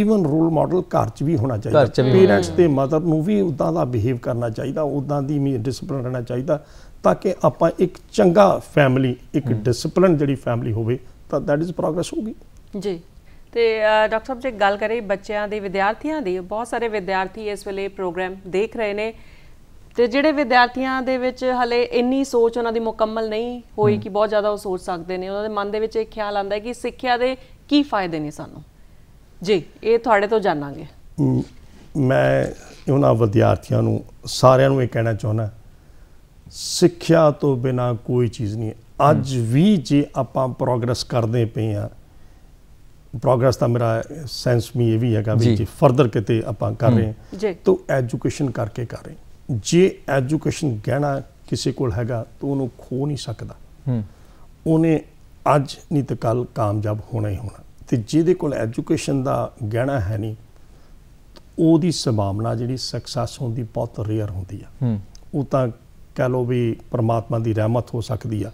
ਇਵਨ ਰੋਲ ਮਾਡਲ ਘਰ 'ਚ ਵੀ ਹੋਣਾ ਚਾਹੀਦਾ ਪੇਰੈਂਟਸ ਤੇ ਮਦਰ ਨੂੰ ਵੀ ਉਦਾਂ ਦਾ ਬਿਹੇਵ ਕਰਨਾ ਚਾਹੀਦਾ ਉਦਾਂ ਦੀ ਵੀ ਡਿਸਪਲਿਨ ਰਹਿਣਾ ਚਾਹੀਦਾ ਤਾਂ ਕਿ ਆਪਾਂ ਇੱਕ ਚੰਗਾ ਫੈਮਿਲੀ ਇੱਕ ਡਿਸਪਲਿਨ ਜਿਹੜੀ ਫੈਮਿਲੀ ਹੋਵੇ ਤਾਂ ਦੈਟ ਇਜ਼ ਪ੍ਰੋਗਰੈਸ ਹੋਗੀ ਜੀ ਤੇ ਡਾਕਟਰ ਸਾਹਿਬ ਜੇ ਗੱਲ ਕਰੇ ਬੱਚਿਆਂ ਦੇ ਵਿਦਿਆਰਥੀਆਂ ਦੀ ਬਹੁਤ ਸਾਰੇ ਵਿਦਿਆਰਥੀ ਇਸ ਵੇਲੇ ਪ੍ਰੋਗਰਾਮ ਦੇਖ ਰਹੇ ਨੇ ਤੇ ਜਿਹੜੇ ਵਿਦਿਆਰਥੀਆਂ ਦੇ ਵਿੱਚ ਹਲੇ ਇੰਨੀ ਸੋਚ ਉਹਨਾਂ ਦੀ ਮੁਕੰਮਲ ਨਹੀਂ ਹੋਈ ਕਿ ਬਹੁਤ ਜ਼ਿਆਦਾ ਉਹ ਸੋਚ ਸਕਦੇ ਨੇ ਉਹਨਾਂ ਦੇ ਮਨ ਦੇ ਵਿੱਚ ਇਹ ਖਿਆਲ ਆਉਂਦਾ ਹੈ ਕਿ ਸਿੱਖਿਆ ਦੇ ਕੀ ਫਾਇਦੇ ਨੇ ਸਾਨੂੰ ਜੀ ਇਹ ਤੁਹਾਡੇ ਤੋਂ ਜਾਣਾਂਗੇ ਮੈਂ ਉਹਨਾਂ ਵਿਦਿਆਰਥੀਆਂ ਨੂੰ ਸਾਰਿਆਂ ਨੂੰ ਇਹ ਕਹਿਣਾ ਚਾਹੁੰਦਾ ਸਿੱਖਿਆ ਤੋਂ ਬਿਨਾ ਕੋਈ ਚੀਜ਼ ਨਹੀਂ ਅੱਜ ਵੀ ਜੇ ਆਪਾਂ ਪ੍ਰੋਗਰੈਸ ਕਰਦੇ ਪਏ ਆ ਪ੍ਰੋਗਰੈਸ ਦਾ ਮੇਰਾ ਸੈਂਸ ਵੀ ਇਹ ਵੀ ਹੈਗਾ ਵੀ ਜੇ ਫਰਦਰ ਕਿਤੇ ਆਪਾਂ ਕਰ ਰਹੇ ਹਾਂ ਤਾਂ ਐਜੂਕੇਸ਼ਨ ਕਰਕੇ ਕਰ ਰਹੇ ਜੇ ਐਜੂਕੇਸ਼ਨ ਗਹਿਣਾ ਕਿਸੇ ਕੋਲ ਹੈਗਾ ਤਾਂ ਉਹਨੂੰ ਖੋ ਨਹੀਂ ਸਕਦਾ ਹੂੰ ਉਹਨੇ ਅੱਜ ਨਹੀਂ ਤਾਂ ਕੱਲ ਕਾਮਯਾਬ ਹੋਣਾ ਹੀ ਹੋਣਾ ਤੇ ਜਿਹਦੇ ਕੋਲ ਐਜੂਕੇਸ਼ਨ ਦਾ ਗਹਿਣਾ ਹੈ ਨਹੀਂ ਉਹਦੀ ਸੰਭਾਵਨਾ ਜਿਹੜੀ ਸਕਸੈਸ ਹੋਣ ਦੀ ਬਹੁਤ ਰੇਅਰ ਹੁੰਦੀ ਆ ਉਹ ਤਾਂ ਕਹ ਲੋ ਵੀ ਪ੍ਰਮਾਤਮਾ ਦੀ ਰਹਿਮਤ ਹੋ ਸਕਦੀ ਆ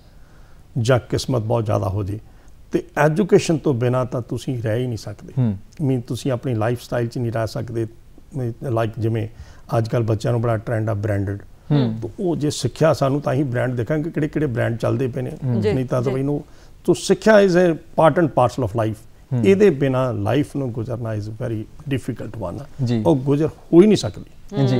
ਜਾਂ ਕਿਸਮਤ ਬਹੁਤ ਜ਼ਿਆਦਾ ਹੋ ਜੇ ਤੇ ਐਜੂਕੇਸ਼ਨ ਤੋਂ ਬਿਨਾ ਤਾਂ ਤੁਸੀਂ ਰਹਿ ਹੀ ਨਹੀਂ ਸਕਦੇ ਮੀਨ ਤੁਸੀਂ ਆਪਣੀ ਲਾਈਫ ਸਟਾਈਲ 'ਚ ਨਹੀਂ ਰਹਿ ਸਕਦੇ ਲਾਈਕ ਜਿਵੇਂ ਅੱਜ ਕੱਲ ਬੱਚਿਆਂ ਨੂੰ ਬੜਾ ਟ੍ਰੈਂਡ ਆ ਬ੍ਰਾਂਡਡ ਉਹ ਜੇ ਸਿੱਖਿਆ ਸਾਨੂੰ ਤਾਂ ਹੀ ਬ੍ਰਾਂਡ ਦੇਖਾਂਗੇ ਕਿਹੜੇ ਕਿਹੜੇ ਬ੍ਰਾਂਡ ਚੱਲਦੇ ਪਏ ਨੇ ਨਹੀਂ ਤਾਂ ਤਾਂ ਇਹਨੂੰ ਸੋ ਸਿੱਖਿਆ is a part and parcel of life ਇਹਦੇ ਬਿਨਾ ਲਾਈਫ ਨੂੰ ਗੁਜ਼ਰਨਾ ਇਜ਼ ਵੈਰੀ ਡਿਫਿਕਲਟ ਵਨ ਉਹ ਗੁਜ਼ਰ ਹੋ ਹੀ ਨਹੀਂ ਸਕਦੀ ਜੀ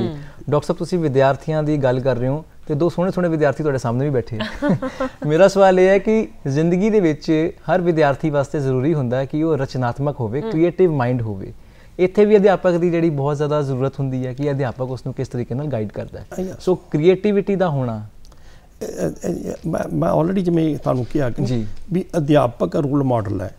ਡਾਕਟਰ ਸਾਹਿਬ ਤੁਸੀਂ ਵਿਦਿਆਰਥੀਆਂ ਦੀ ਗੱਲ ਕਰ ਰਹੇ ਹੋ ਤੇ ਦੋ ਸੋਹਣੇ ਸੋਹਣੇ ਵਿਦਿਆਰਥੀ ਤੁਹਾਡੇ ਸਾਹਮਣੇ ਵੀ ਬੈਠੇ ਆ <laughs> ਮੇਰਾ ਸਵਾਲ ਇਹ ਹੈ ਕਿ ਜ਼ਿੰਦਗੀ ਦੇ ਵਿੱਚ ਹਰ ਵਿਦਿਆਰਥੀ ਵਾਸਤੇ ਜ਼ਰੂਰੀ ਹੁੰਦਾ ਹੈ ਕਿ ਉਹ ਰਚਨਾਤਮਕ ਹੋਵੇ ਕ੍ਰੀਏਟਿਵ ਮਾਈਂਡ ਹੋਵੇ ਇੱਥੇ ਵੀ ਅਧਿਆਪਕ ਦੀ ਜਿਹੜੀ ਬਹੁਤ ਜ਼ਿਆਦਾ ਜ਼ਰੂਰਤ ਹੁੰਦੀ ਹੈ ਕਿ ਅਧਿਆਪਕ ਉਸ ਨੂੰ ਕਿਸ ਤਰੀਕੇ ਨਾਲ ਗਾਈਡ ਕਰਦਾ ਹੈ ਸੋ ਕ੍ਰੀਏਟੀਵਿਟੀ ਦਾ ਹੋਣਾ ਮੈਂ ਆਲਰੇਡੀ ਜਿਵੇਂ ਤੁਹਾਨੂੰ ਕਿਹਾ ਕਿ ਵੀ ਅਧਿਆਪਕ ਰੋਲ ਮਾਡਲ ਹੈ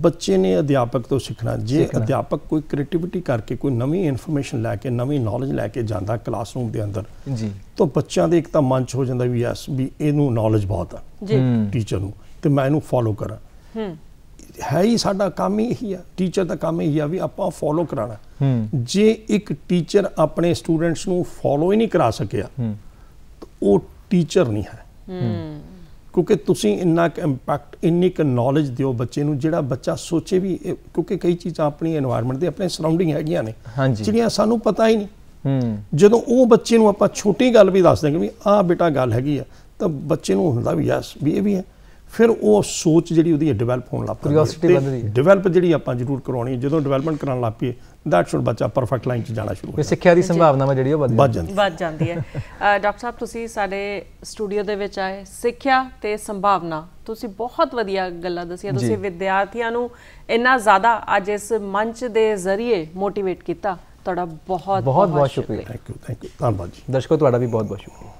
ਬੱਚੇ ਨੇ ਅਧਿਆਪਕ ਤੋਂ ਸਿੱਖਣਾ ਜੇ ਅਧਿਆਪਕ ਕੋਈ ਕ੍ਰੀਏਟੀਵਿਟੀ ਕਰਕੇ ਕੋਈ ਨਵੀਂ ਇਨਫੋਰਮੇਸ਼ਨ ਲੈ ਕੇ ਨਵੀਂ ਨੌਲੇਜ ਲੈ ਕੇ ਜਾਂਦਾ ਕਲਾਸਰੂਮ ਦੇ ਅੰਦਰ ਜੀ ਤਾਂ ਬੱਚਿਆਂ ਦੇ ਇੱਕ ਤਾਂ ਮਨ ਚ ਹੋ ਜਾਂਦਾ ਵੀ ਯਸ ਵੀ ਇਹਨੂੰ ਨੌਲੇਜ ਬਹੁਤ ਆ ਜੀ ਟੀਚਰ ਨੂੰ ਤੇ ਮੈਂ ਇਹਨੂੰ ਫੋਲੋ ਕਰਾਂ ਹੈ ਹੀ ਸਾਡਾ ਕੰਮ ਹੀ ਇਹੀ ਆ ਟੀਚਰ ਦਾ ਕੰਮ ਹੀ ਆ ਵੀ ਆਪਾਂ ਫੋਲੋ ਕਰਾਣਾ ਜੇ ਇੱਕ ਟੀਚਰ ਆਪਣੇ ਸਟੂਡੈਂਟਸ ਨੂੰ ਫੋਲੋ ਹੀ ਨਹੀਂ ਕਰਾ ਸਕਿਆ ਉਹ ਟੀਚਰ ਨਹੀਂ ਹੈ ਕਿਉਂਕਿ ਤੁਸੀਂ ਇੰਨਾ ਕ ਇੰਪੈਕਟ ਇੰਨੀ ਕ ਨੌਲੇਜ ਦਿਓ ਬੱਚੇ ਨੂੰ ਜਿਹੜਾ ਬੱਚਾ ਸੋਚੇ ਵੀ ਕਿਉਂਕਿ ਕਈ ਚੀਜ਼ਾਂ ਆਪਣੀ এনवायरमेंट ਦੇ ਆਪਣੇ ਸਰਾਊਂਡਿੰਗ ਹੈਗੀਆਂ ਨੇ ਜਿਹੜੀਆਂ ਸਾਨੂੰ ਪਤਾ ਹੀ ਨਹੀਂ ਜਦੋਂ ਉਹ ਬੱਚੇ ਨੂੰ ਆਪਾਂ ਛੋਟੀ ਗੱਲ ਵੀ ਦੱਸ ਦਿੰਦੇ ਵੀ ਆਹ ਬੇਟਾ ਗੱਲ ਹੈਗੀ ਆ ਤਾਂ ਬੱਚੇ ਨੂੰ ਹੁੰਦਾ ਵੀ ਯਸ ਵੀ ਇਹ ਵੀ ਹੈ ਫਿਰ ਉਹ ਸੋਚ ਜਿਹੜੀ ਉਹਦੀ ਡਿਵੈਲਪ ਹੋਣ ਲੱਗ ਪਈ ਕਿਉਰਿਓਸਿਟੀ ਹੈ ਡਿਵੈਲਪ ਜਿਹੜੀ ਆਪਾਂ ਜ਼ਰੂਰ ਕਰਾਉਣੀ ਹੈ ਜਦੋਂ ਡਿਵੈਲਪਮੈਂਟ ਕਰਨ ਲੱਗ ਪਈ ਦੈਟ ਸ਼ੁਡ ਬੱਚਾ ਪਰਫੈਕਟ ਲਾਈਨ 'ਚ ਜਾਣਾ ਸ਼ੁਰੂ ਹੋ ਜਾਂਦਾ ਸਿੱਖਿਆ ਦੀ ਸੰਭਾਵਨਾਵਾਂ ਜਿਹੜੀ ਉਹ ਵੱਧ ਜਾਂਦੀ ਵੱਧ ਜਾਂਦੀ ਹੈ ਡਾਕਟਰ ਸਾਹਿਬ ਤੁਸੀਂ ਸਾਡੇ ਸਟੂਡੀਓ ਦੇ ਵਿੱਚ ਆਏ ਸਿੱਖਿਆ ਤੇ ਸੰਭਾਵਨਾ ਤੁਸੀਂ ਬਹੁਤ ਵਧੀਆ ਗੱਲਾਂ ਦੱਸੀਆਂ ਤੁਸੀਂ ਵਿਦਿਆਰਥੀਆਂ ਨੂੰ ਇੰਨਾ ਜ਼ਿਆਦਾ ਅੱਜ ਇਸ ਮੰਚ ਦੇ ਜ਼ਰੀਏ ਮੋਟੀਵੇਟ ਕੀਤਾ ਤੁਹਾਡਾ ਬਹੁਤ ਬਹੁਤ ਬਹੁਤ ਸ਼ੁਕਰੀਆ ਥੈਂਕ ਯੂ ਥੈਂਕ ਯੂ ਧੰਨਵਾਦ ਜੀ ਦਰਸ਼ਕੋ ਤੁਹਾਡਾ ਵੀ ਬਹੁਤ ਬਹੁਤ ਸ਼ੁਕਰੀਆ